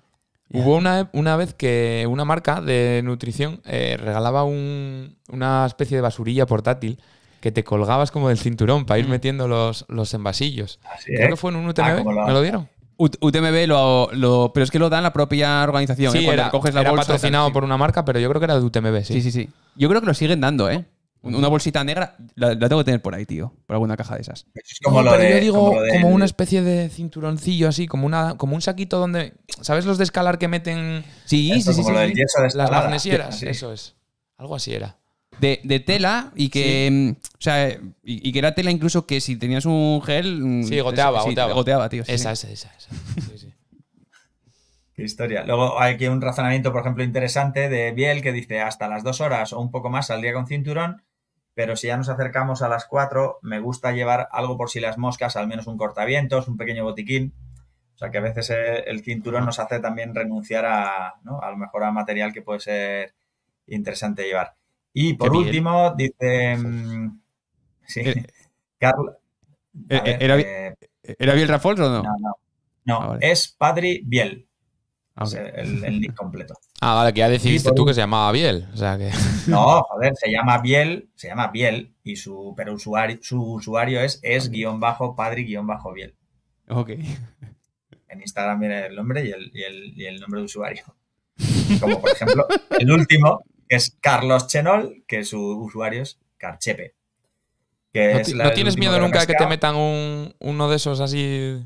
Hubo e-, una, vez que una marca de nutrición eh, regalaba un, una especie de basurilla portátil que te colgabas como del cinturón para ir mm. metiendo los, los envasillos. Creo que fue en un ah, UTMB, ¿me lo dieron? UTMB lo, lo, Pero es que lo dan la propia organización. Sí, ¿eh? Cuando era, la bolsa, patrocinado por una marca, pero yo creo que era de UTMB, sí. Sí, sí, sí. Yo creo que lo siguen dando, ¿eh? Una bolsita negra, la, tengo que tener por ahí, tío. Por alguna caja de esas. como pero yo digo como, una especie de cinturoncillo así, como una como un saquito donde. ¿Sabes los de escalar que meten. Sí, sí, sí, sí. del yeso de Las magnesieras, eso es. Algo así era. De, tela y que. Mm, o sea, y, que era tela incluso que si tenías un gel. Mm, sí, goteaba, goteaba. tío. Esa, esa, esa, Sí, sí. Qué historia. Luego hay aquí un razonamiento, por ejemplo, interesante de Biel que dice hasta las dos horas o un poco más al día con cinturón pero si ya nos acercamos a las 4, me gusta llevar algo por si las moscas, al menos un cortavientos, un pequeño botiquín. O sea que a veces eh, el cinturón nos hace también renunciar a, lo mejor a material que puede ser interesante llevar. Y por último, dice... Sí, ¿Era, ¿Era Biel Rafols o no? No, no. no ah, es Padre Biel. Ah, el, el completo. Ah, vale, que ya decidiste tú que se llamaba Biel. sea que... No, joder, se llama Biel, se llama Biel, y su, pero usuario, su usuario es es guión bajo padre bajo Biel. Ok. En Instagram viene el nombre y el, nombre de usuario. Como por ejemplo, el último, es Carlos Chenol, que su usuario es Carchepe. ¿No, tienes miedo nunca de que te metan uno de esos así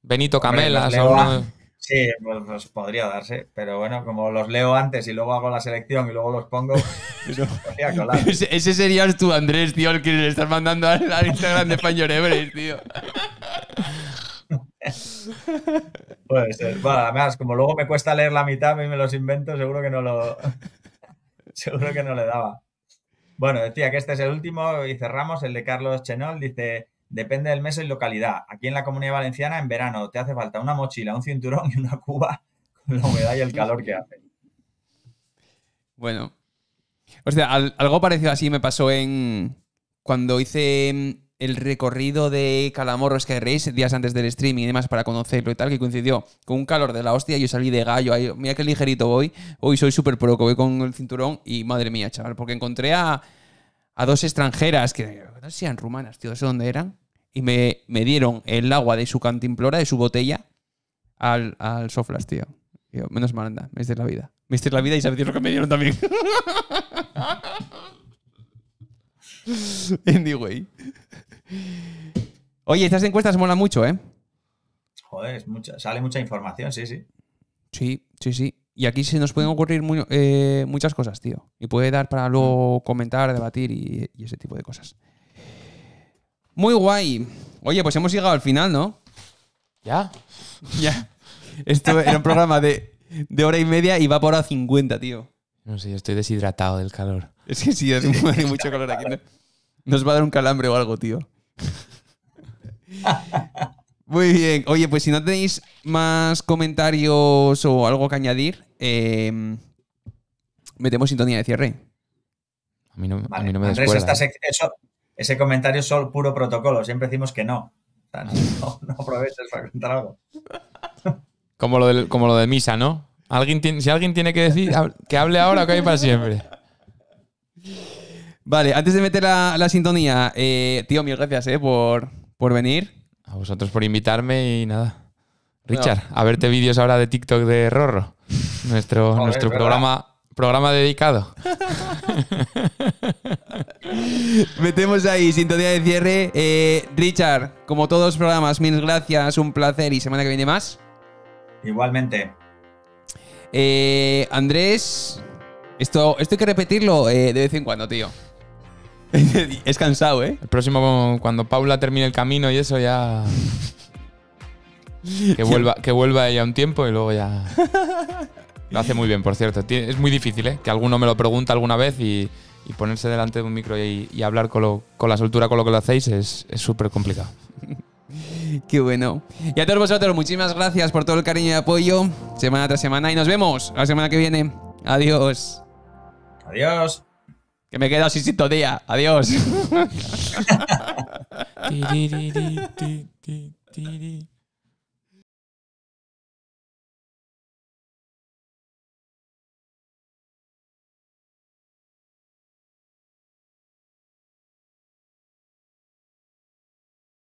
Benito Camelas o uno de... Sí, pues, pues, podría darse, pero bueno, como los leo antes y luego hago la selección y luego los pongo, podría colar. Ese serías tú, Andrés, tío, el que le estás mandando al, Instagram de español tío. Puede ser. Bueno, además, como luego me cuesta leer la mitad a mí me los invento, seguro que no lo. seguro que no le daba. Bueno, decía que este es el último y cerramos el de Carlos Chenol. Dice: Depende del mes y localidad. Aquí en la Comunidad Valenciana, en verano, te hace falta una mochila, un cinturón y una cuba con la humedad y el calor que hace. Bueno. O sea, algo parecido así me pasó en. Cuando hice em, el recorrido de Calamorros que Race días antes del streaming y demás para conocerlo y tal, que coincidió con un calor de la hostia. Yo salí de gallo, mira qué ligerito voy. Hoy soy súper pro, que voy con el cinturón y madre mía, chaval, porque encontré a, a dos extranjeras que no rumanas, tío, no sé dónde eran y me, dieron el agua de su cantimplora, de su botella, al, al soflas, tío. menos mal, anda, me la vida. Me la vida y sabéis lo que me dieron también. anyway. Oye, estas encuestas molan mucho, ¿eh? Joder, sale mucha información, sí, sí. Sí, sí, sí. Y aquí se nos pueden ocurrir eh, muchas cosas, tío. Y puede dar para luego comentar, debatir y ese tipo de cosas. Muy guay. Oye, pues hemos llegado al final, ¿no? Ya. Ya. Esto era un programa de, de hora y media y va por hora 50, tío. No sé, yo estoy deshidratado del calor. Es que sí, mucho calor aquí. Nos va a dar un calambre o algo, tío. Muy bien. Oye, pues si no tenéis más comentarios o algo que añadir, em, metemos sintonía de cierre. A mí no, me Andrés, ese comentario es solo puro protocolo. Siempre decimos que no. no, aproveches para contar algo. Como lo, de, como lo de misa, ¿no? si alguien tiene que decir, que hable ahora o que hay para siempre. Vale, antes de meter la, la sintonía, eh, tío, mil gracias eh, por, venir. A vosotros por invitarme y nada. Richard, a verte vídeos ahora de TikTok de Rorro. Nuestro, nuestro programa Programa dedicado. Metemos ahí, sintonía de cierre. Eh, Richard, como todos los programas, mil gracias, un placer y semana que viene más. Igualmente. Eh, Andrés, esto, esto hay que repetirlo eh, de vez en cuando, tío. es cansado, ¿eh? El próximo, cuando Paula termine el camino y eso ya... Que vuelva, que vuelva ella un tiempo y luego ya... Lo hace muy bien, por cierto. Es muy difícil, ¿eh? Que alguno me lo pregunta alguna vez y, ponerse delante de un micro y, hablar con, la soltura con lo que lo hacéis es súper complicado. Qué bueno. Y a todos vosotros, muchísimas gracias por todo el cariño y apoyo semana tras semana y nos vemos la semana que viene. Adiós. Adiós. Que me queda quedado día. día. Adiós.